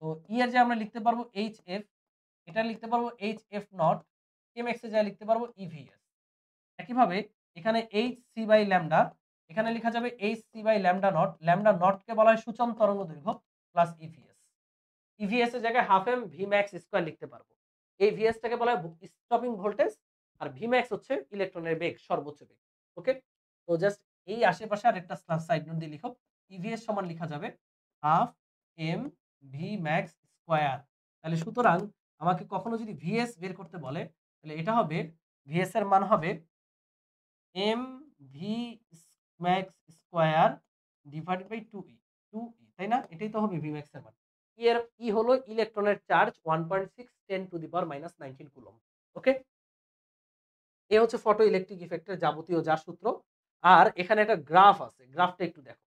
তো ই e এর যে আমরা লিখতে পারবো এইচ এফ এটা লিখতে পারবো H F naught M X এর যা লিখতে পারবো ইভিএস e একইভাবে এখানে এইচ সি বাই ল্যামডা এখানে লেখা যাবে H C by lambda naught lambda নটকে বলা হয় সূচন তরঙ্গ দৈর্ঘ্য প্লাস ইভিএস ইভিএস এর জায়গায় half M V max square লিখতে পারবো এই ভিএসটাকে বলা হয় স্টপিং ভোল্টেজ আর ভি ম্যাক্স হচ্ছে ইলেকট্রনের বেগ সর্বোচ্চ বেগ ওকে তো জাস্ট এই আশেপাশে আর একটা সাইড নোট দিয়ে লিখো ইভিএস e সমান লিখা যাবে half M V max square তাহলে সুতরাং আমাকে কখনো যদি ভিএস বের করতে বলে তাহলে এটা হবে ভিএস এর মান হবে M V max square divided by two E two E তাই না এটাই তো হবে ভি ম্যাক্স এর মান ই e এর ই e হলো ইলেকট্রনের charge one point six ten to the power minus nineteen coulomb okay এ হচ্ছে ফটো ইলেকট্রিক ইফেক্টের যাবতীয় যা সূত্র আর এখানে একটা গ্রাফ আছে গ্রাফটা একটু দেখো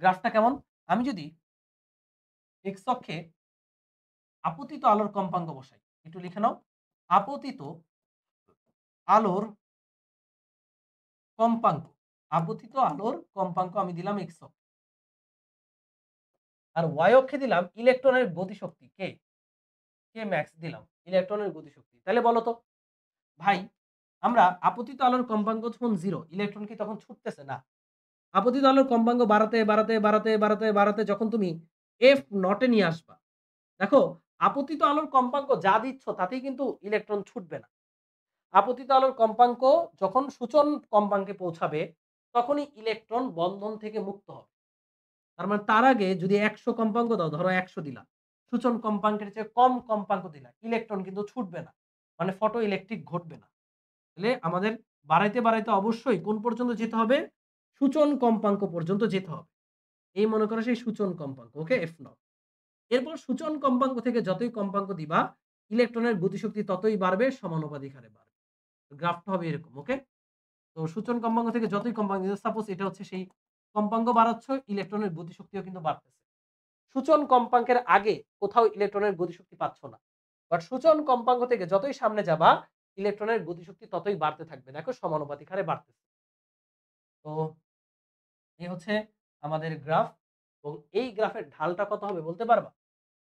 গ্রাফটা কেমন আমি যদি এক্স অক্ষে আপতিত আলোর কম্পাঙ্গ বসাই একটু লিখে নাও আপতিত আলোর কম্পাঙ্ক আপতিত আলোর কম্পাঙ্ক আমি দিলাম এক্স অক্ষে আর ওয়াই অক্ষে দিলাম ইলেকট্রনের গতিশক্তি কে কে ম্যাক্স দিলাম ইলেকট্রনের গতিশক্তি তাহলে বলো তো ভাই আমরা আপতিত আলোর কম্পাঙ্ক যখন জিরো ইলেকট্রন কি তখন ছুটতেছে না আপতিত আলোর কম্পাঙ্ক বাড়াতে বাড়াতে বাড়াতে বাড়াতে বাড়াতে যখন তুমি এফ নটে নিয়ে আসবা দেখো আপতিত আলোর কম্পাঙ্ক যা দিচ্ছ তাতেই কিন্তু ইলেকট্রন ছুটবে না আপতিত আলোর কম্পাঙ্ক যখন সূচন কম্পাঙ্কে পৌঁছাবে তখনই ইলেকট্রন বন্ধন থেকে মুক্ত হবে তার মানে তার আগে যদি একশো কম্পাঙ্ক দাও ধরো একশো দিলা সূচন কম্পাঙ্কের চেয়ে কম কম্পাঙ্ক দিলা ইলেকট্রন কিন্তু ছুটবে না মানে ফটো ইলেকট্রিক ঘটবে না তাহলে আমাদের বাড়াইতে বাড়াইতে অবশ্যই কোন পর্যন্ত যেতে হবে সূচন কম্পাঙ্ক পর্যন্ত যেতে হবে এই মনে করো সেই সূচন কম্পাঙ্ক ওকে এফ নট এরপর সূচন কম্পাঙ্ক থেকে যতই কম্পাঙ্ক দিবা ইলেকট্রনের গতিশক্তি ততই বাড়বে সমানুপাতিক হারে বাড়বে গ্রাফটা হবে এরকম ওকে তো সূচন কম্পাঙ্ক থেকে যতই কম্পাঙ্ক সাপোজ এটা হচ্ছে সেই কম্পাঙ্ক বাড়াচ্ছ ইলেকট্রনের গতিশক্তিও কিন্তু বাড়তেছে সূচন কম্পাঙ্কের আগে কোথাও ইলেকট্রনের গতিশক্তি পাচ্ছ না বাট সূচন কম্পাঙ্ক থেকে যতই সামনে যাবা ইলেকট্রনের গতিশক্তি ততই বাড়তে থাকবে দেখো সমানুপাতিক হারে বাড়তেছে তো এই হচ্ছে আমাদের গ্রাফ এবং এই গ্রাফের ঢালটা কত হবে বলতে পারবা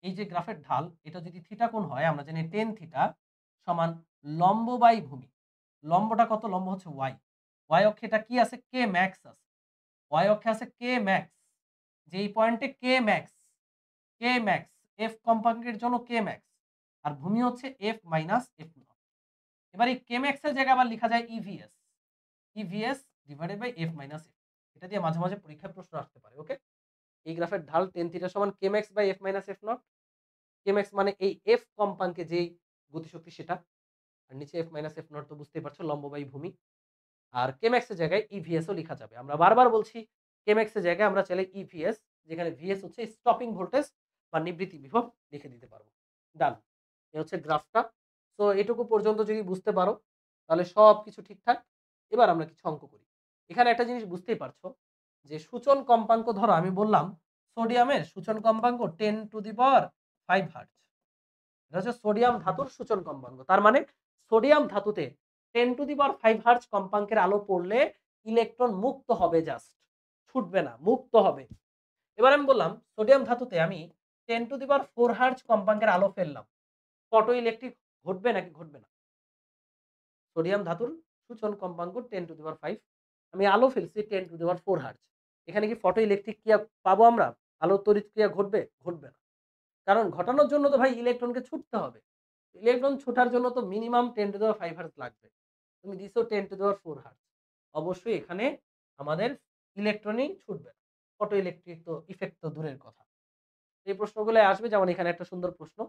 এই যে গ্রাফের ঢাল এটা যদি থিটা কোণ হয় আমরা জানি টেন থিটা সমান লম্ব বাই ভূমি লম্বটা কত লম্ব হচ্ছে ওয়াই ওয়াই অক্ষে এটা কি আছে কে ম্যাক্স আছে ওয়াই অক্ষে আছে কে ম্যাক্স যে এই পয়েন্টে K max K max F কম্পাঙ্কের জন্য কে ম্যাক্স আর ভূমি হচ্ছে এফ মাইনাস এফ নট এবার এই কে ম্যাক্সের জায়গায় আবার লেখা যায় EVS EVS divided by F minus F এটা দিয়ে মাঝে মাঝে পরীক্ষায় প্রশ্ন আসতে পারে ওকে এই গ্রাফের ঢাল টেন থিটা সমান K max by F minus F naught K max মানে এই এফ কম্পাঙ্কে যেই গতিশক্তি সেটা আর নিচে এফ মাইনাস এফ নট তো বুঝতেই পারছো লম্ববাহী ভূমি আর কেম এক্সের জায়গায় ইভিএসও e লেখা যাবে আমরা বারবার বলছি কেম এক্সের জায়গায় আমরা চাইলে ইভিএস e যেখানে ভিএস হচ্ছে স্টপিং ভোল্টেজ বা নিবৃত্তি বিভব লিখে দিতে পারবো ডান এ হচ্ছে গ্রাফটা তো এটুকু পর্যন্ত যদি বুঝতে পারো তাহলে সব কিছু ঠিকঠাক এবার আমরা কিছু অঙ্ক করি এখানে একটা জিনিস বুঝতেই পারছো যে সূচন কম্পাঙ্ক ধরো আমি বললাম সোডিয়ামের সূচন কম্পাঙ্ক ten to the power five hertz এটা হচ্ছে সোডিয়াম ধাতুর সূচন কম্পাঙ্ক তার মানে সোডিয়াম ধাতুতে ten to the power five hertz কম্পাঙ্কের আলো পড়লে ইলেকট্রন মুক্ত হবে জাস্ট ছুটবে না মুক্ত হবে এবার আমি বললাম সোডিয়াম ধাতুতে আমি ten to the power four hertz কম্পাঙ্কের আলো ফেললাম ফটো ইলেকট্রিক ঘটবে নাকি ঘটবে না সোডিয়াম ধাতুর সূচন কম্পাঙ্ক ten to the power five আমি আলো ফেলছি ten to the power four hertz এখানে কি ফটো ইলেকট্রিক ক্রিয়া পাবো আমরা আলো তরিত ক্রিয়া ঘটবে ঘটবে না কারণ ঘটানোর জন্য তো ভাই ইলেকট্রনকে ছুটতে হবে ইলেকট্রন ছোটার জন্য তো minimum ten to the power five hertz লাগবে তুমি দিছো ten to the power four hertz অবশ্যই এখানে আমাদের ইলেকট্রনই ছুটবে না ফটো ইলেকট্রিক তো ইফেক্ট তো দূরের কথা এই প্রশ্নগুলো আসবে যেমন এখানে একটা সুন্দর প্রশ্ন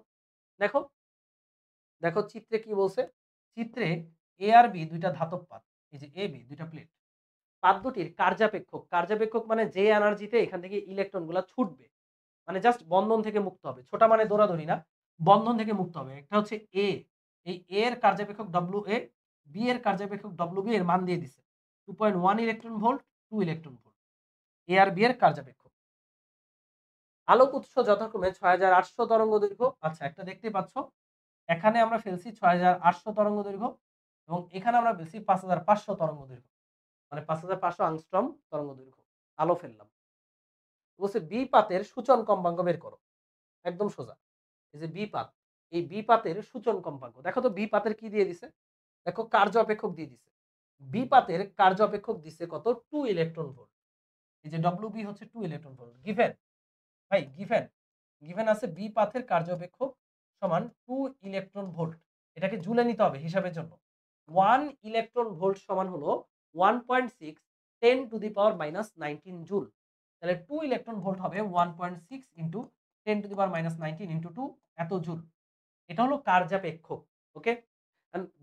দেখো দেখো চিত্রে কি বলছে চিত্রে এ আর বি দুইটা ধাতব পাত এই যে এ বি দুইটা প্লেট পাদ্যটির দুটির কার্যাপেক্ষক কার্যাপেক্ষক মানে যে এনার্জিতে এখান থেকে ইলেকট্রনগুলো ছুটবে মানে জাস্ট বন্ধন থেকে মুক্ত হবে ছোটা মানে ধরি না বন্ধন থেকে মুক্ত হবে একটা হচ্ছে এ এই এ এর কার্যাপেক্ষক ডব্লু এ বি এর কার্যাপেক্ষক ডব্লু বি এর মান দিয়ে দিছে two point one electron volt two electron volt A আর বি এর কার্যাপেক্ষক আলোক উৎস যথাক্রমে ছয় হাজার আটশো তরঙ্গ দৈর্ঘ্য আচ্ছা একটা দেখতে পাচ্ছ এখানে আমরা ফেলছি ছয় হাজার আটশো তরঙ্গ দৈর্ঘ্য এবং এখানে আমরা ফেলছি পাঁচ হাজার পাঁচশো তরঙ্গ দৈর্ঘ্য মানে পাঁচ হাজার পাঁচশো আংস্ট্রম তরঙ্গ দৈর্ঘ্য আলো ফেললাম বলছে বি পাতের সূচন কম্পাঙ্ক বের করো একদম সোজা এই যে বি পাত এই বি পাতের সূচন কম্পাঙ্ক দেখো তো বি পাতের কি দিয়ে দিছে দেখো কার্য অপেক্ষক দিয়ে দিছে বি পাতের কার্য অপেক্ষক দিছে কত টু ইলেকট্রন ভোল্ট এই যে ডব্লিউ বি হচ্ছে টু ইলেকট্রন ভোল্ট গিভেন ভাই গিভেন গিভেন আছে বি পাথের কার্য অপেক্ষক সমান টু ইলেকট্রন ভোল্ট এটাকে জুলে নিতে হবে হিসাবের জন্য ওয়ান ইলেকট্রন ভোল্ট সমান হলো one point six ten to the power minus nineteen joule তাহলে টু ইলেকট্রন ভোল্ট হবে one point six into ten to the power minus nineteen into two এত জুল এটা হলো কার্যাপেক্ষক ওকে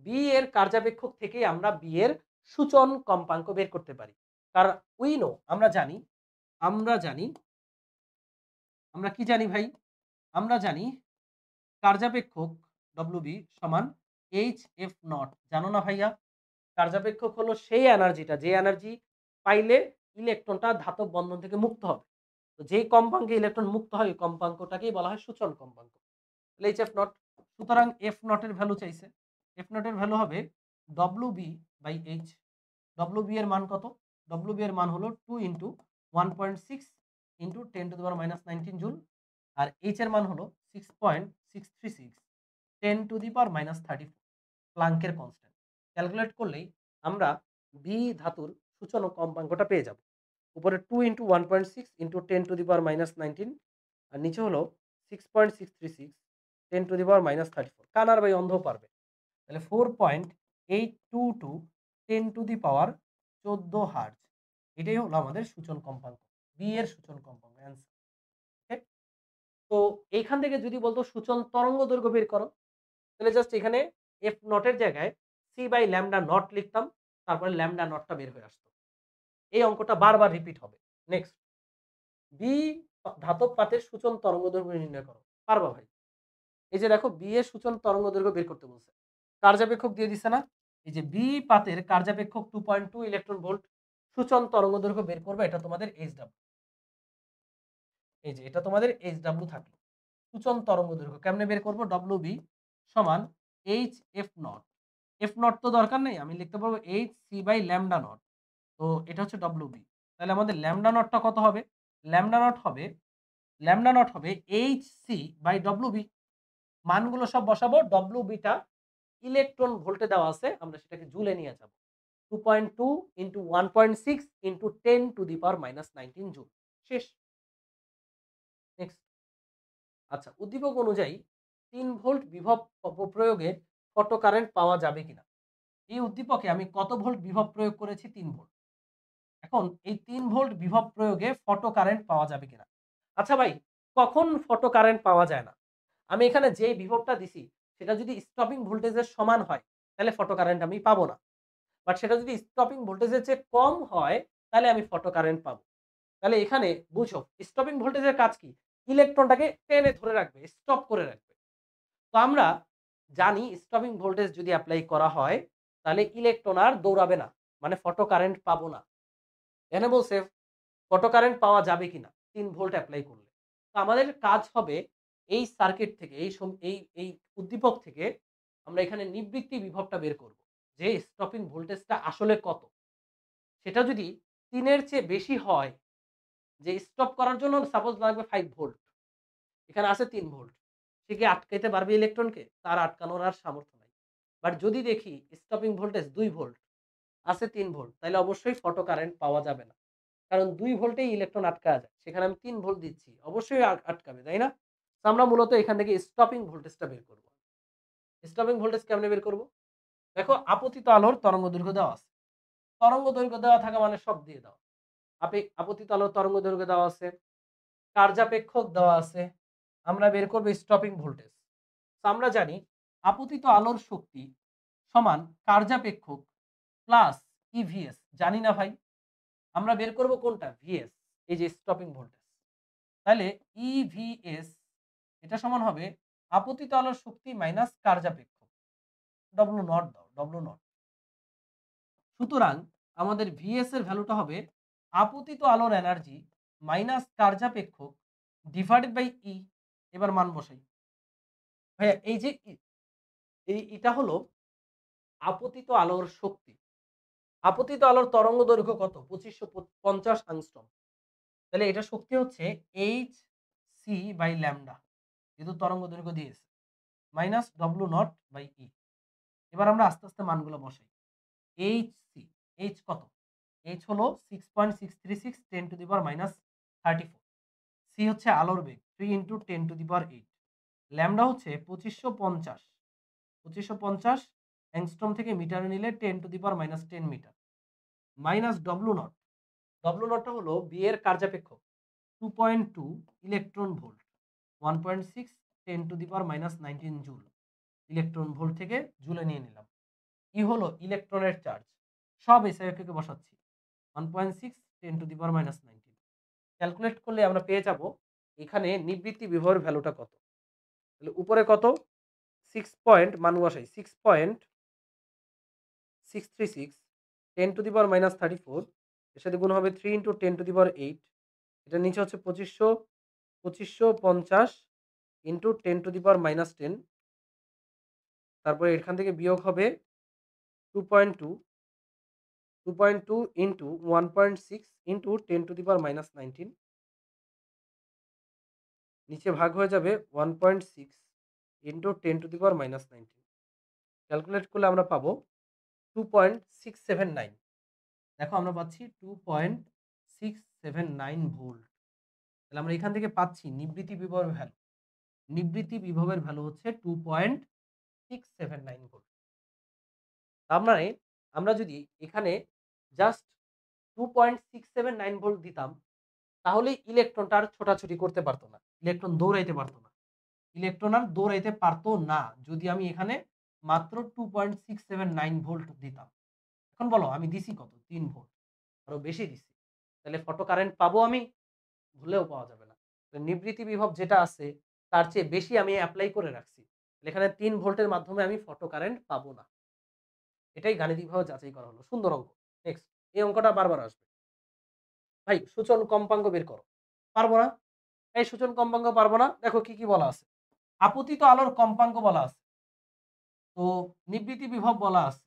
বি এর কার্যাপেক্ষক থেকেই আমরা বি এর সূচন কম্পাঙ্ক বের করতে পারি কারণ উই নো আমরা জানি আমরা জানি আমরা কি জানি ভাই আমরা জানি কার্যাপেক্ষক ডব্লিউ বি সমান এইচ এফ নট জানো না ভাইয়া কার্যাপেক্ষক হলো সেই এনার্জিটা যে এনার্জি পাইলে ইলেকট্রনটা ধাতব বন্ধন থেকে মুক্ত হবে তো যেই কম্পাঙ্কে ইলেকট্রন মুক্ত হয় ওই কম্পাঙ্কটাকেই বলা হয় সূচন কম্পাঙ্ক এইচ এফ নট সুতরাং এফ নটের ভ্যালু চাইছে এফ নটের ভ্যালু হবে W B by H W B এর মান কত ডব্লু বি এর মান হলো two into one point six into ten to the power minus nineteen joule আর এইচ এর মান হলো six point six three six ten to the minus thirty four প্লাঙ্কের কনস্ট্যান্ট ক্যালকুলেট করলেই আমরা বি ধাতুর সূচনক কম্পাঙ্কটা পেয়ে যাব উপরে two into one point six into ten to the power minus nineteen আর নিচে হলো six point six three six ten to the power minus thirty four কানার ভাই অন্ধ পারবে তাহলে four point eight two two ten to the power চোদ্দো hertz এটাই হলো আমাদের সূচন কম্পাঙ্ক বি এর সূচন কম্পাঙ্ক অ্যান্সার তো এইখান থেকে যদি বলতো সূচন তরঙ্গ দৈর্ঘ্য বের করো তাহলে জাস্ট এখানে এফ নটের জায়গায় সি বাই ল্যামডা নট লিখতাম তারপরে ল্যামডা নটটা বের হয়ে আসতো এই অঙ্কটা বারবার রিপিট হবে নেক্সট বি ধাতব পাতের সূচন তরঙ্গ দৈর্ঘ্য নির্ণয় করো পারবা ভাই এই যে দেখো বি এর সূচন তরঙ্গ দৈর্ঘ্য বের করতে বলছে কার্যাপেক্ষক দিয়ে দিছে না এই যে বি পাতের কার্যাপেক্ষক two point two electron volt সূচন তরঙ্গ দৈর্ঘ্য বের করবে এটা তোমাদের এইচ ডাব্লু এই যে এটা তোমাদের এইচ ডাব্লু থাকলো সূচন তরঙ্গ দৈর্ঘ্য কেমনে বের করবো ডব্লু বি সমান H F naught F naught তো দরকার নেই আমি লিখতে পারবো H C by lambda naught তো এটা হচ্ছে ডব্লু বি তাহলে আমাদের ল্যামডা নটটা কত হবে ল্যামডা নট হবে ল্যামডা নট হবে H C by W B মানগুলো সব বসাবো ডব্লিউ বিটা ইলেকট্রন ভোল্টে দেওয়া আছে আমরা সেটাকে জুলে নিয়ে যাব two point two into one point six into ten to the power minus nineteen joule শেষ নেক্সট আচ্ছা উদ্দীপক অনুযায়ী তিন ভোল্ট বিভব অপপ্রয়োগের ফটো কারেন্ট পাওয়া যাবে কিনা এই উদ্দীপকে আমি কত ভোল্ট বিভব প্রয়োগ করেছি তিন ভোল্ট এখন এই তিন ভোল্ট বিভব প্রয়োগে ফটো কারেন্ট পাওয়া যাবে কিনা আচ্ছা ভাই কখন ফটো কারেন্ট পাওয়া যায় না আমি এখানে যে বিভবটা দিছি সেটা যদি স্টপিং ভোল্টেজের সমান হয় তাহলে ফটো কারেন্ট আমি পাবো না বাট সেটা যদি স্টপিং ভোল্টেজের চেয়ে কম হয় তাহলে আমি ফটো কারেন্ট পাবো তাহলে এখানে বুঝো স্টপিং ভোল্টেজের কাজ কি ইলেকট্রনটাকে টেনে ধরে রাখবে স্টপ করে রাখবে তো আমরা জানি স্টপিং ভোল্টেজ যদি অ্যাপ্লাই করা হয় তাহলে ইলেকট্রন আর দৌড়াবে না মানে ফটো কারেন্ট পাবো না এখানে বলছে ফটো কারেন্ট পাওয়া যাবে কিনা তিন ভোল্ট অ্যাপ্লাই করলে তো আমাদের কাজ হবে এই সার্কিট থেকে এই এই এই উদ্দীপক থেকে আমরা এখানে নিবৃত্তি বিভবটা বের করব যে স্টপিং ভোল্টেজটা আসলে কত সেটা যদি তিনের চেয়ে বেশি হয় যে স্টপ করার জন্য সাপোজ লাগবে ফাইভ ভোল্ট এখানে আছে তিন ভোল্ট থেকে আটকাইতে পারবে ইলেকট্রনকে তার আটকানোর আর সামর্থ্য নাই বাট যদি দেখি স্টপিং ভোল্টেজ দুই ভোল্ট আছে তিন ভোল্ট তাহলে অবশ্যই ফটো কারেন্ট পাওয়া যাবে না কারণ দুই ভোল্টেই ইলেকট্রন আটকা যায় সেখানে আমি তিন ভোল্ট দিচ্ছি অবশ্যই আটকাবে তাই না তো আমরা মূলত এখান থেকে স্টপিং ভোল্টেজটা বের করব স্টপিং ভোল্টেজ কেমনে বের করব দেখো আপতিত আলোর তরঙ্গ দৈর্ঘ্য দেওয়া আছে তরঙ্গ দৈর্ঘ্য দেওয়া থাকা মানে সব দিয়ে দাও আপে আপতিত আলোর তরঙ্গ দৈর্ঘ্য দেওয়া আছে কার্যাপেক্ষক দেওয়া আছে আমরা বের করব স্টপিং ভোল্টেজ আমরা জানি আপতিত আলোর শক্তি সমান কার্যাপেক্ষক প্লাস ইভিএস e জানি না ভাই আমরা বের করব কোনটা ভিএস এই যে স্টপিং ভোল্টেজ তাহলে ইভিএস e এটা সমান হবে আপতিত আলোর শক্তি মাইনাস কার্যাপেক্ষক ডব্লু নট দাও ডব্লু নট সুতরাং আমাদের ভিএস এর ভ্যালুটা হবে আপতিত আলোর এনার্জি মাইনাস কার্যাপেক্ষক ডিভাইডেড বাই ই এবার মান বসাই ভাইয়া এই যে এই এটা হলো আপতিত আলোর শক্তি আপতিত আলোর তরঙ্গ দৈর্ঘ্য কত পঁচিশশো পঞ্চাশ আংস্ট্রম তাহলে এটা শক্তি হচ্ছে এইচ সি বাই ল্যামডা যেহেতু তরঙ্গ দৈর্ঘ্য দিয়েছে minus W naught by E এবার আমরা আস্তে আস্তে মানগুলো বসাই এইচ সি এইচ কত এইচ হলো six point six three six ten to the power minus thirty four C হচ্ছে আলোর বেগ three into ten to the power eight lambda হচ্ছে পঁচিশশো পঞ্চাশ পঁচিশশো পঞ্চাশ অ্যাংস্ট্রম থেকে মিটারে নিলে ten to the power minus ten meter minus W naught W নটটা হলো বিয়ের কার্যাপেক্ষ two point two electron volt one point six ten to the power minus nineteen joule electron volt থেকে জুলে নিয়ে নিলাম ই e হলো ইলেকট্রনের চার্জ সব এসআইকে বসাচ্ছি one point six ten to the power minus nineteen calculate করলে আমরা পেয়ে যাবো এখানে নিবৃত্তি বিভাগের ভ্যালুটা কত তাহলে উপরে কত সিক্স পয়েন্ট মান বসাই six point six three six ten to the power minus thirty four এর সাথে গুণ হবে three into ten to the power eight এটার নিচে হচ্ছে পঁচিশশো পঁচিশশো পঞ্চাশ into ten to the power minus ten তারপরে এখান থেকে বিয়োগ হবে two point two two point two into one point six into ten to the power minus nineteen নিচে ভাগ হয়ে যাবে one point six into ten to the power minus nineteen calculate করলে আমরা পাবো two point six seven nine দেখো আমরা পাচ্ছি two point six seven nine volt তাহলে আমরা এখান থেকে পাচ্ছি নিবৃত্তি বিভবের ভ্যালু নিবৃত্তি বিভবের ভ্যালু হচ্ছে two point six seven nine volt তার মানে আমরা যদি এখানে just two point six seven nine volt দিতাম তাহলে ইলেকট্রনটা আর ছোটাছুটি করতে পারতো না ইলেকট্রন দৌড়াইতে পারতো না ইলেকট্রন আর দৌড়াইতে পারতো না যদি আমি এখানে মাত্র two point six seven nine volt দিতাম এখন বলো আমি দিছি কত তিন ভোল্ট আরও বেশি দিছি তাহলে ফটো কারেন্ট পাবো আমি ভুলেও পাওয়া যাবে না নিবৃত্তি বিভব যেটা আছে তার চেয়ে বেশি আমি অ্যাপ্লাই করে রাখছি এখানে তিন ভোল্টের মাধ্যমে আমি ফটো কারেন্ট পাবো না এটাই গাণিতিকভাবে যাচাই করা হলো সুন্দর অঙ্ক নেক্সট এই অঙ্কটা বারবার আসবে ভাই সূচন কম্পাঙ্ক বের করো পারবো না এই সূচন কম্পাঙ্ক পারবো না দেখো কি কি বলা আছে আপতিত আলোর কম্পাঙ্ক বলা আছে তো নিবৃতি বিভব বলা আছে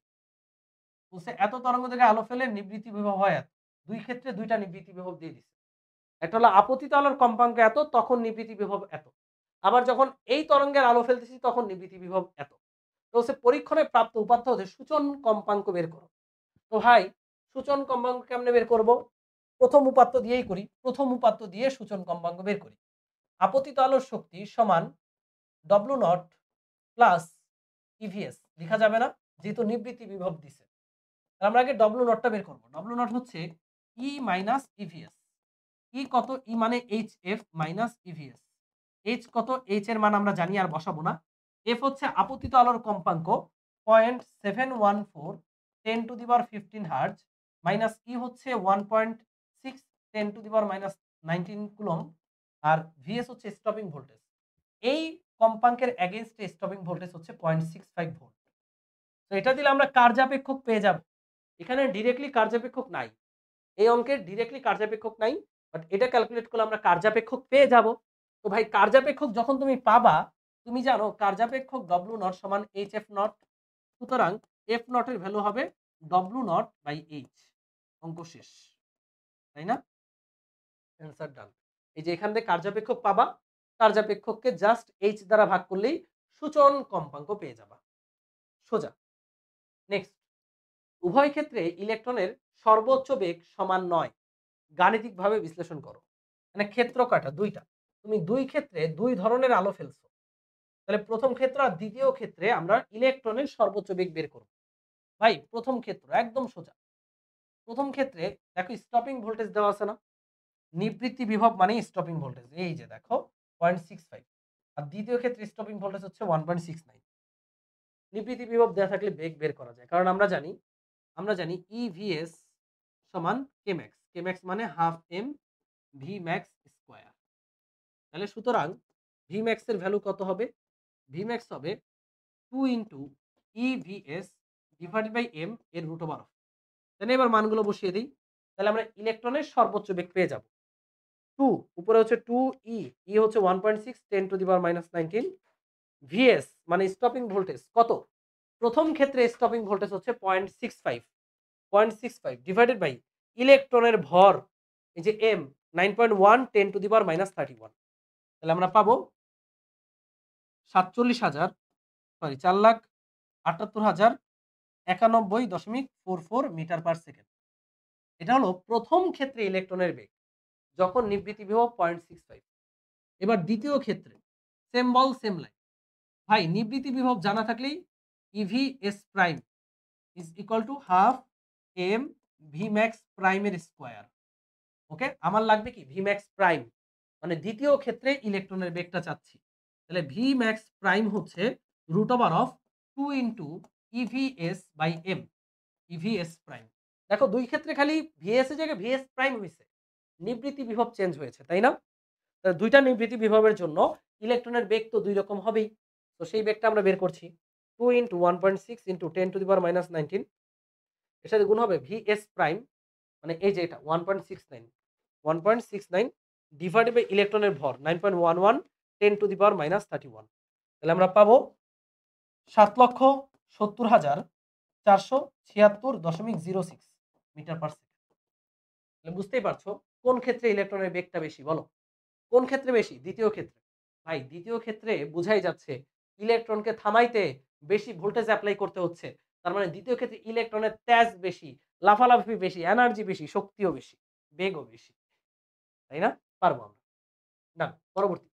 বলছে এত তরঙ্গ থেকে আলো ফেলে নিবৃত্তি বিভব হয় এত দুই ক্ষেত্রে দুইটা নিবৃত্তি বিভব দিয়ে দিচ্ছে একটা হলো আপতিত আলোর কম্পাঙ্ক এত তখন নিবৃতি বিভব এত আবার যখন এই তরঙ্গের আলো ফেলতেছি তখন নিবৃতি বিভব এত তো সে পরীক্ষণে প্রাপ্ত উপাত্ত হতে সূচন কম্পাঙ্ক বের করো তো ভাই সূচন কম্পাঙ্ক কেমনে বের করবো প্রথম উপাত্ত দিয়েই করি প্রথম উপাত্ত দিয়ে সূচন কম্পাঙ্গ বের করি আপতিত আলোর শক্তি সমান ডব্লু নট প্লাস ইভিএস লেখা যাবে না যেহেতু নিবৃত্তি বিভব দিছে আমরা আগে ডব্লু নটটা বের করবো ডব্লু নট হচ্ছে ই মাইনাস ইভিএস ই কত ই e মানে H F minus EVS H কত এইচ এর মান আমরা জানি আর বসাবো না এফ হচ্ছে আপতিত আলোর কম্পাঙ্ক point seven one four ten to the fifteen hertz minus E হচ্ছে one point ten to the power minus nineteen coulomb আর ভিএস হচ্ছে স্টপিং ভোল্টেজ এই কম্পাঙ্কের অ্যাগেনস্টে স্টপিং ভোল্টেজ হচ্ছে পয়েন্ট সিক্স ফাইভ ভোল্ট তো এটা দিলে আমরা কার্যাপেক্ষক পেয়ে যাব এখানে ডিরেক্টলি কার্যাপেক্ষক নাই এই অঙ্কের ডিরেক্টলি কার্যাপেক্ষক নাই বাট এটা ক্যালকুলেট করলে আমরা কার্যাপেক্ষক পেয়ে যাব তো ভাই কার্যাপেক্ষক যখন তুমি পাবা তুমি জানো কার্যাপেক্ষক ডব্লু নট সমান এইচ এফ নট সুতরাং এফ নটের ভ্যালু হবে ডব্লু নট বাই এইচ অঙ্ক শেষ তাই না অ্যান্সার ডান এই যে এখান থেকে কার্যাপেক্ষক পাবা কার্যাপেক্ষককে জাস্ট এইচ দ্বারা ভাগ করলেই সূচন কম্পাঙ্ক পেয়ে যাবা সোজা নেক্সট উভয় ক্ষেত্রে ইলেকট্রনের সর্বোচ্চ বেগ সমান নয় গাণিতিকভাবে বিশ্লেষণ করো মানে ক্ষেত্র কাটা দুইটা তুমি দুই ক্ষেত্রে দুই ধরনের আলো ফেলছো তাহলে প্রথম ক্ষেত্র আর দ্বিতীয় ক্ষেত্রে আমরা ইলেকট্রনের সর্বোচ্চ বেগ বের করব ভাই প্রথম ক্ষেত্র একদম সোজা প্রথম ক্ষেত্রে দেখো স্টপিং ভোল্টেজ দেওয়া আছে না নিবৃত্তি বিভব মানে স্টপিং ভোল্টেজ এই যে দেখো পয়েন্ট সিক্স ফাইভ আর দ্বিতীয় ক্ষেত্রে স্টপিং ভোল্টেজ হচ্ছে ওয়ান পয়েন্ট সিক্স নাইন নিবৃত্তি বিভব দেওয়া থাকলে বেগ বের করা যায় কারণ আমরা জানি আমরা জানি ইভিএস e সমান কেম্যাক্স কেম্যাক্স মানে half M V max square তাহলে সুতরাং ভি ম্যাক্সের ভ্যালু কত হবে ভি ম্যাক্স হবে two into EVS divided by M এর রুট ওভার তাহলে এবার মানগুলো বসিয়ে দিই তাহলে আমরা ইলেকট্রনের সর্বোচ্চ বেগ পেয়ে যাব টু উপরে হচ্ছে টু ই ই হচ্ছে one point six ten to the power minus nineteen VS মানে স্টপিং ভোল্টেজ কত প্রথম ক্ষেত্রে স্টপিং ভোল্টেজ হচ্ছে point six five point six five divided by ইলেকট্রনের ভর এই যে M nine point one ten to the power minus thirty one তাহলে আমরা পাবো সাতচল্লিশ হাজার সরি চার লাখ আটাত্তর হাজার একানব্বই দশমিক four four metre per second এটা হলো প্রথম ক্ষেত্রে ইলেকট্রনের বেগ যখন নিবৃত্তি বিভব পয়েন্ট সিক্স ফাইভ এবার দ্বিতীয় ক্ষেত্রে সেম বল সেম লাইন ভাই নিবৃত্তি বিভব জানা থাকলেই EV S prime is equal to half M V max প্রাইমের স্কোয়ার ওকে আমার লাগবে কি ভি ম্যাক্স প্রাইম মানে দ্বিতীয় ক্ষেত্রে ইলেকট্রনের বেগটা চাচ্ছি তাহলে ভি ম্যাক্স প্রাইম হচ্ছে root over of two into EVS by M EVS prime দেখো দুই ক্ষেত্রে খালি ভিএস এ জায়গায় ভিএস প্রাইম হয়েছে নিবৃত্তি বিভব চেঞ্জ হয়েছে তাই না দুইটা নিবৃত্তি বিভবের জন্য ইলেকট্রনের বেগ তো দুই রকম হবেই তো সেই বেগটা আমরা বের করছি two into one point six into ten to the power minus nineteen এর সাথে গুণ হবে ভি এস প্রাইম মানে এই যে এটা one point six nine one point six nine divided by ইলেকট্রনের ভর nine point one one ten to the power minus thirty one তাহলে আমরা পাবো সাত লক্ষ সত্তর হাজার চারশো ছিয়াত্তর দশমিক zero six metre per second বুঝতেই পারছো কোন ক্ষেত্রে ইলেকট্রনের বেগটা বেশি বলো কোন ক্ষেত্রে বেশি দ্বিতীয় ক্ষেত্রে ভাই দ্বিতীয় ক্ষেত্রে বোঝাই যাচ্ছে ইলেকট্রনকে থামাইতে বেশি ভোল্টেজ অ্যাপ্লাই করতে হচ্ছে তার মানে দ্বিতীয় ক্ষেত্রে ইলেকট্রনের তেজ বেশি লাফালাফি বেশি এনার্জি বেশি শক্তিও বেশি বেগও বেশি তাই না পারবো আমরা না পরবর্তী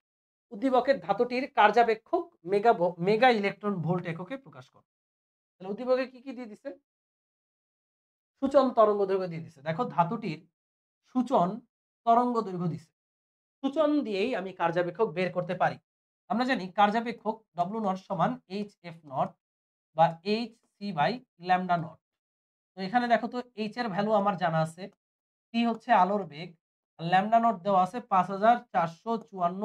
উদ্দীপকের ধাতুটির কার্যাবেক্ষক মেগা মেগা ইলেকট্রন ভোল্ট এককে প্রকাশ করো তাহলে উদ্দীপকে কি কি দিয়ে দিছে সূচন তরঙ্গ দৈর্ঘ্য দিয়ে দিছে দেখো ধাতুটির সূচন তরঙ্গ দৈর্ঘ্য দিছে সূচন দিয়েই আমি কার্যাবেক্ষক বের করতে পারি আমরা জানি কার্যাবেক্ষক ডব্লু নট সমান এইচ এফ নট বা H C by lambda naught তো এখানে দেখো তো এইচ এর ভ্যালু আমার জানা আছে সি হচ্ছে আলোর বেগ ল্যামডা নট দেওয়া আছে পাঁচ হাজার চারশো চুয়ান্ন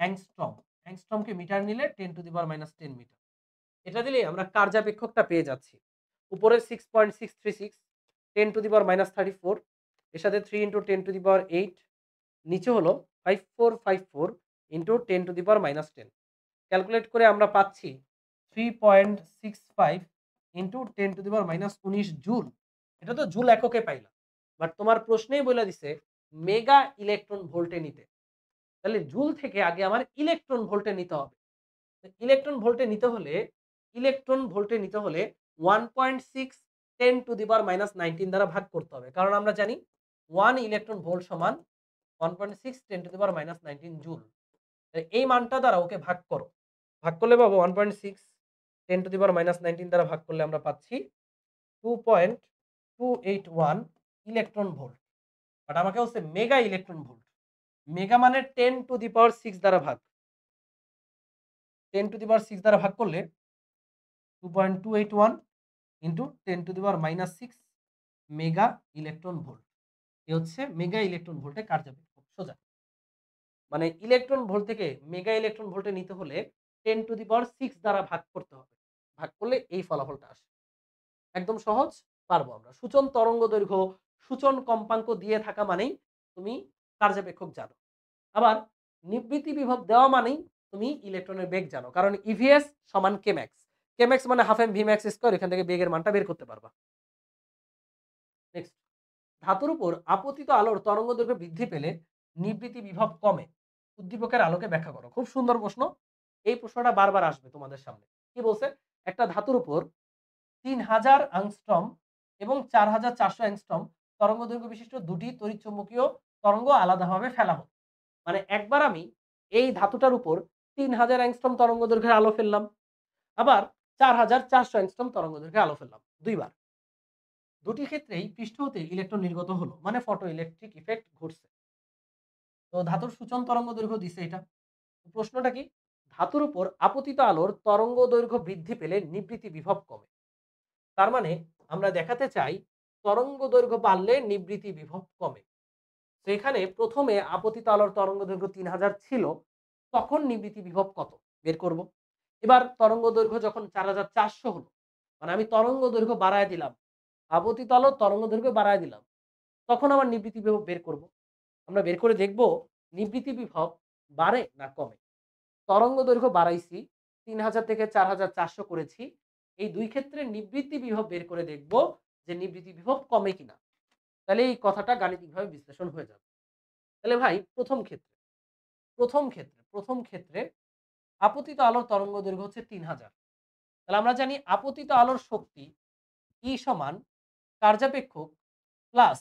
অ্যাংস্ট্রম অ্যাংস্ট্রমকে মিটার নিলে ten to the power minus ten metre এটা দিলেই আমরা কার্যাবেক্ষকটা পেয়ে যাচ্ছি উপরের six point six three six ten to the power minus thirty four এর সাথে three into ten to the power eight নিচে হলো five four five four into ten to the power minus ten calculate করে আমরা পাচ্ছি three point six five into ten to the power minus উনিশ joule এটা তো জুল এককে পাইলাম বাট তোমার প্রশ্নেই বলে দিছে মেগা ইলেকট্রন ভোল্টে নিতে তাহলে জুল থেকে আগে আমার ইলেকট্রন ভোল্টে নিতে হবে ইলেকট্রন ভোল্টে নিতে হলে ইলেকট্রন ভোল্টে নিতে হলে one point six ten to the power minus nineteen দ্বারা ভাগ করতে হবে কারণ আমরা জানি ওয়ান ইলেকট্রন ভোল্ট সমান one point six ten to the power minus nineteen joule এই মানটা দ্বারা ওকে ভাগ করো ভাগ করলে পাবো one point six ten to the power minus nineteen দ্বারা ভাগ করলে আমরা পাচ্ছি two point two eight one electron volt but আমাকে হচ্ছে মেগা ইলেকট্রন ভোল্ট মেগা মানে ten to the power six দ্বারা ভাগ ten to the power six দ্বারা ভাগ করলে two point two eight one into ten to the power minus six mega electron volt এ হচ্ছে মেগা ইলেকট্রন ভোল্টে কার্যাবেগ সোজা মানে ইলেকট্রন ভোল্ট থেকে মেগা ইলেকট্রন ভোল্টে নিতে হলে ten to the power six দ্বারা ভাগ করতে হবে ভাগ করলে এই ফলাফলটা আসে একদম সহজ পারবো আমরা সূচন তরঙ্গ দৈর্ঘ্য সূচন কম্পাঙ্ক দিয়ে থাকা মানেই তুমি কার্যাবেক্ষক জানো আবার নিবৃত্তি বিভব দেওয়া মানেই তুমি ইলেকট্রনের বেগ জানো কারণ ইভিএস e সমান কেম্যাক্স কেম্যাক্স মানে হাফ এম ভিম্যাক্স স্কোয়ার এখান থেকে বেগের মানটা বের করতে পারবা নেক্সট ধাতুর উপর আপতিত আলোর তরঙ্গদৈর্ঘ্য বৃদ্ধি পেলে নিবৃত্তি বিভব কমে উদ্দীপকের আলোকে ব্যাখ্যা করো খুব সুন্দর প্রশ্ন এই প্রশ্নটা বারবার আসবে তোমাদের সামনে কি বলছে একটা ধাতুর উপর তিন হাজার আংস্ট্রম এবং চার হাজার চারশো অ্যাংস্ট্রম তরঙ্গদৈর্ঘ্য বিশিষ্ট দুটি তড়িৎচুম্বকীয় তরঙ্গ আলাদাভাবে ফেলা হোক মানে একবার আমি এই ধাতুটার উপর তিন হাজার অ্যাংস্ট্রম তরঙ্গদৈর্ঘ্যের আলো ফেললাম আবার চার হাজার চারশো অ্যাংস্ট্রম দৈর্ঘ্যের আলো ফেললাম দুইবার দুটি ক্ষেত্রেই পৃষ্ঠ হতে ইলেকট্রন নির্গত হলো মানে ফটো ইলেকট্রিক ইফেক্ট ঘটছে তো ধাতুর সূচন তরঙ্গ দৈর্ঘ্য দিছে এটা প্রশ্নটা কি ধাতুর উপর আপতিত আলোর তরঙ্গ দৈর্ঘ্য বৃদ্ধি পেলে নিবৃত্তি বিভব কমে তার মানে আমরা দেখাতে চাই তরঙ্গ দৈর্ঘ্য বাড়লে নিবৃত্তি বিভব কমে তো এখানে প্রথমে আপতিত আলোর তরঙ্গ দৈর্ঘ্য তিন হাজার ছিল তখন নিবৃত্তি বিভব কত বের করব। এবার তরঙ্গ দৈর্ঘ্য যখন চার হাজার চারশো হলো মানে আমি তরঙ্গ দৈর্ঘ্য বাড়ায় দিলাম আপতিত আলো তরঙ্গ দৈর্ঘ্য বাড়ায় দিলাম তখন আমার নিবৃত্তি বিভব বের করব। আমরা বের করে দেখব নিবৃত্তি বিভব বাড়ে না কমে তরঙ্গ দৈর্ঘ্য বাড়াইছি তিন হাজার থেকে চার হাজার চারশো করেছি এই দুই ক্ষেত্রে নিবৃত্তি বিভব বের করে দেখব যে নিবৃত্তি বিভব কমে কিনা তাহলে এই কথাটা গাণিতিকভাবে বিশ্লেষণ হয়ে যাবে তাহলে ভাই প্রথম ক্ষেত্রে প্রথম ক্ষেত্রে প্রথম ক্ষেত্রে আপতিত আলোর তরঙ্গ দৈর্ঘ্য হচ্ছে তিন হাজার তাহলে আমরা জানি আপতিত আলোর শক্তি ই সমান কার্যাপেক্ষক প্লাস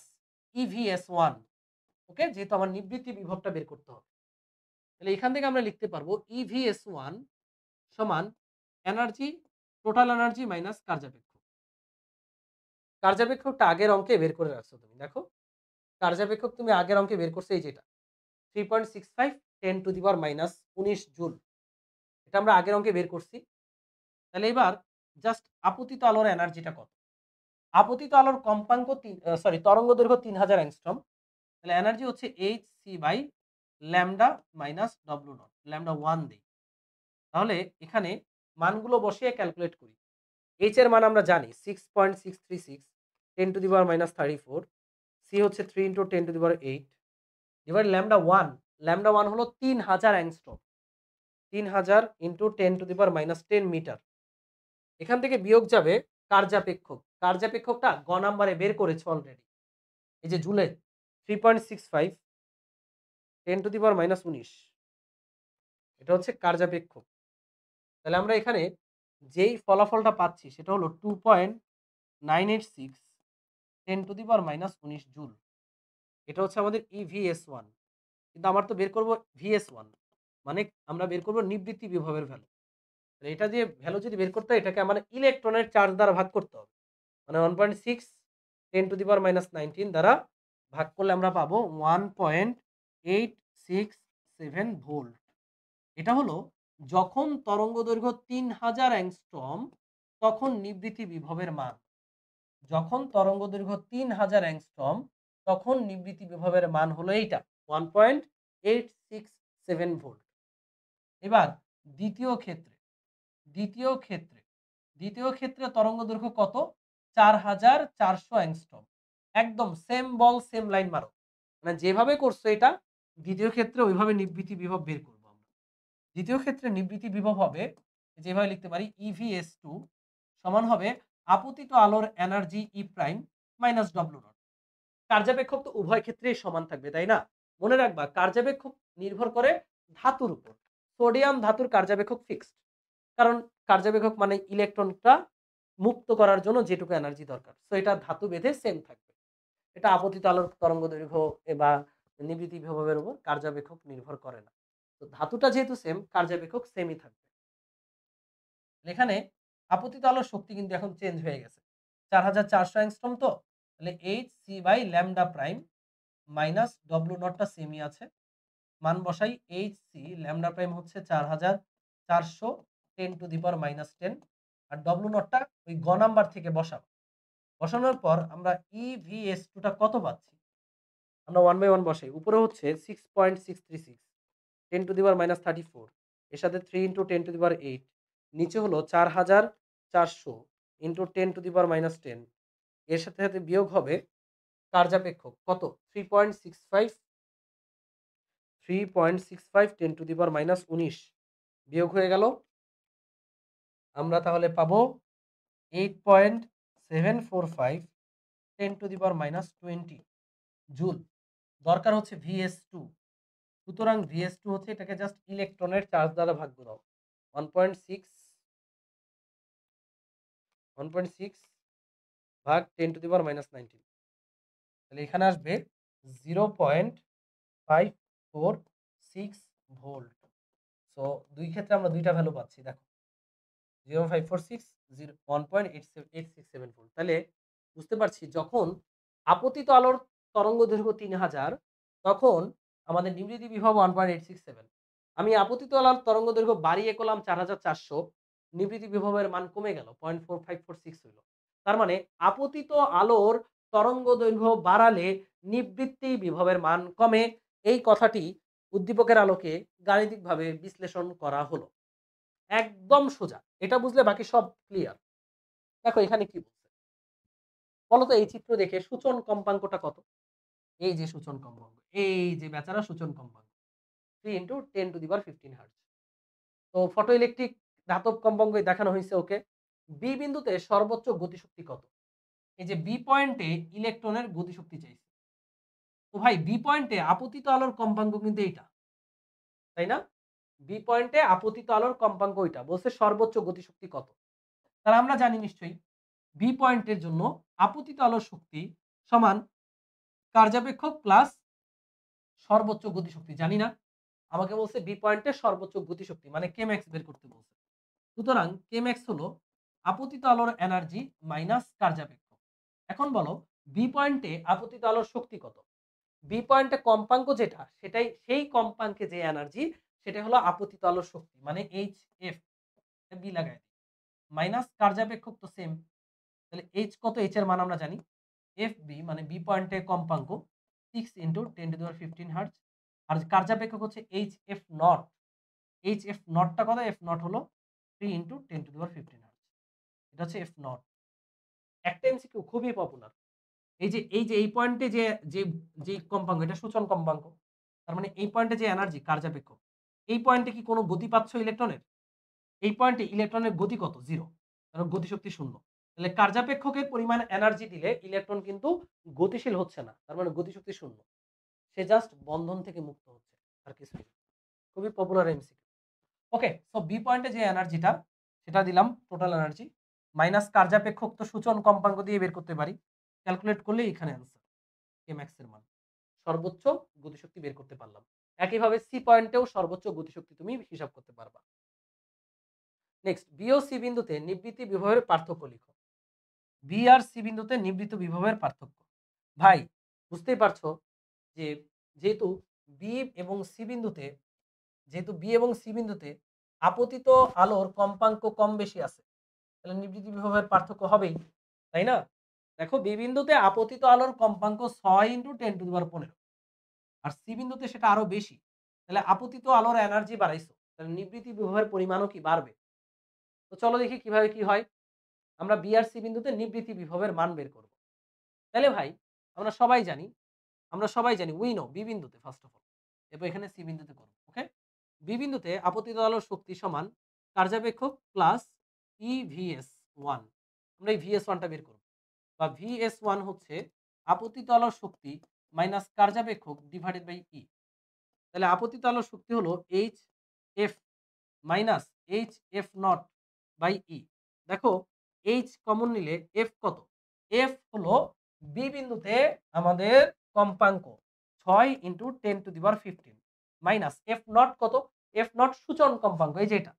ইভিএস ওয়ান ওকে যেহেতু আমার নিবৃত্তি বিভবটা বের করতে হবে তাহলে এখান থেকে আমরা লিখতে পারবো ইভিএস e ওয়ান সমান এনার্জি টোটাল এনার্জি মাইনাস কার্যাপেক্ষক কার্যাপেক্ষকটা আগের অঙ্কে বের করে রাখছো তুমি দেখো কার্যাপেক্ষক তুমি আগের অঙ্কে বের করছো এই যেটা three point six five ten to the power minus উনিশ জুল এটা আমরা আগের অঙ্কে বের করছি তাহলে এবার জাস্ট আপতিত আলোর এনার্জিটা কত আপতিত আলোর কম্পাঙ্ক সরি তরঙ্গ দৈর্ঘ্য তিন হাজার অ্যাংস্ট্রম তাহলে এনার্জি হচ্ছে H C by lambda minus W naught lambda one দিই তাহলে এখানে মানগুলো বসিয়ে ক্যালকুলেট করি এইচ এর মান আমরা জানি six point six three six ten to the power minus thirty four C হচ্ছে three into ten to the power eight এবার ল্যামডা ওয়ান ল্যামডা ওয়ান হলো তিন হাজার অ্যাংস্ট্রম তিন হাজার into ten to the power minus ten metre এখান থেকে বিয়োগ যাবে কার্যাপেক্ষক কার্যাপেক্ষকটা গ নাম্বারে বের করেছে অলরেডি এই যে জুলে three point six five ten to the power minus উনিশ এটা হচ্ছে কার্যাপেক্ষক তাহলে আমরা এখানে যেই ফলাফলটা পাচ্ছি সেটা হলো two point nine eight six ten to the power minus উনিশ জুল এটা হচ্ছে আমাদের ইভিএস e ওয়ান কিন্তু আমার তো বের করবো ভিএস ওয়ান মানে আমরা বের করবো নিবৃত্তি বিভবের ভ্যালু তাহলে মানে এটা দিয়ে ভ্যালু যদি বের করতে হয় এটাকে আমার ইলেকট্রনের চার্জ দ্বারা ভাগ করতে হবে মানে one point six ten to the power minus nineteen দ্বারা ভাগ করলে আমরা পাবো one point eight six seven volt এটা হলো যখন তরঙ্গ দৈর্ঘ্য তিন হাজার অ্যাংস্ট্রম তখন নিবৃতি বিভবের মান যখন তরঙ্গ দৈর্ঘ্য তিন হাজার অ্যাংস্ট্রম তখন নিবৃতি বিভবের মান হলো এইটা one point eight six seven volt এবার দ্বিতীয় ক্ষেত্রে দ্বিতীয় ক্ষেত্রে দ্বিতীয় ক্ষেত্রে তরঙ্গ দৈর্ঘ্য কত চার হাজার চারশো অ্যাংস্টম একদম সেম বল সেম লাইন মারো মানে যেভাবে করছো এটা দ্বিতীয় ক্ষেত্রে ওইভাবে নিবৃত্তি বিভব বের করবো আমরা দ্বিতীয় ক্ষেত্রে নিবৃত্তি বিভব হবে যেভাবে লিখতে পারি এস e টু সমান হবে আপতিত আলোর energy E prime minus W naught কার্যাবেক্ষক তো উভয় ক্ষেত্রেই সমান থাকবে তাই না মনে রাখবা কার্যাবেক্ষক নির্ভর করে ধাতুর উপর সোডিয়াম ধাতুর কার্যাবেক্ষক ফিক্সড কারণ কার্যবেক্ষক মানে ইলেকট্রনটা মুক্ত করার জন্য যেটুকু এনার্জি দরকার তো এটা ধাতু বেঁধে সেম থাকবে এটা আপতিত আলোর তরঙ্গ দৈর্ঘ্য বা নিবৃতি বিভবের উপর কার্যবেক্ষক নির্ভর করে না তো ধাতুটা যেহেতু সেম কার্যবেক্ষক সেমই থাকবে এখানে আপতিত আলোর শক্তি কিন্তু এখন চেঞ্জ হয়ে গেছে চার হাজার চারশো অ্যাংস্ট্রম তো তাহলে H C by lambda prime minus W নটটা সেমি আছে মান বসাই এইচ সি ল্যামডা প্রাইম হচ্ছে চার হাজার চারশো ten to the power minus ten আর ডব্লু নটটা ওই গ নাম্বার থেকে বসাবো বসানোর পর আমরা ই ভি এস টুটা কত পাচ্ছি আমরা ওয়ান বাই ওয়ান বসাই উপরে হচ্ছে six point six three six ten to the power minus thirty four এর সাথে three into ten to the power eight নিচে হলো চার হাজার চারশো into ten to the power minus ten এর সাথে সাথে বিয়োগ হবে কার্যাপেক্ষ কত three point six five three point six five ten to the power minus উনিশ বিয়োগ হয়ে গেল আমরা তাহলে পাবো eight point seven four five ten to the power minus twenty joule দরকার হচ্ছে ভিএস টু সুতরাং ভিএস টু হচ্ছে এটাকে জাস্ট ইলেকট্রনের চার্জ দ্বারা ভাগ দাও one point six one point six ভাগ ten to the power minus nineteen তাহলে এখানে আসবে zero point five four six volt so দুই ক্ষেত্রে আমরা দুইটা ভ্যালু পাচ্ছি দেখো zero five four six zero one point eight seven eight six seven four তাহলে বুঝতে পারছি যখন আপতিত আলোর তরঙ্গ দৈর্ঘ্য তিন হাজার তখন আমাদের নিবৃত্তি বিভব one point eight six seven আমি আপতিত আলোর তরঙ্গ দৈর্ঘ্য বাড়িয়ে করলাম চার হাজার চারশো নিবৃতি বিভবের মান কমে গেল point four five four six হইল তার মানে আপতিত আলোর তরঙ্গ দৈর্ঘ্য বাড়ালে নিবৃত্তি বিভবের মান কমে এই কথাটি উদ্দীপকের আলোকে গাণিতিকভাবে বিশ্লেষণ করা হলো একদম সোজা এটা বুঝলে বাকি সব ক্লিয়ার দেখো এখানে কি বলছে বলতো এই চিত্র দেখে সূচন কম্পাঙ্কটা কত এই যে সূচন কম্পাঙ্ক এই যে বেচারা সূচন কম্পাঙ্ক three into ten to the power fifteen hertz তো ফটো ইলেকট্রিক ধাতব কম্পাঙ্ক দেখানো হয়েছে ওকে বি বিন্দুতে সর্বোচ্চ গতিশক্তি কত এই যে বি পয়েন্টে ইলেকট্রনের গতিশক্তি চাইছে তো ভাই বি পয়েন্টে আপতিত আলোর কম্পাঙ্ক কিন্তু এইটা তাই না বি পয়েন্টে আপতিত আলোর কম্পাঙ্ক ওইটা বলছে সর্বোচ্চ গতিশক্তি কত তাহলে আমরা জানি নিশ্চয়ই বি পয়েন্টের জন্য আপতিত আলোর শক্তি সমান কার্যাপেক্ষক প্লাস সর্বোচ্চ গতিশক্তি জানি না আমাকে বলছে বি পয়েন্টের সর্বোচ্চ গতিশক্তি মানে কেম্যাক্স বের করতে বলছে সুতরাং কেম্যাক্স হলো আপতিত আলোর এনার্জি মাইনাস কার্যাপেক্ষ এখন বলো বি পয়েন্টে আপতিত আলোর শক্তি কত বি পয়েন্টে কম্পাঙ্ক যেটা সেটাই সেই কম্পাঙ্কে যে এনার্জি সেটা হলো আপতিত আলোর শক্তি মানে এইচ এফ বি লাগাই মাইনাস কার্যাবেক্ষক তো সেম তাহলে এইচ কত এইচ এর মান আমরা জানি এফ বি মানে বি পয়েন্টে কম্পাঙ্ক six into ten to the power fifteen hertz আর কার্যাবেক্ষক হচ্ছে H F naught H F নটটা কত এফ নট হলো three into ten to the power fifteen hertz এটা হচ্ছে এফ নট একটা কেউ খুবই পপুলার এই যে এই যে এই পয়েন্টে যে যে কম্পাঙ্ক এটা সূচন কম্পাঙ্ক তার মানে এই পয়েন্টে যে এনার্জি কার্যাপেক্ষ এই পয়েন্টে কি কোনো গতি পাচ্ছ ইলেকট্রনের এই পয়েন্টে ইলেকট্রনের গতি কত জিরো কারণ গতিশক্তি শূন্য তাহলে কার্যাপেক্ষকের পরিমাণ এনার্জি দিলে ইলেকট্রন কিন্তু গতিশীল হচ্ছে না তার মানে গতিশক্তি শূন্য সে জাস্ট বন্ধন থেকে মুক্ত হচ্ছে আর কিছুই খুবই popular MC okay so B পয়েন্টে যে এনার্জিটা সেটা দিলাম টোটাল এনার্জি মাইনাস কার্যাপেক্ষক তো সূচন কম্পাঙ্ক দিয়ে বের করতে পারি ক্যালকুলেট করলে এখানে অ্যান্সার এম ম্যাক্সের মান সর্বোচ্চ গতিশক্তি বের করতে পারলাম একইভাবে সি পয়েন্টেও সর্বোচ্চ গতিশক্তি তুমি হিসাব করতে পারবা নেক্সট বিও সি বিন্দুতে নিবৃত্তি বিভবের পার্থক্য লিখো বি আর সি বিন্দুতে নিবৃত্ত বিভবের পার্থক্য ভাই বুঝতেই পারছো যে যেহেতু বি এবং সি বিন্দুতে যেহেতু বি এবং সি বিন্দুতে আপতিত আলোর কম্পাঙ্ক কম বেশি আছে তাহলে নিবৃত্তি বিভবের পার্থক্য হবেই তাই না দেখো বি বিন্দুতে আপতিত আলোর কম্পাঙ্ক ছয় ইন্টু টেন টু দুবার পনেরো আর সি বিন্দুতে সেটা আরো বেশি তাহলে আপতিত আলোর এনার্জি বাড়াইছো তাহলে নিবৃত্তি বিভবের পরিমাণও কি বাড়বে তো চলো দেখি কিভাবে কি হয় আমরা বি আর সি বিন্দুতে নিবৃত্তি বিভবের মান বের করব তাহলে ভাই আমরা সবাই জানি আমরা সবাই জানি উই নো বি বিন্দুতে ফার্স্ট অফ অল এরপর এখানে সি বিন্দুতে করব ওকে বি বিন্দুতে আপতিত আলোর শক্তি সমান কার্যাবেক্ষক plus E e S one আমরা এই ভিএস ওয়ানটা বের করব বা ভিএস ওয়ান হচ্ছে আপতিত আলোর শক্তি মাইনাস কার্যাবেক্ষক ডিভাইডেড বাই ই তাহলে আপতিত আলোর শক্তি হলো H F minus H F naught by E দেখো এইচ কমন নিলে এফ কত এফ হলো বি বিন্দুতে আমাদের কম্পাঙ্ক ছয় into ten to the power fifteen minus F naught কত এফ নট সূচন কম্পাঙ্ক এই যে এটা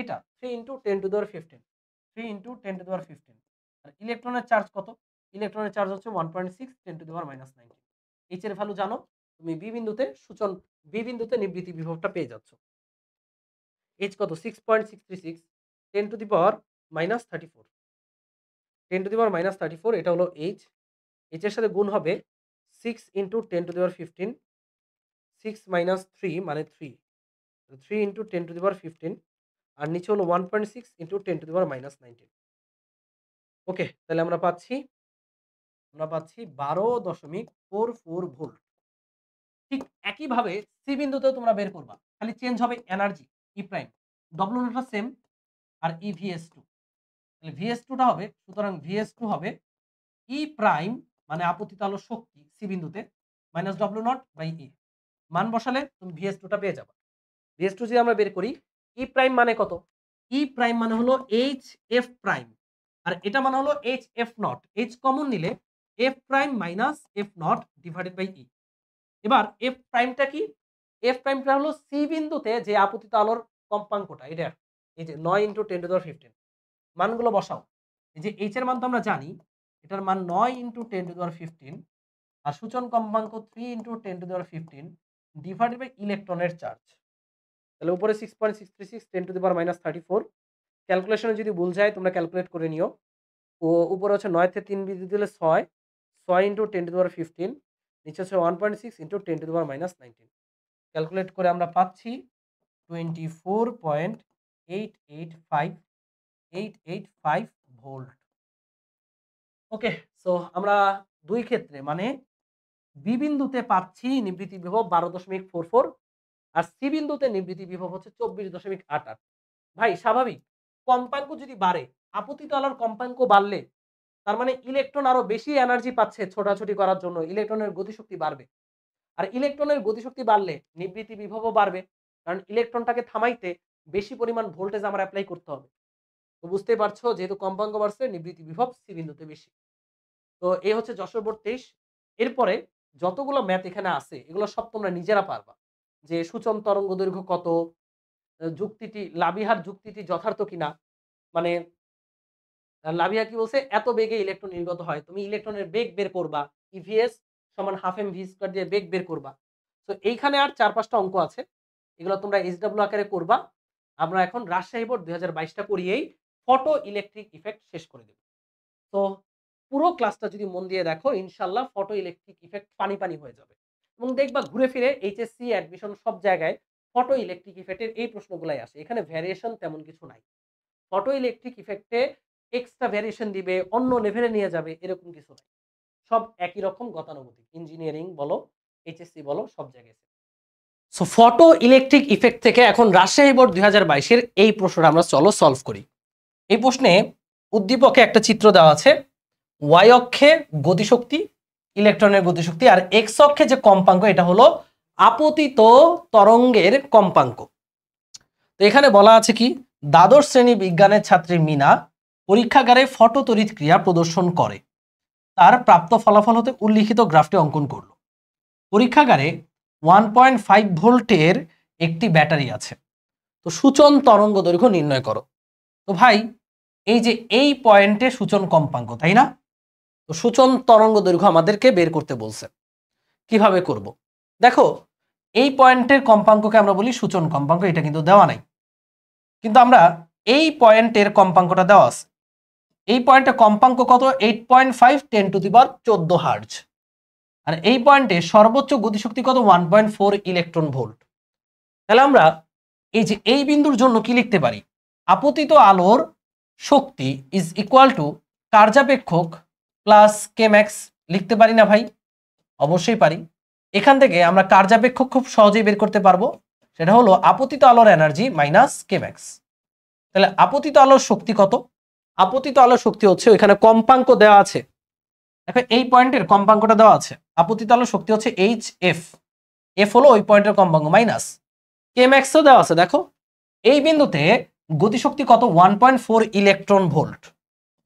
এটা three into ten to the power fifteen three into ten to the power fifteen আর ইলেকট্রনের চার্জ কত ইলেকট্রনের চার্জ হচ্ছে one point six ten to the power minus nineteen H এর ভ্যালু জানো তুমি বি বিন্দুতে সূচন বি বিন্দুতে নিবৃত্তি বিভবটা পেয়ে যাচ্ছ এইচ কত six point six three six ten to the power minus thirty four ten to the power minus thirty four এটা হলো এইচ এইচ এর সাথে গুণ হবে six into ten to the power fifteen six minus three মানে three three into ten to the power fifteen আর নিচে হলো one point six into ten to the power minus nineteen okay তাহলে আমরা পাচ্ছি আমরা পাচ্ছি বারো দশমিক ফোর ফোর ভোল্ট ঠিক একইভাবে সি বিন্দুতেও তোমরা বের করবা খালি চেঞ্জ হবে এনার্জি ই প্রাইম ডব্লু নোটটা সেম আর ই ভিএস টু তাহলে ভিএস টুটা হবে সুতরাং ভিএস টু হবে ই e প্রাইম মানে আপতিত আলো শক্তি সি বিন্দুতে minus W naught by E মান বসালে তুমি ভিএস টুটা পেয়ে যাবে ভিএস টু যদি আমরা বের করি ই e প্রাইম মানে কত ই e প্রাইম মানে হলো এইচ এফ প্রাইম আর এটা মানে হলো H F naught H common নিলে F prime minus F naught divided by E এবার এফ প্রাইমটা কি এফ প্রাইমটা হলো সি বিন্দুতে যে আপতিত আলোর কম্পাঙ্কটা এটা এই যে নয় ইন্টু টেন টু ফিফটিন মানগুলো বসাও এই যে এইচ এর মান তো আমরা জানি এটার মান নয় ইন্টু টেন টু ফিফটিন আর সূচন কম্পাঙ্ক three into ten to fifteen divided by ইলেকট্রনের চার্জ তাহলে উপরে six point six three six ten to the power minus thirty four ক্যালকুলেশনে যদি ভুল যায় তোমরা ক্যালকুলেট করে নিও ও উপরে হচ্ছে নয় থেকে তিন বিদ্যুৎ দিলে ছয় ছয় into ten to the power fifteen নিচে হচ্ছে one point six into ten to the power minus nineteen calculate করে আমরা পাচ্ছি twenty four point eight eight five eight eight five volt okay so আমরা দুই ক্ষেত্রে মানে বি বিন্দুতে পাচ্ছি নিবৃত্তি বিভব বারো দশমিক ফোর ফোর আর সি বিন্দুতে নিবৃত্তি বিভব হচ্ছে চব্বিশ দশমিক আট আট ভাই স্বাভাবিক কম্পাঙ্ক যদি বাড়ে আপতিতলার কম্পাঙ্ক বাড়লে তার মানে ইলেকট্রন আরো বেশি এনার্জি পাচ্ছে ছোটাছুটি করার জন্য ইলেকট্রনের গতিশক্তি বাড়বে আর ইলেকট্রনের গতিশক্তি বাড়লে নিবৃত্তি বিভব বাড়বে কারণ ইলেকট্রনটাকে থামাইতে বেশি পরিমাণ ভোল্টেজ আমার অ্যাপ্লাই করতে হবে তো বুঝতে পারছো যেহেতু কম্পাঙ্গ বাড়ছে নিবৃত্তি বিভব সি বিন্দুতে বেশি তো এই হচ্ছে যশোর বোর্ড তেইশ এরপরে যতগুলো ম্যাথ এখানে আছে এগুলো সব তোমরা নিজেরা পারবা যে সূচন তরঙ্গ দৈর্ঘ্য কত যুক্তিটি লাবিহার যুক্তিটি যথার্থ কিনা মানে লাভিয়া কি বলছে এত বেগে ইলেকট্রন নির্গত হয় তুমি ইলেকট্রনের বেগ বের করবা ইভিএস e সমান হাফ এম ভি স্কোয়ার দিয়ে বেগ বের করবা তো এইখানে আর চার পাঁচটা অঙ্ক আছে এগুলো তোমরা এইচডাব্লিউ আকারে করবা আমরা এখন রাজশাহী বোর্ড দুই হাজার বাইশটা করিয়েই ফটো ইলেকট্রিক ইফেক্ট শেষ করে দেব তো পুরো ক্লাসটা যদি মন দিয়ে দেখো ইনশাল্লাহ ফটো ইলেকট্রিক ইফেক্ট পানি পানি হয়ে যাবে এবং দেখবা ঘুরে ফিরে এইচএসসি অ্যাডমিশন সব জায়গায় ফটো ইলেকট্রিক ইফেক্টের এই প্রশ্নগুলাই আসে এখানে ভ্যারিয়েশন তেমন কিছু নাই ফটো ইলেকট্রিক ইফেক্টে এক্সট্রা ভ্যারিয়েশন দিবে অন্য লেভেলে নিয়ে যাবে এরকম কিছু নাই সব একই রকম গতানুগতিক ইঞ্জিনিয়ারিং বলো এইচএসসি বলো সব জায়গায় সো ফটো ইলেকট্রিক ইফেক্ট থেকে এখন রাজশাহী বোর্ড দুই হাজার বাইশের এই প্রশ্নটা আমরা চলো সলভ করি এই প্রশ্নে উদ্দীপকে একটা চিত্র দেওয়া আছে ওয়াই অক্ষে গতিশক্তি ইলেকট্রনের গতিশক্তি আর এক্স অক্ষে যে কম্পাঙ্ক এটা হলো আপতিত তরঙ্গের কম্পাঙ্ক তো এখানে বলা আছে কি দ্বাদশ শ্রেণী বিজ্ঞানের ছাত্রী মিনা পরীক্ষাগারে ফটো তড়িৎ ক্রিয়া প্রদর্শন করে তার প্রাপ্ত ফলাফল হতে উল্লিখিত গ্রাফটি অঙ্কন করল পরীক্ষাগারে ওয়ান পয়েন্ট ফাইভ ভোল্টের একটি ব্যাটারি আছে তো সূচন তরঙ্গ দৈর্ঘ্য নির্ণয় করো তো ভাই এই যে এই পয়েন্টে সূচন কম্পাঙ্ক তাই না তো সূচন তরঙ্গ দৈর্ঘ্য আমাদেরকে বের করতে বলছে কিভাবে করব। দেখো এই পয়েন্টের কম্পাঙ্ককে আমরা বলি সূচন কম্পাঙ্ক এটা কিন্তু দেওয়া নাই কিন্তু আমরা এই পয়েন্টের কম্পাঙ্কটা দেওয়া আছে এই পয়েন্টে কম্পাঙ্ক কত eight point five ten to the power চোদ্দ হার্জ আর এই পয়েন্টে সর্বোচ্চ গতিশক্তি কত one point four electron volt তাহলে আমরা এই যে এই বিন্দুর জন্য কি লিখতে পারি আপতিত আলোর শক্তি ইজ ইকুয়াল টু কার্যাপেক্ষক প্লাস কে ম্যাক্স লিখতে পারি না ভাই অবশ্যই পারি এখান থেকে আমরা কার্যাপেক্ষক খুব সহজেই বের করতে পারবো সেটা হলো আপতিত আলোর এনার্জি মাইনাস কে ম্যাক্স তাহলে আপতিত আলোর শক্তি কত আপতিত আলো শক্তি হচ্ছে ওইখানে কম্পাঙ্ক দেওয়া আছে দেখো এই পয়েন্টের কম্পাঙ্কটা দেওয়া আছে আপতিত আলো শক্তি হচ্ছে এইচ এফ এফ হলো ওই পয়েন্টের কম্পাঙ্ক মাইনাস কে ম্যাক্সও দেওয়া আছে দেখো এই বিন্দুতে গতিশক্তি কত one point four electron volt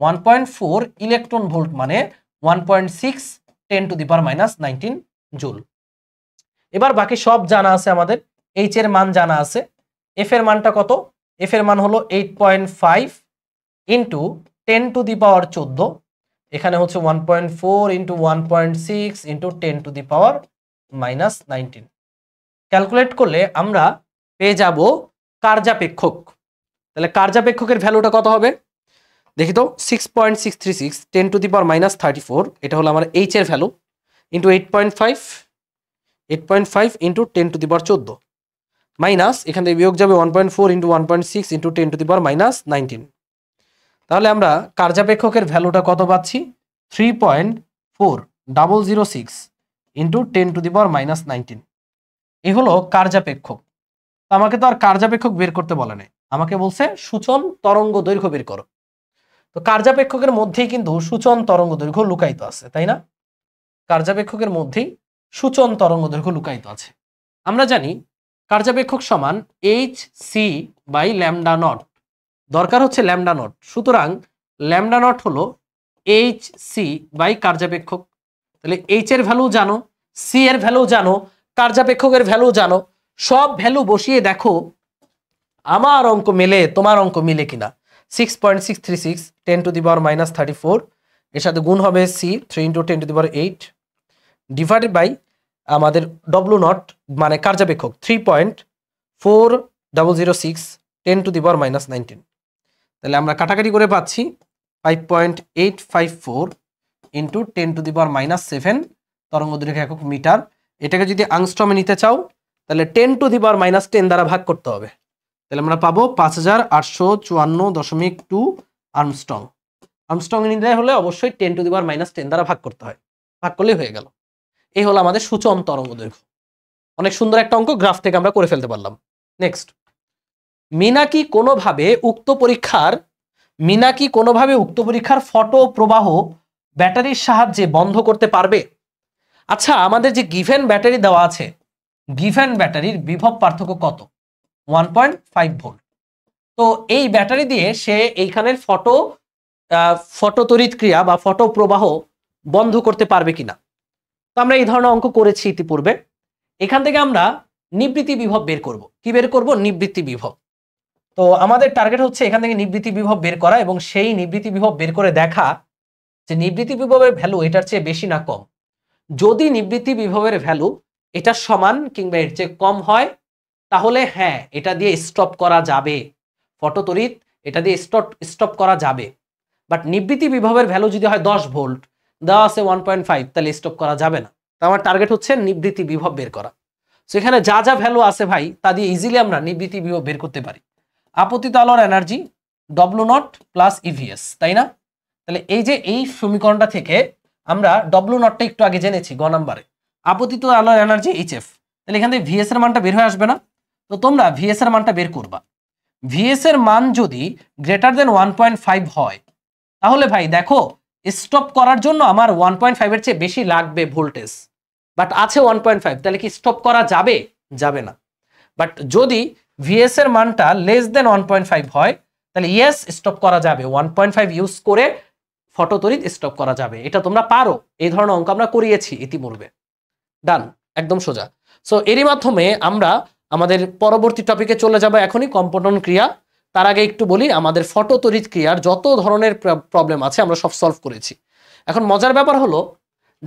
one point four electron volt মানে one point six ten to the power minus nineteen joule এবার বাকি সব জানা আছে আমাদের এইচ এর মান জানা আছে এফ এর মানটা কত এফ এর মান হলো eight point five into ten to the power চোদ্দ এখানে হচ্ছে one point four into one point six into ten to the power minus nineteen calculate করলে আমরা পেয়ে যাব কার্যাপেক্ষক তাহলে কার্যাপেক্ষকের ভ্যালুটা কত হবে দেখি তো six point six three six ten to the power minus thirty four এটা হলো আমার এইচের value into eight point five eight point five into ten to the power চোদ্দ মাইনাস এখান থেকে বিয়োগ যাবে one point four into one point six into ten to the power minus nineteen তাহলে আমরা কার্যাপেক্ষকের ভ্যালুটা কত পাচ্ছি three point four double zero six into ten to the power minus nineteen এ হলো কার্যাপেক্ষক আমাকে তো আর কার্যাপেক্ষক বের করতে বলে নাই আমাকে বলছে সূচন তরঙ্গ দৈর্ঘ্য বের করো তো কার্যাপেক্ষকের মধ্যেই কিন্তু সূচন তরঙ্গ দৈর্ঘ্য লুকায়িত আছে তাই না কার্যাপেক্ষকের মধ্যেই সূচন তরঙ্গ দৈর্ঘ্য লুকায়িত আছে আমরা জানি কার্যাপেক্ষক সমান H C by lambda naught দরকার হচ্ছে ল্যামডা নট সুতরাং ল্যামডা নট হলো এইচ সি বাই কার্যাপেক্ষক তাহলে এইচ এর ভ্যালু জানো সি এর ভ্যালু জানো কার্যাপেক্ষকের ভ্যালু জানো সব ভ্যালু বসিয়ে দেখো আমার অঙ্ক মেলে তোমার অঙ্ক মিলে কিনা six point six three six ten to the power minus thirty four এর সাথে গুণ হবে C three into ten to the power eight divided by আমাদের ডব্লু নট মানে কার্যাপেক্ষক three point four double zero six ten to the power minus nineteen তাহলে আমরা কাটাকাটি করে পাচ্ছি five point eight five four into ten to the power minus seven তরঙ্গ দৈর্ঘ্য একক মিটার এটাকে যদি আংস্ট্রমে নিতে চাও তাহলে ten to the power minus ten দ্বারা ভাগ করতে হবে তাহলে আমরা পাবো পাঁচ হাজার আটশো চুয়ান্ন দশমিক টু আর্মস্ট্রং আর্মস্ট্রং নিতে হলে অবশ্যই ten to the power minus ten দ্বারা ভাগ করতে হয় ভাগ করলেই হয়ে গেল এই হলো আমাদের সূচন তরঙ্গ দৈর্ঘ্য অনেক সুন্দর একটা অঙ্ক গ্রাফ থেকে আমরা করে ফেলতে পারলাম নেক্সট মিনাকি কোনোভাবে উক্ত পরীক্ষার মিনাকি কোনোভাবে উক্ত পরীক্ষার ফটো প্রবাহ ব্যাটারির সাহায্যে বন্ধ করতে পারবে আচ্ছা আমাদের যে গিভেন ব্যাটারি দেওয়া আছে গিভেন ব্যাটারির বিভব পার্থক্য কত ওয়ান পয়েন্ট ফাইভ ভোল্ট তো এই ব্যাটারি দিয়ে সে এইখানের ফটো ফটো তড়িৎ ক্রিয়া বা ফটো প্রবাহ বন্ধ করতে পারবে কিনা তো আমরা এই ধরনের অঙ্ক করেছি ইতিপূর্বে এখান থেকে আমরা নিবৃত্তি বিভব বের করব কি বের করব নিবৃত্তি বিভব তো আমাদের টার্গেট হচ্ছে এখান থেকে নিবৃত্তি বিভব বের করা এবং সেই নিবৃত্তি বিভব বের করে দেখা যে নিবৃত্তি বিভবের ভ্যালু এটার চেয়ে বেশি না কম যদি নিবৃত্তি বিভবের ভ্যালু এটা সমান কিংবা এর চেয়ে কম হয় তাহলে হ্যাঁ এটা দিয়ে স্টপ করা যাবে ফটোতরিত এটা দিয়ে স্টপ স্টপ করা যাবে বাট নিবৃত্তি বিভবের ভ্যালু যদি হয় দশ ভোল্ট দেওয়া আছে ওয়ান পয়েন্ট ফাইভ তাহলে স্টপ করা যাবে না তো আমার টার্গেট হচ্ছে নিবৃত্তি বিভব বের করা সেখানে যা যা ভ্যালু আছে ভাই তা দিয়ে ইজিলি আমরা নিবৃত্তি বিভব বের করতে পারি আপতিত আলোর energy W naught plus EVS তাই না তাহলে এই যে এই সমীকরণটা থেকে আমরা ডব্লু নটটা একটু আগে জেনেছি গ নাম্বারে আপতিত আলোর এনার্জি এইচ এফ তাহলে এখান থেকে ভিএস এর মানটা বের হয়ে আসবে না তো তোমরা ভিএস এর মানটা বের করবা ভিএস এর মান যদি greater than one point five হয় তাহলে ভাই দেখো স্টপ করার জন্য আমার ওয়ান পয়েন্ট ফাইভের চেয়ে বেশি লাগবে ভোল্টেজ বাট আছে ওয়ান পয়েন্ট ফাইভ তাহলে কি স্টপ করা যাবে যাবে না বাট যদি ভিএস এর মানটা less than one point five হয় তাহলে ইয়েস স্টপ করা যাবে ওয়ান পয়েন্ট ফাইভ ইউজ করে ফটো তড়িৎ স্টপ করা যাবে এটা তোমরা পারো এই ধরনের অঙ্ক আমরা করিয়েছি ইতিপূর্বে ডান একদম সোজা সো এরই মাধ্যমে আমরা আমাদের পরবর্তী টপিকে চলে যাব এখনই কম্পটন ক্রিয়া তার আগে একটু বলি আমাদের ফটো তড়িৎ ক্রিয়ার যত ধরনের প্রবলেম আছে আমরা সব সলভ করেছি এখন মজার ব্যাপার হলো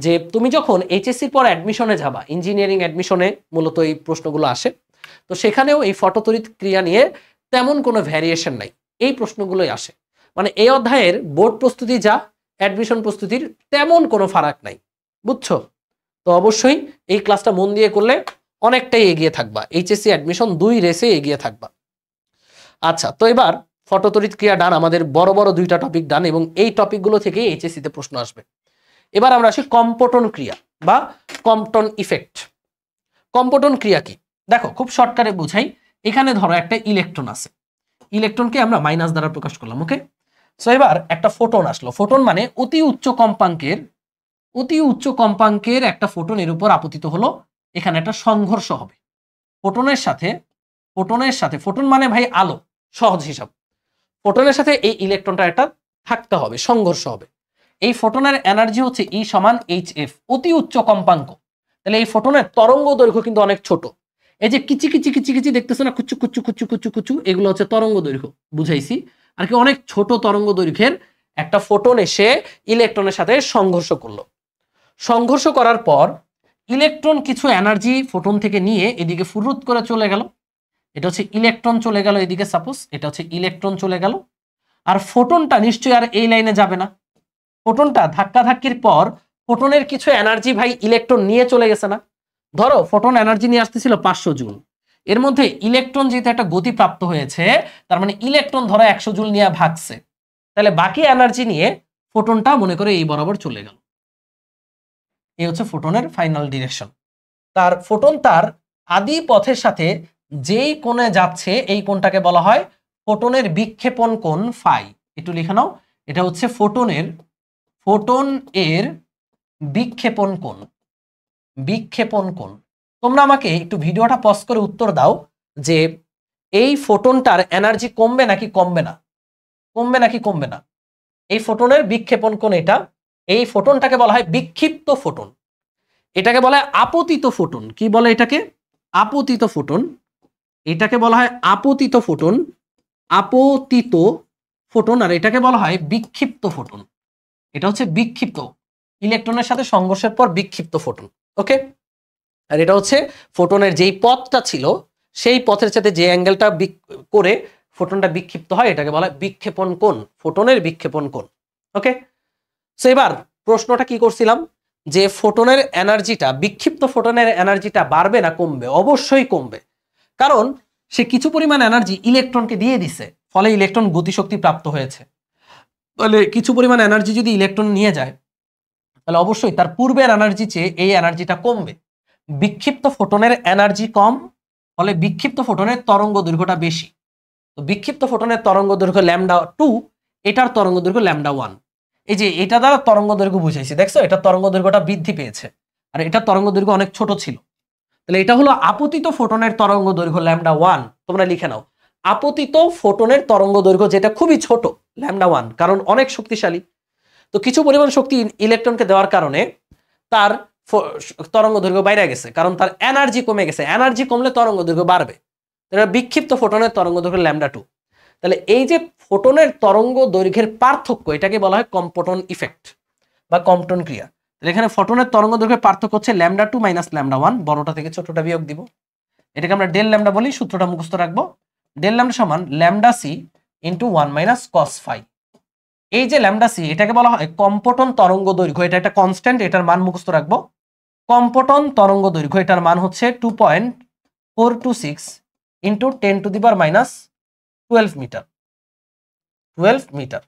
যে তুমি যখন এইচএসসির পর অ্যাডমিশনে যাবা ইঞ্জিনিয়ারিং অ্যাডমিশনে মূলত এই প্রশ্নগুলো আসে তো সেখানেও এই ফটোতরিত ক্রিয়া নিয়ে তেমন কোনো ভ্যারিয়েশন নাই এই প্রশ্নগুলোই আসে মানে এই অধ্যায়ের বোর্ড প্রস্তুতি যা অ্যাডমিশন প্রস্তুতির তেমন কোনো ফারাক নাই বুঝছো তো অবশ্যই এই ক্লাসটা মন দিয়ে করলে অনেকটাই এগিয়ে থাকবা এইচএসসি অ্যাডমিশন দুই রেসে এগিয়ে থাকবা আচ্ছা তো এবার ফটোতরিত ক্রিয়া ডান আমাদের বড় বড় দুইটা টপিক ডান এবং এই টপিকগুলো থেকে এইচএসসিতে প্রশ্ন আসবে এবার আমরা আসি কম্পটন ক্রিয়া বা কম্পটন ইফেক্ট কম্পটন ক্রিয়া কি দেখো খুব শর্টকারে বোঝাই এখানে ধরো একটা ইলেকট্রন আছে ইলেকট্রনকে আমরা মাইনাস দ্বারা প্রকাশ করলাম ওকে সো এবার একটা ফোটন আসলো ফোটন মানে অতি উচ্চ কম্পাঙ্কের অতি উচ্চ কম্পাঙ্কের একটা ফোটন এর উপর আপতিত হলো এখানে একটা সংঘর্ষ হবে ফোটনের সাথে ফোটনের সাথে ফোটন মানে ভাই আলো সহজ হিসাব ফোটনের সাথে এই ইলেকট্রনটা একটা থাকতে হবে সংঘর্ষ হবে এই ফোটনের এনার্জি হচ্ছে ই e সমান এইচ এফ অতি উচ্চ কম্পাঙ্ক তাহলে এই ফোটনের তরঙ্গ দৈর্ঘ্য কিন্তু অনেক ছোট এই যে কিচি কিচি কিচি কিচি দেখতেছো না কুচু কুচু কুচু কুচু কুচু এগুলো হচ্ছে তরঙ্গ দৈর্ঘ্য বুঝাইছি আর কি অনেক ছোট তরঙ্গ দৈর্ঘ্যের একটা ফোটন এসে ইলেকট্রনের সাথে সংঘর্ষ করলো সংঘর্ষ করার পর ইলেকট্রন কিছু এনার্জি ফোটন থেকে নিয়ে এদিকে ফুরুত করে চলে গেল এটা হচ্ছে ইলেকট্রন চলে গেল এদিকে সাপোজ এটা হচ্ছে ইলেকট্রন চলে গেল আর ফোটনটা নিশ্চয়ই আর এই লাইনে যাবে না ফোটনটা ধাক্কাধাক্কির পর ফোটনের কিছু এনার্জি ভাই ইলেকট্রন নিয়ে চলে গেছে না ধরো ফোটন এনার্জি নিয়ে আসতেছিল পাঁচশো জুল এর মধ্যে ইলেকট্রন যেহেতু একটা গতি প্রাপ্ত হয়েছে তার মানে ইলেকট্রন ধরো একশো জুল নিয়ে ভাগছে তাহলে বাকি এনার্জি নিয়ে ফোটনটা মনে করে এই বরাবর চলে গেল এই হচ্ছে ফোটনের ফাইনাল ডিরেকশন তার ফোটন তার আদি পথের সাথে যেই কোণে যাচ্ছে এই কোণটাকে বলা হয় ফোটনের বিক্ষেপণ কোণ ফাই একটু লিখে নাও এটা হচ্ছে ফোটনের ফোটন এর বিক্ষেপণ কোণ বিক্ষেপণ কোণ তোমরা আমাকে একটু ভিডিওটা পজ করে উত্তর দাও যে এই ফোটনটার এনার্জি কমবে নাকি কমবে না কমবে নাকি কমবে না এই ফোটনের বিক্ষেপণ কোণ এটা এই ফোটনটাকে বলা হয় বিক্ষিপ্ত ফোটন এটাকে বলা হয় আপতিত ফোটন কি বলে এটাকে আপতিত ফোটন এটাকে বলা হয় আপতিত ফোটন আপতিত ফোটন আর এটাকে বলা হয় বিক্ষিপ্ত ফোটন এটা হচ্ছে বিক্ষিপ্ত ইলেকট্রনের সাথে সংঘর্ষের পর বিক্ষিপ্ত ফোটন ওকে আর এটা হচ্ছে ফোটনের যেই পথটা ছিল সেই পথের সাথে যে অ্যাঙ্গেলটা করে ফোটনটা বিক্ষিপ্ত হয় এটাকে বলা হয় বিক্ষেপণ কোন ফোটনের বিক্ষেপণ কোন ওকে সো এবার প্রশ্নটা কি করছিলাম যে ফোটনের এনার্জিটা বিক্ষিপ্ত ফোটনের এনার্জিটা বাড়বে না কমবে অবশ্যই কমবে কারণ সে কিছু পরিমাণ এনার্জি ইলেকট্রনকে দিয়ে দিছে ফলে ইলেকট্রন গতিশক্তি প্রাপ্ত হয়েছে তাহলে কিছু পরিমাণ এনার্জি যদি ইলেকট্রন নিয়ে যায় তাহলে অবশ্যই তার পূর্বের এনার্জি চেয়ে এই এনার্জিটা কমবে বিক্ষিপ্ত ফোটনের এনার্জি কম ফলে বিক্ষিপ্ত ফোটনের তরঙ্গ দৈর্ঘ্যটা বেশি তো বিক্ষিপ্ত ফোটনের তরঙ্গ দৈর্ঘ্য ল্যামডা টু এটার তরঙ্গ দৈর্ঘ্য ল্যামডা ওয়ান এই যে এটা দ্বারা তরঙ্গ দৈর্ঘ্য বুঝাইছে দেখছো এটা তরঙ্গ দৈর্ঘ্যটা বৃদ্ধি পেয়েছে আর এটা তরঙ্গ দৈর্ঘ্য অনেক ছোট ছিল তাহলে এটা হলো আপতিত ফোটনের তরঙ্গ দৈর্ঘ্য ল্যামডা ওয়ান তোমরা লিখে নাও আপতিত ফোটনের তরঙ্গ দৈর্ঘ্য যেটা খুবই ছোট ল্যামডা ওয়ান কারণ অনেক শক্তিশালী তো কিছু পরিমাণ শক্তি ইলেকট্রনকে দেওয়ার কারণে তার তরঙ্গ দৈর্ঘ্য বাইরে গেছে কারণ তার এনার্জি কমে গেছে এনার্জি কমলে তরঙ্গ দৈর্ঘ্য বাড়বে এটা বিক্ষিপ্ত ফোটনের তরঙ্গ দৈর্ঘ্য ল্যামডা টু তাহলে এই যে ফোটনের তরঙ্গ দৈর্ঘ্যের পার্থক্য এটাকে বলা হয় কম্পটন ইফেক্ট বা কম্পটন ক্রিয়া তাহলে এখানে ফোটনের তরঙ্গ দৈর্ঘ্যের পার্থক্য হচ্ছে lambda two minus lambda one বড়টা থেকে ছোটটা বিয়োগ দিব এটাকে আমরা ডেল ল্যামডা বলি সূত্রটা মুখস্থ রাখবো ডেল ল্যামডা সমান lambda C into one minus cos five এই যে ল্যামডা সি এটাকে বলা হয় কম্পটন তরঙ্গ দৈর্ঘ্য এটা একটা কনস্ট্যান্ট এটার মান মুখস্থ রাখবো কম্পটন তরঙ্গ দৈর্ঘ্য এটার মান হচ্ছে two point four two six into ten to the বার minus twelve metre twelve metre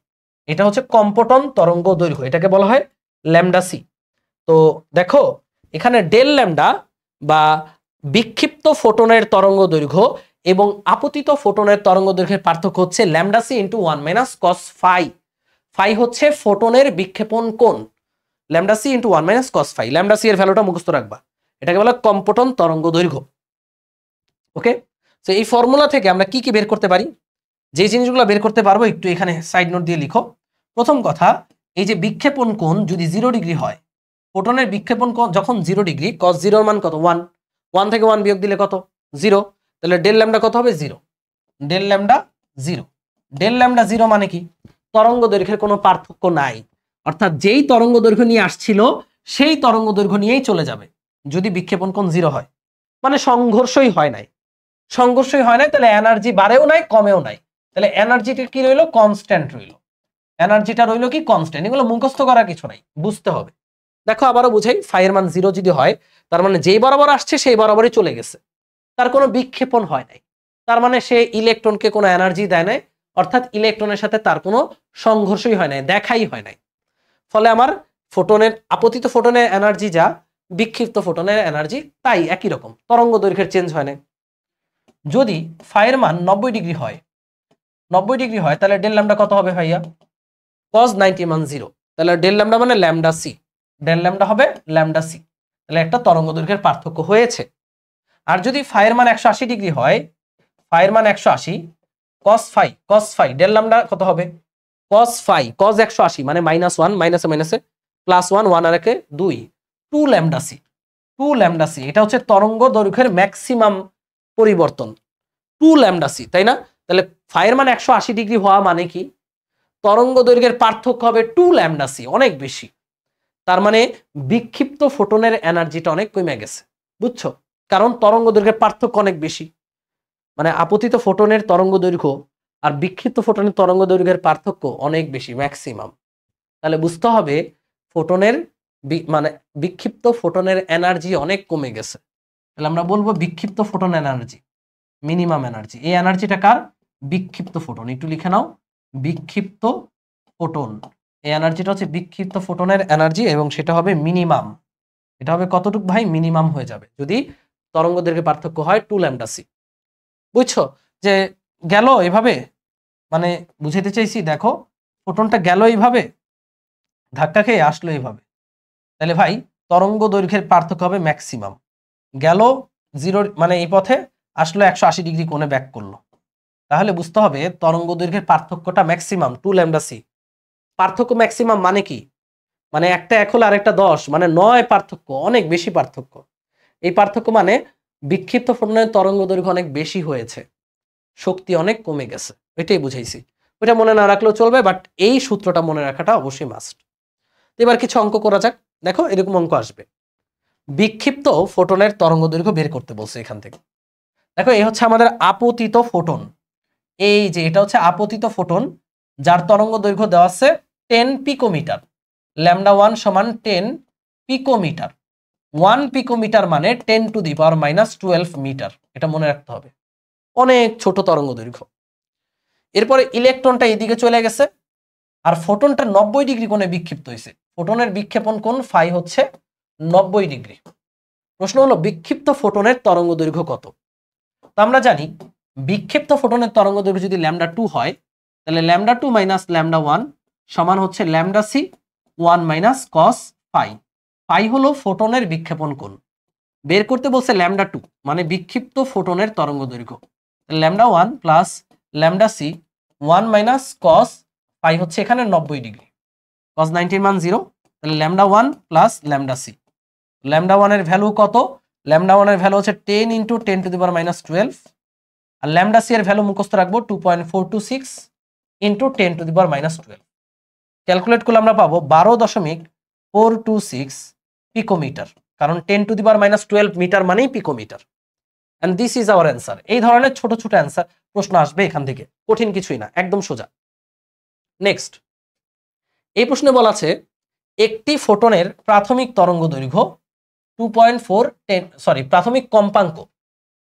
এটা হচ্ছে কম্পটন তরঙ্গ দৈর্ঘ্য এটাকে বলা হয় ল্যামডা সি তো দেখো এখানে ডেল ল্যামডা বা বিক্ষিপ্ত ফোটনের তরঙ্গ দৈর্ঘ্য এবং আপতিত ফোটনের তরঙ্গ দৈর্ঘ্যের পার্থক্য হচ্ছে lambda C into one minus cos five phi হচ্ছে ফোটনের বিক্ষেপণ কোণ lambda C into one minus cos phi lambda C এর ভ্যালুটা মুখস্থ রাখবা এটাকে বলা কম্পটন তরঙ্গ দৈর্ঘ্য ওকে তো এই ফর্মুলা থেকে আমরা কি কি বের করতে পারি যে জিনিসগুলো বের করতে পারবো একটু এখানে সাইড নোট দিয়ে লিখো প্রথম কথা এই যে বিক্ষেপণ কোণ যদি জিরো ডিগ্রি হয় ফোটনের বিক্ষেপণ কোন যখন জিরো ডিগ্রি কস জিরোর মান কত ওয়ান ওয়ান থেকে ওয়ান বিয়োগ দিলে কত জিরো তাহলে ডেল ল্যামডা কত হবে zero del lambda zero del lambda zero মানে কি তরঙ্গ দৈর্ঘ্যের কোনো পার্থক্য নাই অর্থাৎ যেই তরঙ্গ দৈর্ঘ্য নিয়ে আসছিল সেই তরঙ্গ দৈর্ঘ্য নিয়েই চলে যাবে যদি বিক্ষেপণ কোন জিরো হয় মানে সংঘর্ষই হয় নাই সংঘর্ষই হয় নাই তাহলে এনার্জি বাড়েও নাই কমেও নাই তাহলে এনার্জিটা কি রইল কনস্ট্যান্ট রইল এনার্জিটা রইল কি কনস্ট্যান্ট এগুলো মুখস্থ করার কিছু নাই বুঝতে হবে দেখো আবারও বুঝাই ফাইয়ের মান জিরো যদি হয় তার মানে যেই বরাবর আসছে সেই বরাবরই চলে গেছে তার কোনো বিক্ষেপণ হয় নাই তার মানে সে ইলেকট্রনকে কোনো এনার্জি দেয় নাই অর্থাৎ ইলেকট্রনের সাথে তার কোনো সংঘর্ষই হয় নাই দেখাই হয় নাই ফলে আমার ফোটনের আপতিত ফোটনের এনার্জি যা বিক্ষিপ্ত ফোটনের এনার্জি তাই একই রকম তরঙ্গ দৈর্ঘ্যের চেঞ্জ হয় নাই যদি ফায়ের মান নব্বই ডিগ্রি হয় নব্বই ডিগ্রি হয় তাহলে ডেল ল্যামডা কত হবে ভাইয়া কজ নাইনটি মান জিরো তাহলে ডেল ল্যামডা মানে ল্যামডা সি ডেল ল্যামডা হবে ল্যামডা সি তাহলে একটা তরঙ্গ দৈর্ঘ্যের পার্থক্য হয়েছে আর যদি ফায়ের মান একশো ডিগ্রি হয় ফায়ের মান একশো cos phi cos phi del lambda কত হবে কস phi কস একশো আশি মানে মাইনাস ওয়ান মাইনাসে মাইনাসে প্লাস ওয়ান ওয়ান আর একে দুই two lambda C two lambda এটা হচ্ছে তরঙ্গ দৈর্ঘ্যের ম্যাক্সিমাম পরিবর্তন টু lambda c তাই না তাহলে ফাইয়ের মান একশো আশি ডিগ্রি হওয়া মানে কি তরঙ্গ দৈর্ঘ্যের পার্থক্য হবে টু lambda c অনেক বেশি তার মানে বিক্ষিপ্ত ফোটনের এনার্জিটা অনেক কমে গেছে বুঝছো কারণ তরঙ্গ দৈর্ঘ্যের পার্থক্য অনেক বেশি মানে আপতিত ফোটনের তরঙ্গ দৈর্ঘ্য আর বিক্ষিপ্ত ফোটনের তরঙ্গ দৈর্ঘ্যের পার্থক্য অনেক বেশি ম্যাক্সিমাম তাহলে বুঝতে হবে ফোটনের মানে বিক্ষিপ্ত ফোটনের এনার্জি অনেক কমে গেছে তাহলে আমরা বলবো বিক্ষিপ্ত ফোটন এনার্জি মিনিমাম এনার্জি এই এনার্জিটা কার বিক্ষিপ্ত ফোটন একটু লিখে নাও বিক্ষিপ্ত ফোটন এই এনার্জিটা হচ্ছে বিক্ষিপ্ত ফোটনের এনার্জি এবং সেটা হবে মিনিমাম এটা হবে কতটুক ভাই মিনিমাম হয়ে যাবে যদি তরঙ্গ পার্থক্য হয় টু ল্যামডা সি বুঝছো যে গেল এভাবে মানে বুঝাইতে চাইছি দেখো ফোটনটা গেল এইভাবে ধাক্কা খেয়ে আসলো এইভাবে তাহলে ভাই তরঙ্গ দৈর্ঘ্যের পার্থক্য হবে ম্যাক্সিমাম গেল জিরো মানে এই পথে আসলো একশো আশি ডিগ্রি কোণে ব্যাক করলো তাহলে বুঝতে হবে তরঙ্গ দৈর্ঘ্যের পার্থক্যটা ম্যাক্সিমাম টু ল্যামডা সি পার্থক্য ম্যাক্সিমাম মানে কি মানে একটা এক হলো আরেকটা দশ মানে নয় পার্থক্য অনেক বেশি পার্থক্য এই পার্থক্য মানে বিক্ষিপ্ত ফোটনের তরঙ্গ দৈর্ঘ্য অনেক বেশি হয়েছে শক্তি অনেক কমে গেছে এটাই বুঝাইছি ওইটা মনে না রাখলেও চলবে বাট এই সূত্রটা মনে রাখাটা অবশ্যই মাস্ট এবার কিছু অঙ্ক করা যাক দেখো এরকম অঙ্ক আসবে বিক্ষিপ্ত ফোটনের তরঙ্গ দৈর্ঘ্য বের করতে বলছে এখান থেকে দেখো এই হচ্ছে আমাদের আপতিত ফোটন এই যে এটা হচ্ছে আপতিত ফোটন যার তরঙ্গ দৈর্ঘ্য দেওয়া আছে টেন পিকোমিটার ল্যামডা ওয়ান সমান টেন পিকোমিটার ওয়ান পিকোমিটার মানে ten to the power minus twelve metre এটা মনে রাখতে হবে অনেক ছোট তরঙ্গ দৈর্ঘ্য এরপরে ইলেকট্রনটা এদিকে চলে গেছে আর ফোটনটা নব্বই ডিগ্রি কোণে বিক্ষিপ্ত হয়েছে ফোটনের বিক্ষেপণ কোণ ফাই হচ্ছে নব্বই ডিগ্রি প্রশ্ন হলো বিক্ষিপ্ত ফোটনের তরঙ্গ দৈর্ঘ্য কত তা আমরা জানি বিক্ষিপ্ত ফোটনের তরঙ্গ দৈর্ঘ্য যদি ল্যামডা টু হয় তাহলে lambda two minus lambda one সমান হচ্ছে lambda C one minus cos five pi হলো ফোটনের বিক্ষেপণ কোণ বের করতে বলছে ল্যামডা টু মানে বিক্ষিপ্ত ফোটনের তরঙ্গ দৈর্ঘ্য lambda one plus lambda C one minus cos pi হচ্ছে এখানে নব্বই ডিগ্রি কস নাইনটির মান জিরো তাহলে lambda one plus lambda C lambda ওয়ানের ভ্যালু কত ল্যামডা ওয়ানের ভ্যালু হচ্ছে ten into ten to the power minus twelve আর ল্যামডা সি এর ভ্যালু মুখস্থ রাখবো two point four two six into ten to the power minus twelve calculate করলে আমরা পাবো বারো দশমিক ফোর টু সিক্স পিকোমিটার কারণ টেন টু দি বার মাইনাস টুয়েলভ মিটার মানেই picometre and this is our answer এই ধরনের ছোট ছোট অ্যান্সার প্রশ্ন আসবে এখান থেকে কঠিন কিছুই না একদম সোজা নেক্সট এই প্রশ্নে বলা আছে একটি ফোটনের প্রাথমিক তরঙ্গ দৈর্ঘ্য two point four ten sorry প্রাথমিক কম্পাঙ্ক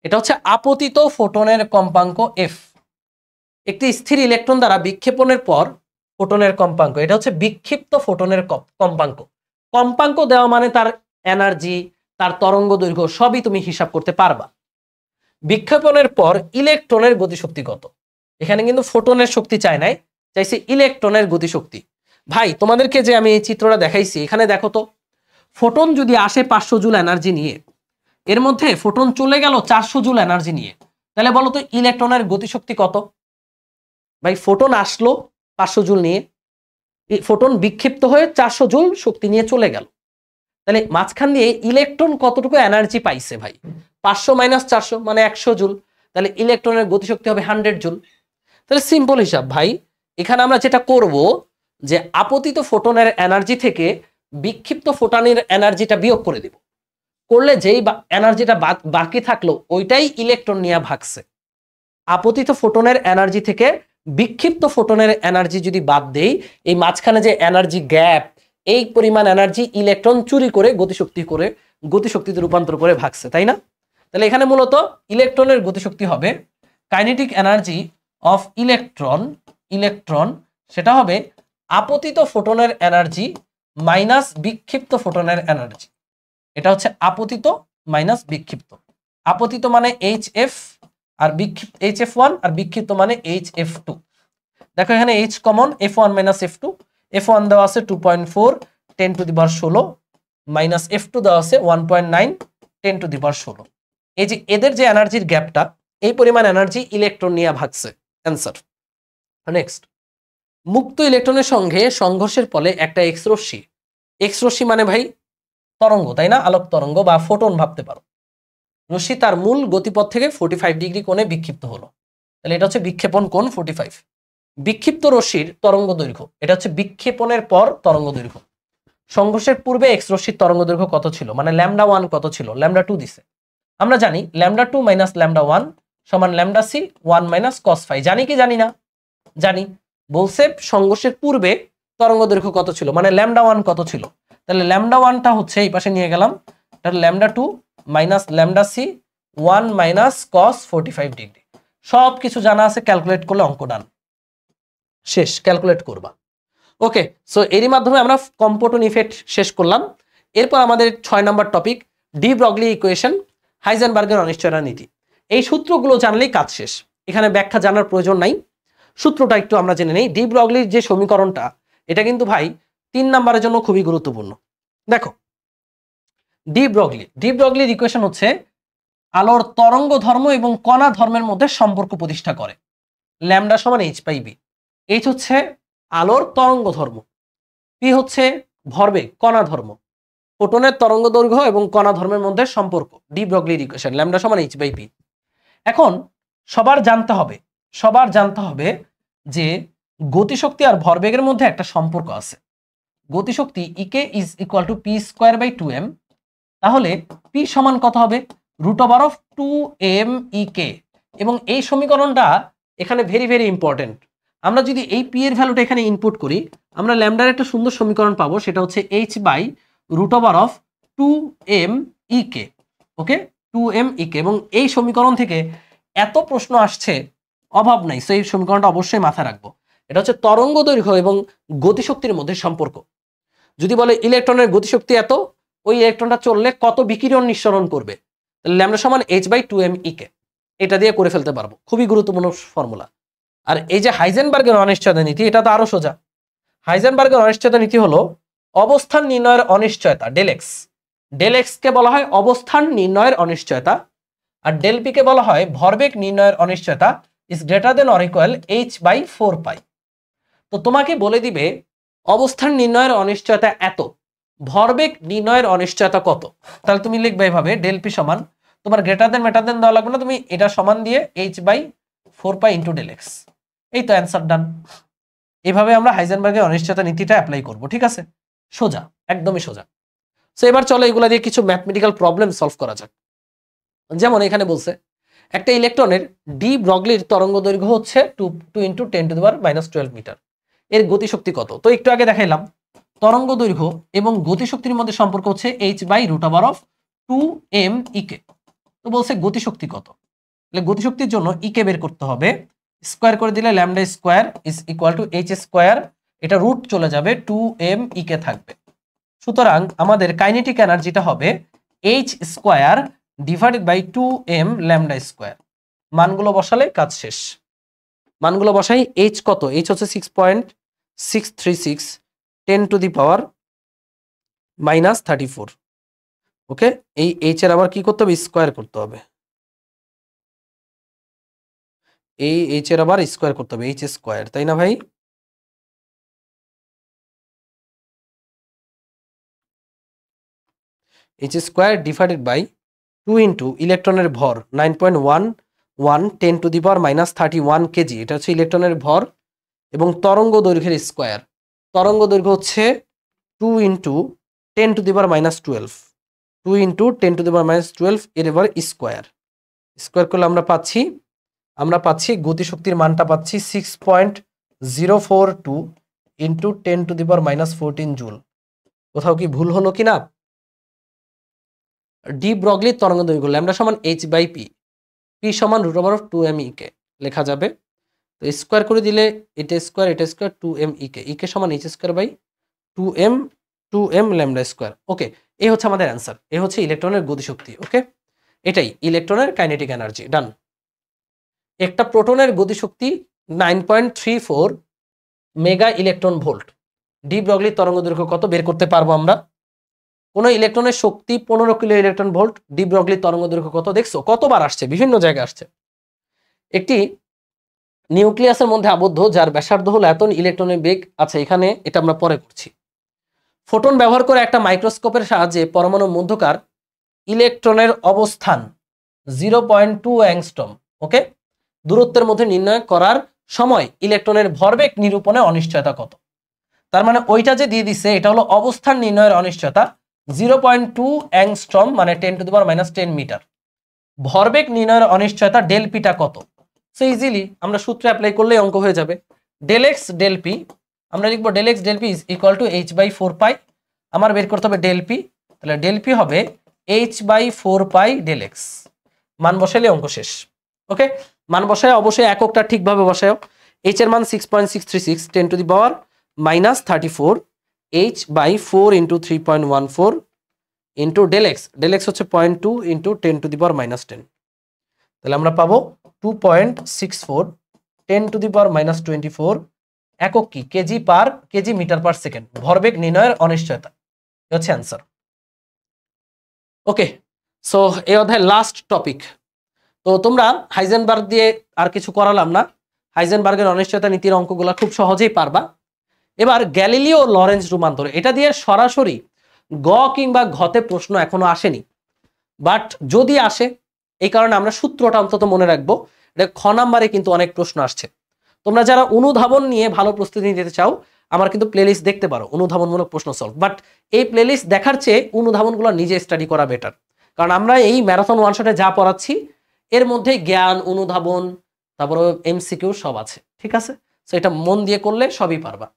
এটা হচ্ছে আপতিত ফোটনের কম্পাঙ্ক এফ একটি স্থির ইলেকট্রন দ্বারা বিক্ষেপণের পর ফোটনের কম্পাঙ্ক এটা হচ্ছে বিক্ষিপ্ত ফোটনের কম্পাঙ্ক কম্পাঙ্ক দেওয়া মানে তার এনার্জি তার তরঙ্গ দৈর্ঘ্য সবই তুমি হিসাব করতে পারবা বিক্ষেপণের পর ইলেকট্রনের গতিশক্তি কত এখানে কিন্তু ফোটনের শক্তি চায় নাই চাইছে ইলেকট্রনের গতিশক্তি ভাই তোমাদেরকে যে আমি এই চিত্রটা দেখাইছি এখানে দেখো তো ফোটন যদি আসে পাঁচশো জুল এনার্জি নিয়ে এর মধ্যে ফোটন চলে গেল চারশো জুল এনার্জি নিয়ে তাহলে বলো তো ইলেকট্রনের গতিশক্তি কত ভাই ফোটন আসলো পাঁচশো জুল নিয়ে ফোটন বিক্ষিপ্ত হয়ে চারশো জুল শক্তি নিয়ে চলে গেল তাহলে মাঝখান দিয়ে ইলেকট্রন কতটুকু এনার্জি পাইছে ভাই পাঁচশো মাইনাস চারশো মানে একশো জুল তাহলে ইলেকট্রনের গতিশক্তি হবে হান্ড্রেড জুল তাহলে সিম্পল হিসাব ভাই এখানে আমরা যেটা করব যে আপতিত ফোটনের এনার্জি থেকে বিক্ষিপ্ত ফোটানের এনার্জিটা বিয়োগ করে দিব করলে যেই এনার্জিটা বাকি থাকলো ওইটাই ইলেকট্রন নিয়ে ভাগছে আপতিত ফোটনের এনার্জি থেকে বিক্ষিপ্ত ফোটনের এনার্জি যদি বাদ দেই এই মাঝখানে যে এনার্জি গ্যাপ এই পরিমাণ এনার্জি ইলেকট্রন চুরি করে গতিশক্তি করে গতিশক্তিতে রূপান্তর করে ভাগছে তাই না তাহলে এখানে মূলত ইলেকট্রনের গতিশক্তি হবে kinetic energy of electron electron সেটা হবে আপতিত ফোটনের এনার্জি মাইনাস বিক্ষিপ্ত ফোটনের এনার্জি এটা হচ্ছে আপতিত মাইনাস বিক্ষিপ্ত আপতিত মানে এইচ এফ আর বিক্ষিপ্ত এইচ এফ ওয়ান আর বিক্ষিপ্ত মানে এইচ এফ টু দেখো এখানে H common F one minus F two F one দেওয়া আছে two point four ten to দিবার ষোলো মাইনাস এফ টু দেওয়া আছে one point nine ten to দিবার ষোলো এই যে এদের যে এনার্জির গ্যাপটা এই পরিমাণ এনার্জি ইলেকট্রন নিয়ে ভাগছে অ্যান্সার নেক্সট মুক্ত ইলেকট্রনের সঙ্গে সংঘর্ষের ফলে একটা এক্সরশ্মি এক্সরশ্মি মানে ভাই তরঙ্গ তাই না আলোক তরঙ্গ বা ফোটন ভাবতে পারো রশ্মি তার মূল গতিপথ থেকে ফোর্টি ফাইভ ডিগ্রি কোণে বিক্ষিপ্ত হলো তাহলে এটা হচ্ছে বিক্ষেপণ কোণ ফোর্টি ফাইভ বিক্ষিপ্ত রশ্মির তরঙ্গ দৈর্ঘ্য এটা হচ্ছে বিক্ষেপণের পর তরঙ্গ দৈর্ঘ্য সংঘর্ষের পূর্বে এক্স রশ্মির তরঙ্গ দৈর্ঘ্য কত ছিল মানে ল্যামডা ওয়ান কত ছিল ল্যামডা টু দিছে আমরা জানি lambda two minus lambda one সমান lambda C one minus cos phi জানি কি জানি না জানি বলছে সংঘর্ষের পূর্বে তরঙ্গ দৈর্ঘ্য কত ছিল মানে ল্যামডা ওয়ান কত ছিল তাহলে ল্যামডা ওয়ানটা হচ্ছে এই পাশে নিয়ে গেলাম তাহলে lambda two minus lambda C one minus cos forty five degree সব কিছু জানা আছে ক্যালকুলেট করলে অঙ্ক ডান শেষ ক্যালকুলেট করবা ওকে সো এরই মাধ্যমে আমরা কম্পোটন ইফেক্ট শেষ করলাম এরপর আমাদের ছয় নম্বর টপিক ডি ব্রগলি ইকুয়েশন হাইজেনবার্গের অনিশ্চয়তা নীতি এই সূত্রগুলো জানলেই কাজ শেষ এখানে ব্যাখ্যা জানার প্রয়োজন নাই সূত্রটা একটু আমরা জেনে নিই ডি ব্রগলির যে সমীকরণটা এটা কিন্তু ভাই তিন নাম্বারের জন্য খুবই গুরুত্বপূর্ণ দেখো ডি ব্রগলি ডি ব্রগলির ইকুয়েশন হচ্ছে আলোর তরঙ্গ ধর্ম এবং কণা ধর্মের মধ্যে সম্পর্ক প্রতিষ্ঠা করে ল্যামডা সমান এইচ পাই বি এইচ হচ্ছে আলোর তরঙ্গ ধর্ম পি হচ্ছে ভরবেগ কণা ধর্ম ফোটনের তরঙ্গ দৈর্ঘ্য এবং কণা ধর্মের মধ্যে সম্পর্ক ডি ব্রগলির ইকুয়েশন ল্যামডা সমান এইচ বাই পি এখন সবার জানতে হবে সবার জানতে হবে যে গতিশক্তি আর ভরবেগের মধ্যে একটা সম্পর্ক আছে গতিশক্তি EK is equal to P square by two M তাহলে পি সমান কত হবে root over of two M E K এবং এই সমীকরণটা এখানে ভেরি ভেরি ইম্পর্টেন্ট আমরা যদি এই পি এর ভ্যালুটা এখানে ইনপুট করি আমরা ল্যামডার একটা সুন্দর সমীকরণ পাবো সেটা হচ্ছে H by root over of two M E K okay two M E K এবং এই সমীকরণ থেকে এত প্রশ্ন আসছে অভাব নাই সো এই সমীকরণটা অবশ্যই মাথায় রাখবো এটা হচ্ছে তরঙ্গ দৈর্ঘ্য এবং গতিশক্তির মধ্যে সম্পর্ক যদি বলে ইলেকট্রনের গতিশক্তি এত ওই ইলেকট্রনটা চললে কত বিকিরণ নিঃসরণ করবে ল্যামডা সমান H by two M EK এটা দিয়ে করে ফেলতে পারবো খুবই গুরুত্বপূর্ণ ফর্মুলা আর এই যে হাইজেনবার্গের অনিশ্চয়তা নীতি এটা তো আরও সোজা হাইজেনবার্গের অনিশ্চয়তা নীতি হলো অবস্থান নির্ণয়ের অনিশ্চয়তা ডেলেক্স ডেলেক্সকে বলা হয় অবস্থান নির্ণয়ের অনিশ্চয়তা আর ডেলপিকে বলা হয় ভরবেগ নির্ণয়ের অনিশ্চয়তা is greater than or equal H by four pi তো তোমাকে বলে দিবে অবস্থান নির্ণয়ের অনিশ্চয়তা এত ভরবেগ নির্ণয়ের অনিশ্চয়তা কত তাহলে তুমি লিখবে এভাবে ডেল পি সমান তোমার গ্রেটার দেন মেটার দেন দেওয়া লাগবে না তুমি এটা সমান দিয়ে H by four pi into del X এই তো অ্যান্সার ডান এভাবে আমরা হাইজেনবার্গের অনিশ্চয়তা নীতিটা অ্যাপ্লাই করব ঠিক আছে সোজা একদমই সোজা সো এবার চলো এগুলা দিয়ে কিছু ম্যাথমেটিক্যাল প্রবলেম সলভ করা যাক যেমন এখানে বলছে একটা ইলেকট্রনের ডি ব্রগলির তরঙ্গ দৈর্ঘ্য হচ্ছে two two into ten to the power minus twelve metre এর গতিশক্তি কত তো একটু আগে দেখাইলাম তরঙ্গ দৈর্ঘ্য এবং গতিশক্তির মধ্যে সম্পর্ক হচ্ছে H by root over of two M EK তো বলছে গতিশক্তি কত তাহলে গতিশক্তির জন্য ইকে e বের করতে হবে স্কোয়ার করে দিলে lambda square is equal to H square এটা রুট চলে যাবে টু এম ইকে থাকবে সুতরাং আমাদের কাইনেটিক এনার্জিটা হবে H square divided by two M lambda square মানগুলো বসালে কাজ শেষ মানগুলো বসাই এইচ কত এইচ হচ্ছে six point six three six ten to the power minus thirty four okay এই এইচ এর আবার কি করতে হবে স্কোয়ার করতে হবে এই এইচ এর আবার স্কোয়ার করতে হবে এইচ স্কোয়ার তাই না ভাই H square divided by two into ইলেকট্রনের ভর nine point one one ten to the power minus thirty one KG এটা হচ্ছে ইলেকট্রনের ভর এবং তরঙ্গ দৈর্ঘ্যের স্কোয়ার তরঙ্গ দৈর্ঘ্য হচ্ছে two into ten to the power minus twelve two into ten to the power minus twelve এর এবার স্কোয়ার স্কোয়ার করলে আমরা পাচ্ছি আমরা পাচ্ছি গতিশক্তির মানটা পাচ্ছি six point zero four two into ten to the power minus fourteen joule কোথাও কি ভুল হলো কি না ডি ব্রগলির তরঙ্গ দৈর্ঘ্য ল্যামডা সমান এইচ বাই পি পি সমান root over of two M E K লেখা যাবে তো স্কোয়ার করে দিলে এটা স্কোয়ার এটা square two M EK e EK e সমান H square by two M two M lambda square okay এ হচ্ছে আমাদের অ্যান্সার এ হচ্ছে ইলেকট্রনের গতিশক্তি ওকে এটাই ইলেকট্রনের কাইনেটিক এনার্জি ডান একটা প্রোটনের গতিশক্তি nine point three four mega electron volt de Broglie তরঙ্গ দৈর্ঘ্য কত বের করতে পারবো আমরা কোনো ইলেকট্রনের শক্তি পনেরো kilo electron volt de Broglie তরঙ্গ দৈর্ঘ্য কত দেখছো কতবার আসছে বিভিন্ন জায়গায় আসছে একটি নিউক্লিয়াসের মধ্যে আবদ্ধ যার ব্যাসার্ধ হল এত ইলেকট্রনের বেগ আছে আচ্ছা, এখানে এটা আমরা পরে করছি ফোটন ব্যবহার করে একটা মাইক্রোস্কোপের সাহায্যে পরমাণু মধ্যকার ইলেকট্রনের অবস্থান zero point two angstrom okay দূরত্বের মধ্যে নির্ণয় করার সময় ইলেকট্রনের ভরবেগ নিরূপণে অনিশ্চয়তা কত তার মানে ওইটা যে দিয়ে দিছে এটা হলো অবস্থান নির্ণয়ের অনিশ্চয়তা জিরো পয়েন্ট টু অ্যাংস্টম মানে ten to the power minus ten metre ভরবেগ নির্ণয়ের অনিশ্চয়তা ডেলপিটা কত সো ইজিলি আমরা সূত্র অ্যাপ্লাই করলেই অঙ্ক হয়ে যাবে ডেল এক্স ডেল পি আমরা লিখবো del x del p is equal to h by four pi আমার বের করতে হবে ডেল পি তাহলে ডেল পি হবে h by four pi del x মান বসাইলে অঙ্ক শেষ ওকে মান বসায় অবশ্যই এককটা ঠিকভাবে বসায় এইচ এর মান six point six three six ten to the power minus thirty four h by four into three point one four into del x del x হচ্ছে point two into ten to the power minus ten তাহলে আমরা পাবো two point six four ten to the power minus twenty four একক কি kg per kg metre per second ভরবেগ নির্ণয়ের অনিশ্চয়তা হচ্ছে অ্যান্সার ওকে সো এই অধ্যায় লাস্ট টপিক তো তোমরা হাইজেনবার্গ দিয়ে আর কিছু করালাম না হাইজেনবার্গের অনিশ্চয়তা নীতির অঙ্কগুলো খুব সহজেই পারবা এবার গ্যালিলিও লরেন্স রূপান্তর এটা দিয়ে সরাসরি গ কিংবা ঘতে প্রশ্ন এখনো আসেনি বাট যদি আসে এই কারণে আমরা সূত্রটা অন্তত মনে রাখবো এটা খ নাম্বারে কিন্তু অনেক প্রশ্ন আসছে তোমরা যারা অনুধাবন নিয়ে ভালো প্রস্তুতি নিতে চাও আমার কিন্তু প্লেলিস্ট দেখতে পারো অনুধাবনমূলক প্রশ্ন সলভ বাট এই প্লেলিস্ট দেখার চেয়ে অনুধাবনগুলো নিজে স্টাডি করা বেটার কারণ আমরা এই ম্যারাথন ওয়ানশটে যা পড়াচ্ছি এর মধ্যে জ্ঞান অনুধাবন তারপরে এমসিকিউ সব আছে ঠিক আছে সো এটা মন দিয়ে করলে সবই পারবা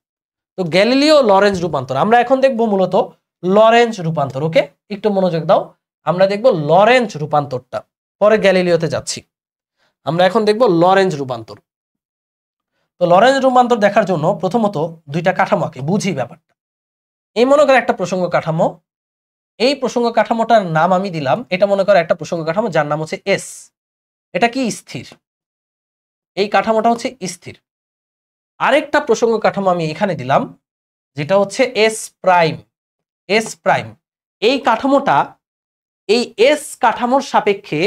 তো গ্যালিলিও লরেঞ্জ রূপান্তর আমরা এখন দেখব মূলত লরেঞ্জ রূপান্তর ওকে একটু মনোযোগ দাও আমরা দেখব লরেঞ্জ রূপান্তরটা পরে গ্যালিলিওতে যাচ্ছি আমরা এখন দেখব লরেঞ্জ রূপান্তর তো লরেঞ্জ রূপান্তর দেখার জন্য প্রথমত দুইটা কাঠামো আঁকি বুঝি ব্যাপারটা এই মনে করে একটা প্রসঙ্গ কাঠামো এই প্রসঙ্গ কাঠামোটার নাম আমি দিলাম এটা মনে করে একটা প্রসঙ্গ কাঠামো যার নাম হচ্ছে এস এটা কি স্থির এই কাঠামোটা হচ্ছে স্থির আরেকটা প্রসঙ্গ কাঠামো আমি এখানে দিলাম যেটা হচ্ছে এস প্রাইম এস প্রাইম এই কাঠামোটা এই এস কাঠামোর সাপেক্ষে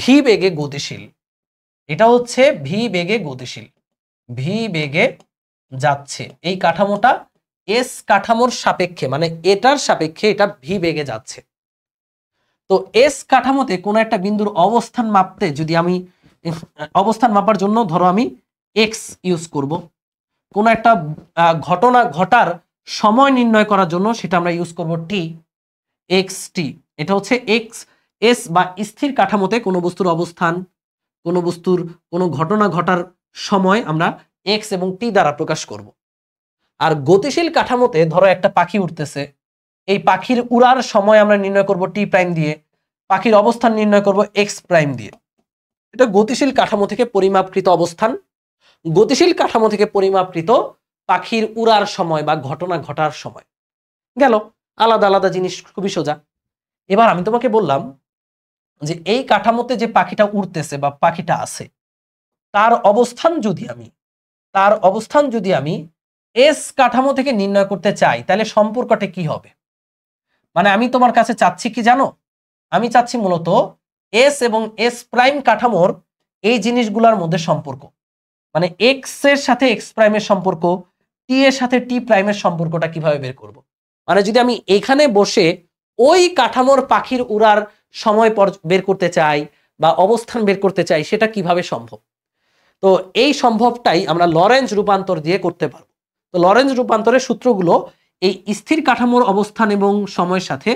ভি বেগে গতিশীল এটা হচ্ছে ভি বেগে গতিশীল ভি বেগে যাচ্ছে এই কাঠামোটা এস কাঠামোর সাপেক্ষে মানে এটার সাপেক্ষে এটা ভি বেগে যাচ্ছে তো এস কাঠামোতে কোনো একটা বিন্দুর অবস্থান মাপতে যদি আমি অবস্থান মাপার জন্য ধরো আমি এক্স ইউজ করব। কোনো একটা ঘটনা ঘটার সময় নির্ণয় করার জন্য সেটা আমরা ইউজ করব টি এক্স টি এটা হচ্ছে এক্স এস বা স্থির কাঠামোতে কোনো বস্তুর অবস্থান কোনো বস্তুর কোনো ঘটনা ঘটার সময় আমরা এক্স এবং টি দ্বারা প্রকাশ করব। আর গতিশীল কাঠামোতে ধরো একটা পাখি উঠতেছে এই পাখির উড়ার সময় আমরা নির্ণয় করব টি প্রাইম দিয়ে পাখির অবস্থান নির্ণয় করব এক্স প্রাইম দিয়ে এটা গতিশীল কাঠামো থেকে পরিমাপকৃত অবস্থান গতিশীল কাঠামো থেকে পরিমাপকৃত পাখির উড়ার সময় বা ঘটনা ঘটার সময় গেল আলাদা আলাদা জিনিস খুবই সোজা এবার আমি তোমাকে বললাম যে এই কাঠামোতে যে পাখিটা উড়তেছে বা পাখিটা আছে তার অবস্থান যদি আমি তার অবস্থান যদি আমি এস কাঠামো থেকে নির্ণয় করতে চাই তাহলে সম্পর্কটা কি হবে মানে আমি তোমার কাছে চাচ্ছি কি জানো আমি চাচ্ছি মূলত এস এবং এস প্রাইম কাঠামোর এই জিনিসগুলোর মধ্যে সম্পর্ক মানে এক্স এর সাথে এক্স প্রাইমের সম্পর্ক টি এর সাথে টি প্রাইমের সম্পর্কটা কিভাবে বের করব। মানে যদি আমি এখানে বসে ওই কাঠামোর পাখির উড়ার সময় পর বের করতে চাই বা অবস্থান বের করতে চাই সেটা কিভাবে সম্ভব তো এই সম্ভবটাই আমরা লরেঞ্জ রূপান্তর দিয়ে করতে পারব তো লরেঞ্জ রূপান্তরের সূত্রগুলো এই স্থির কাঠামোর অবস্থান এবং সময়ের সাথে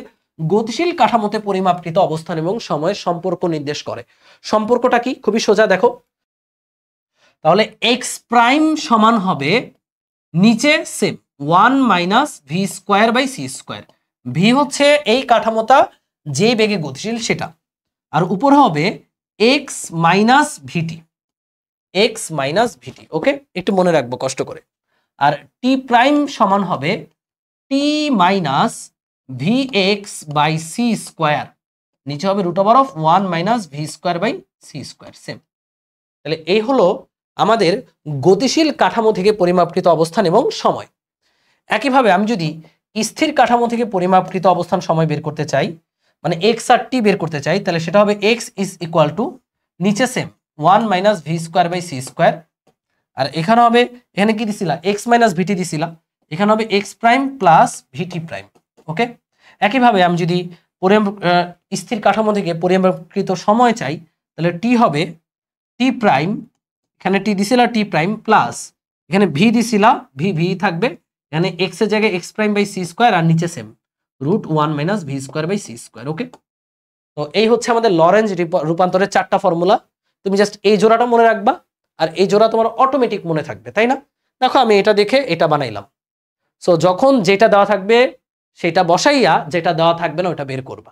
গতিশীল কাঠামোতে পরিমাপকৃত অবস্থান এবং সময়ের সম্পর্ক নির্দেশ করে সম্পর্কটা কি খুবই সোজা দেখো তাহলে এক্স প্রাইম সমান হবে নিচে same one minus V square by C square v হচ্ছে এই কাঠামোটা যেই বেগে গতিশীল সেটা আর উপর হবে x minus v t x minus v t okay একটু মনে রাখবো কষ্ট করে আর টি প্রাইম সমান হবে t minus v x by C square নিচে হবে root over of one minus V square by C square same তাহলে এই হলো আমাদের গতিশীল কাঠামো থেকে পরিমাপকৃত অবস্থান এবং সময় একইভাবে আমি যদি স্থির কাঠামো থেকে পরিমাপকৃত অবস্থান সময় বের করতে চাই মানে এক্স আর টি বের করতে চাই তাহলে সেটা হবে এক্স ইজ ইকুয়াল টু নিচে same one minus V square by C square আর এখানে হবে এখানে কি দিছিলা এক্স মাইনাস ভিটি দিছিলা এখানে হবে x prime plus v t prime okay একইভাবে আমি যদি পরিম স্থির কাঠামো থেকে পরিমাপকৃত সময় চাই তাহলে টি হবে টি প্রাইম এখানে টি দিছিলাম টি প্রাইম প্লাস এখানে ভি দিছিলাম ভি ভি থাকবে এখানে এক্স এর জায়গায় x prime by C square আর নিচে same root one minus V square by C square okay তো এই হচ্ছে আমাদের লরেঞ্জ রূপান্তরের চারটা ফর্মুলা তুমি জাস্ট এই জোড়াটা মনে রাখবা আর এই জোড়া তোমার অটোমেটিক মনে থাকবে তাই না দেখো আমি এটা দেখে এটা বানাইলাম সো যখন যেটা দেওয়া থাকবে সেটা বসাইয়া যেটা দেওয়া থাকবে না ওটা বের করবা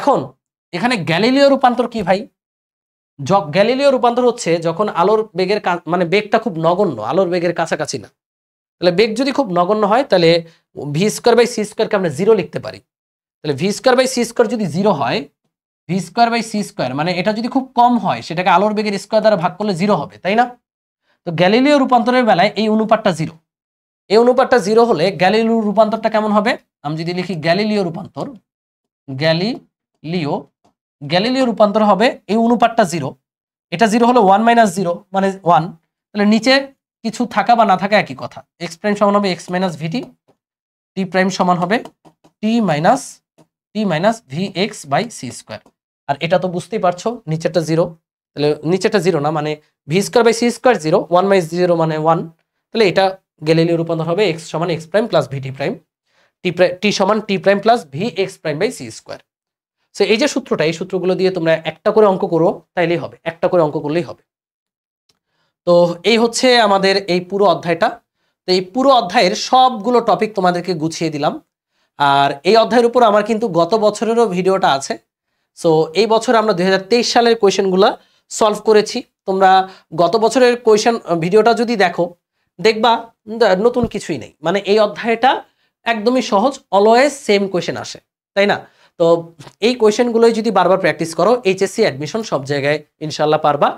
এখন এখানে গ্যালিলিও রূপান্তর কি ভাই গ্যালিলিও রূপান্তর হচ্ছে যখন আলোর বেগের মানে বেগটা খুব নগণ্য আলোর বেগের কাছাকাছি না তাহলে বেগ যদি খুব নগণ্য হয় তাহলে ভি স্কোয়ার বাই সি স্কোয়ারকে আমরা জিরো লিখতে পারি তাহলে v square by C square যদি জিরো হয় v square by C square মানে এটা যদি খুব কম হয় সেটাকে আলোর বেগের স্কোয়ার দ্বারা ভাগ করলে জিরো হবে তাই না তো গ্যালিলিও রূপান্তরের বেলায় এই অনুপাতটা জিরো এই অনুপাতটা জিরো হলে গ্যালিলিও রূপান্তরটা কেমন হবে আমি যদি লিখি গ্যালিলিও রূপান্তর গ্যালিলিও গ্যালিলিও রূপান্তর হবে এই অনুপাতটা জিরো এটা জিরো হলো ওয়ান মাইনাস জিরো মানে ওয়ান তাহলে নিচে কিছু থাকা বা না থাকা একই কথা এক্স প্রাইম সমান হবে x minus v t t prime সমান হবে t minus t minus v x by C square আর এটা তো বুঝতেই পারছো নিচেরটা জিরো তাহলে নিচেরটা জিরো না মানে v square by C square zero one by zero মানে ওয়ান তাহলে এটা গ্যালিলিও রূপান্তর হবে এক্স সমান x prime plus v t prime t prime t সমান t prime plus v x prime by C square so এই যে সূত্রটা এই সূত্রগুলো দিয়ে তোমরা একটা করে অঙ্ক করো তাইলেই হবে একটা করে অঙ্ক করলেই হবে তো এই হচ্ছে আমাদের এই পুরো অধ্যায়টা তো এই পুরো অধ্যায়ের সবগুলো টপিক তোমাদেরকে গুছিয়ে দিলাম আর এই অধ্যায়ের উপর আমার কিন্তু গত বছরেরও ভিডিওটা আছে সো এই বছর আমরা দুই সালের কোয়েশনগুলো সলভ করেছি তোমরা গত বছরের কোয়েশন ভিডিওটা যদি দেখো দেখবা নতুন কিছুই নেই মানে এই অধ্যায়টা একদমই সহজ অলওয়েজ সেম কোয়েশন আসে তাই না তো এই কোয়েশনগুলোই যদি বারবার প্র্যাকটিস করো এইচএসসি অ্যাডমিশন সব জায়গায় ইনশাল্লাহ পারবা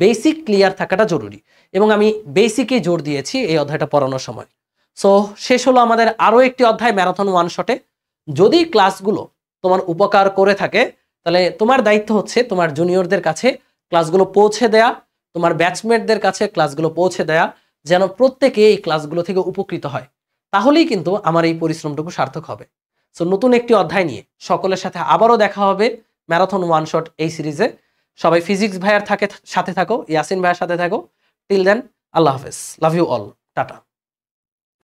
বেসিক ক্লিয়ার থাকাটা জরুরি এবং আমি বেসিকে জোর দিয়েছি এই অধ্যায়টা পড়ানোর সময় সো শেষ হলো আমাদের আরও একটি অধ্যায় ম্যারাথন ওয়ান শটে যদি ক্লাসগুলো তোমার উপকার করে থাকে তাহলে তোমার দায়িত্ব হচ্ছে তোমার জুনিয়রদের কাছে ক্লাসগুলো পৌঁছে দেয়া তোমার ব্যাচমেটদের কাছে ক্লাসগুলো পৌঁছে দেয়া যেন প্রত্যেকে এই ক্লাসগুলো থেকে উপকৃত হয় তাহলেই কিন্তু আমার এই পরিশ্রমটুকু সার্থক হবে সো নতুন একটি অধ্যায় নিয়ে সকলের সাথে আবারও দেখা হবে ম্যারাথন ওয়ান শট এই সিরিজে সবাই ফিজিক্স ভাইয়ার থাকে সাথে থাকো ইয়াসিন ভাইয়ার সাথে থাকো টিল দেন আল্লাহ হাফেজ লাভ ইউ অল টাটা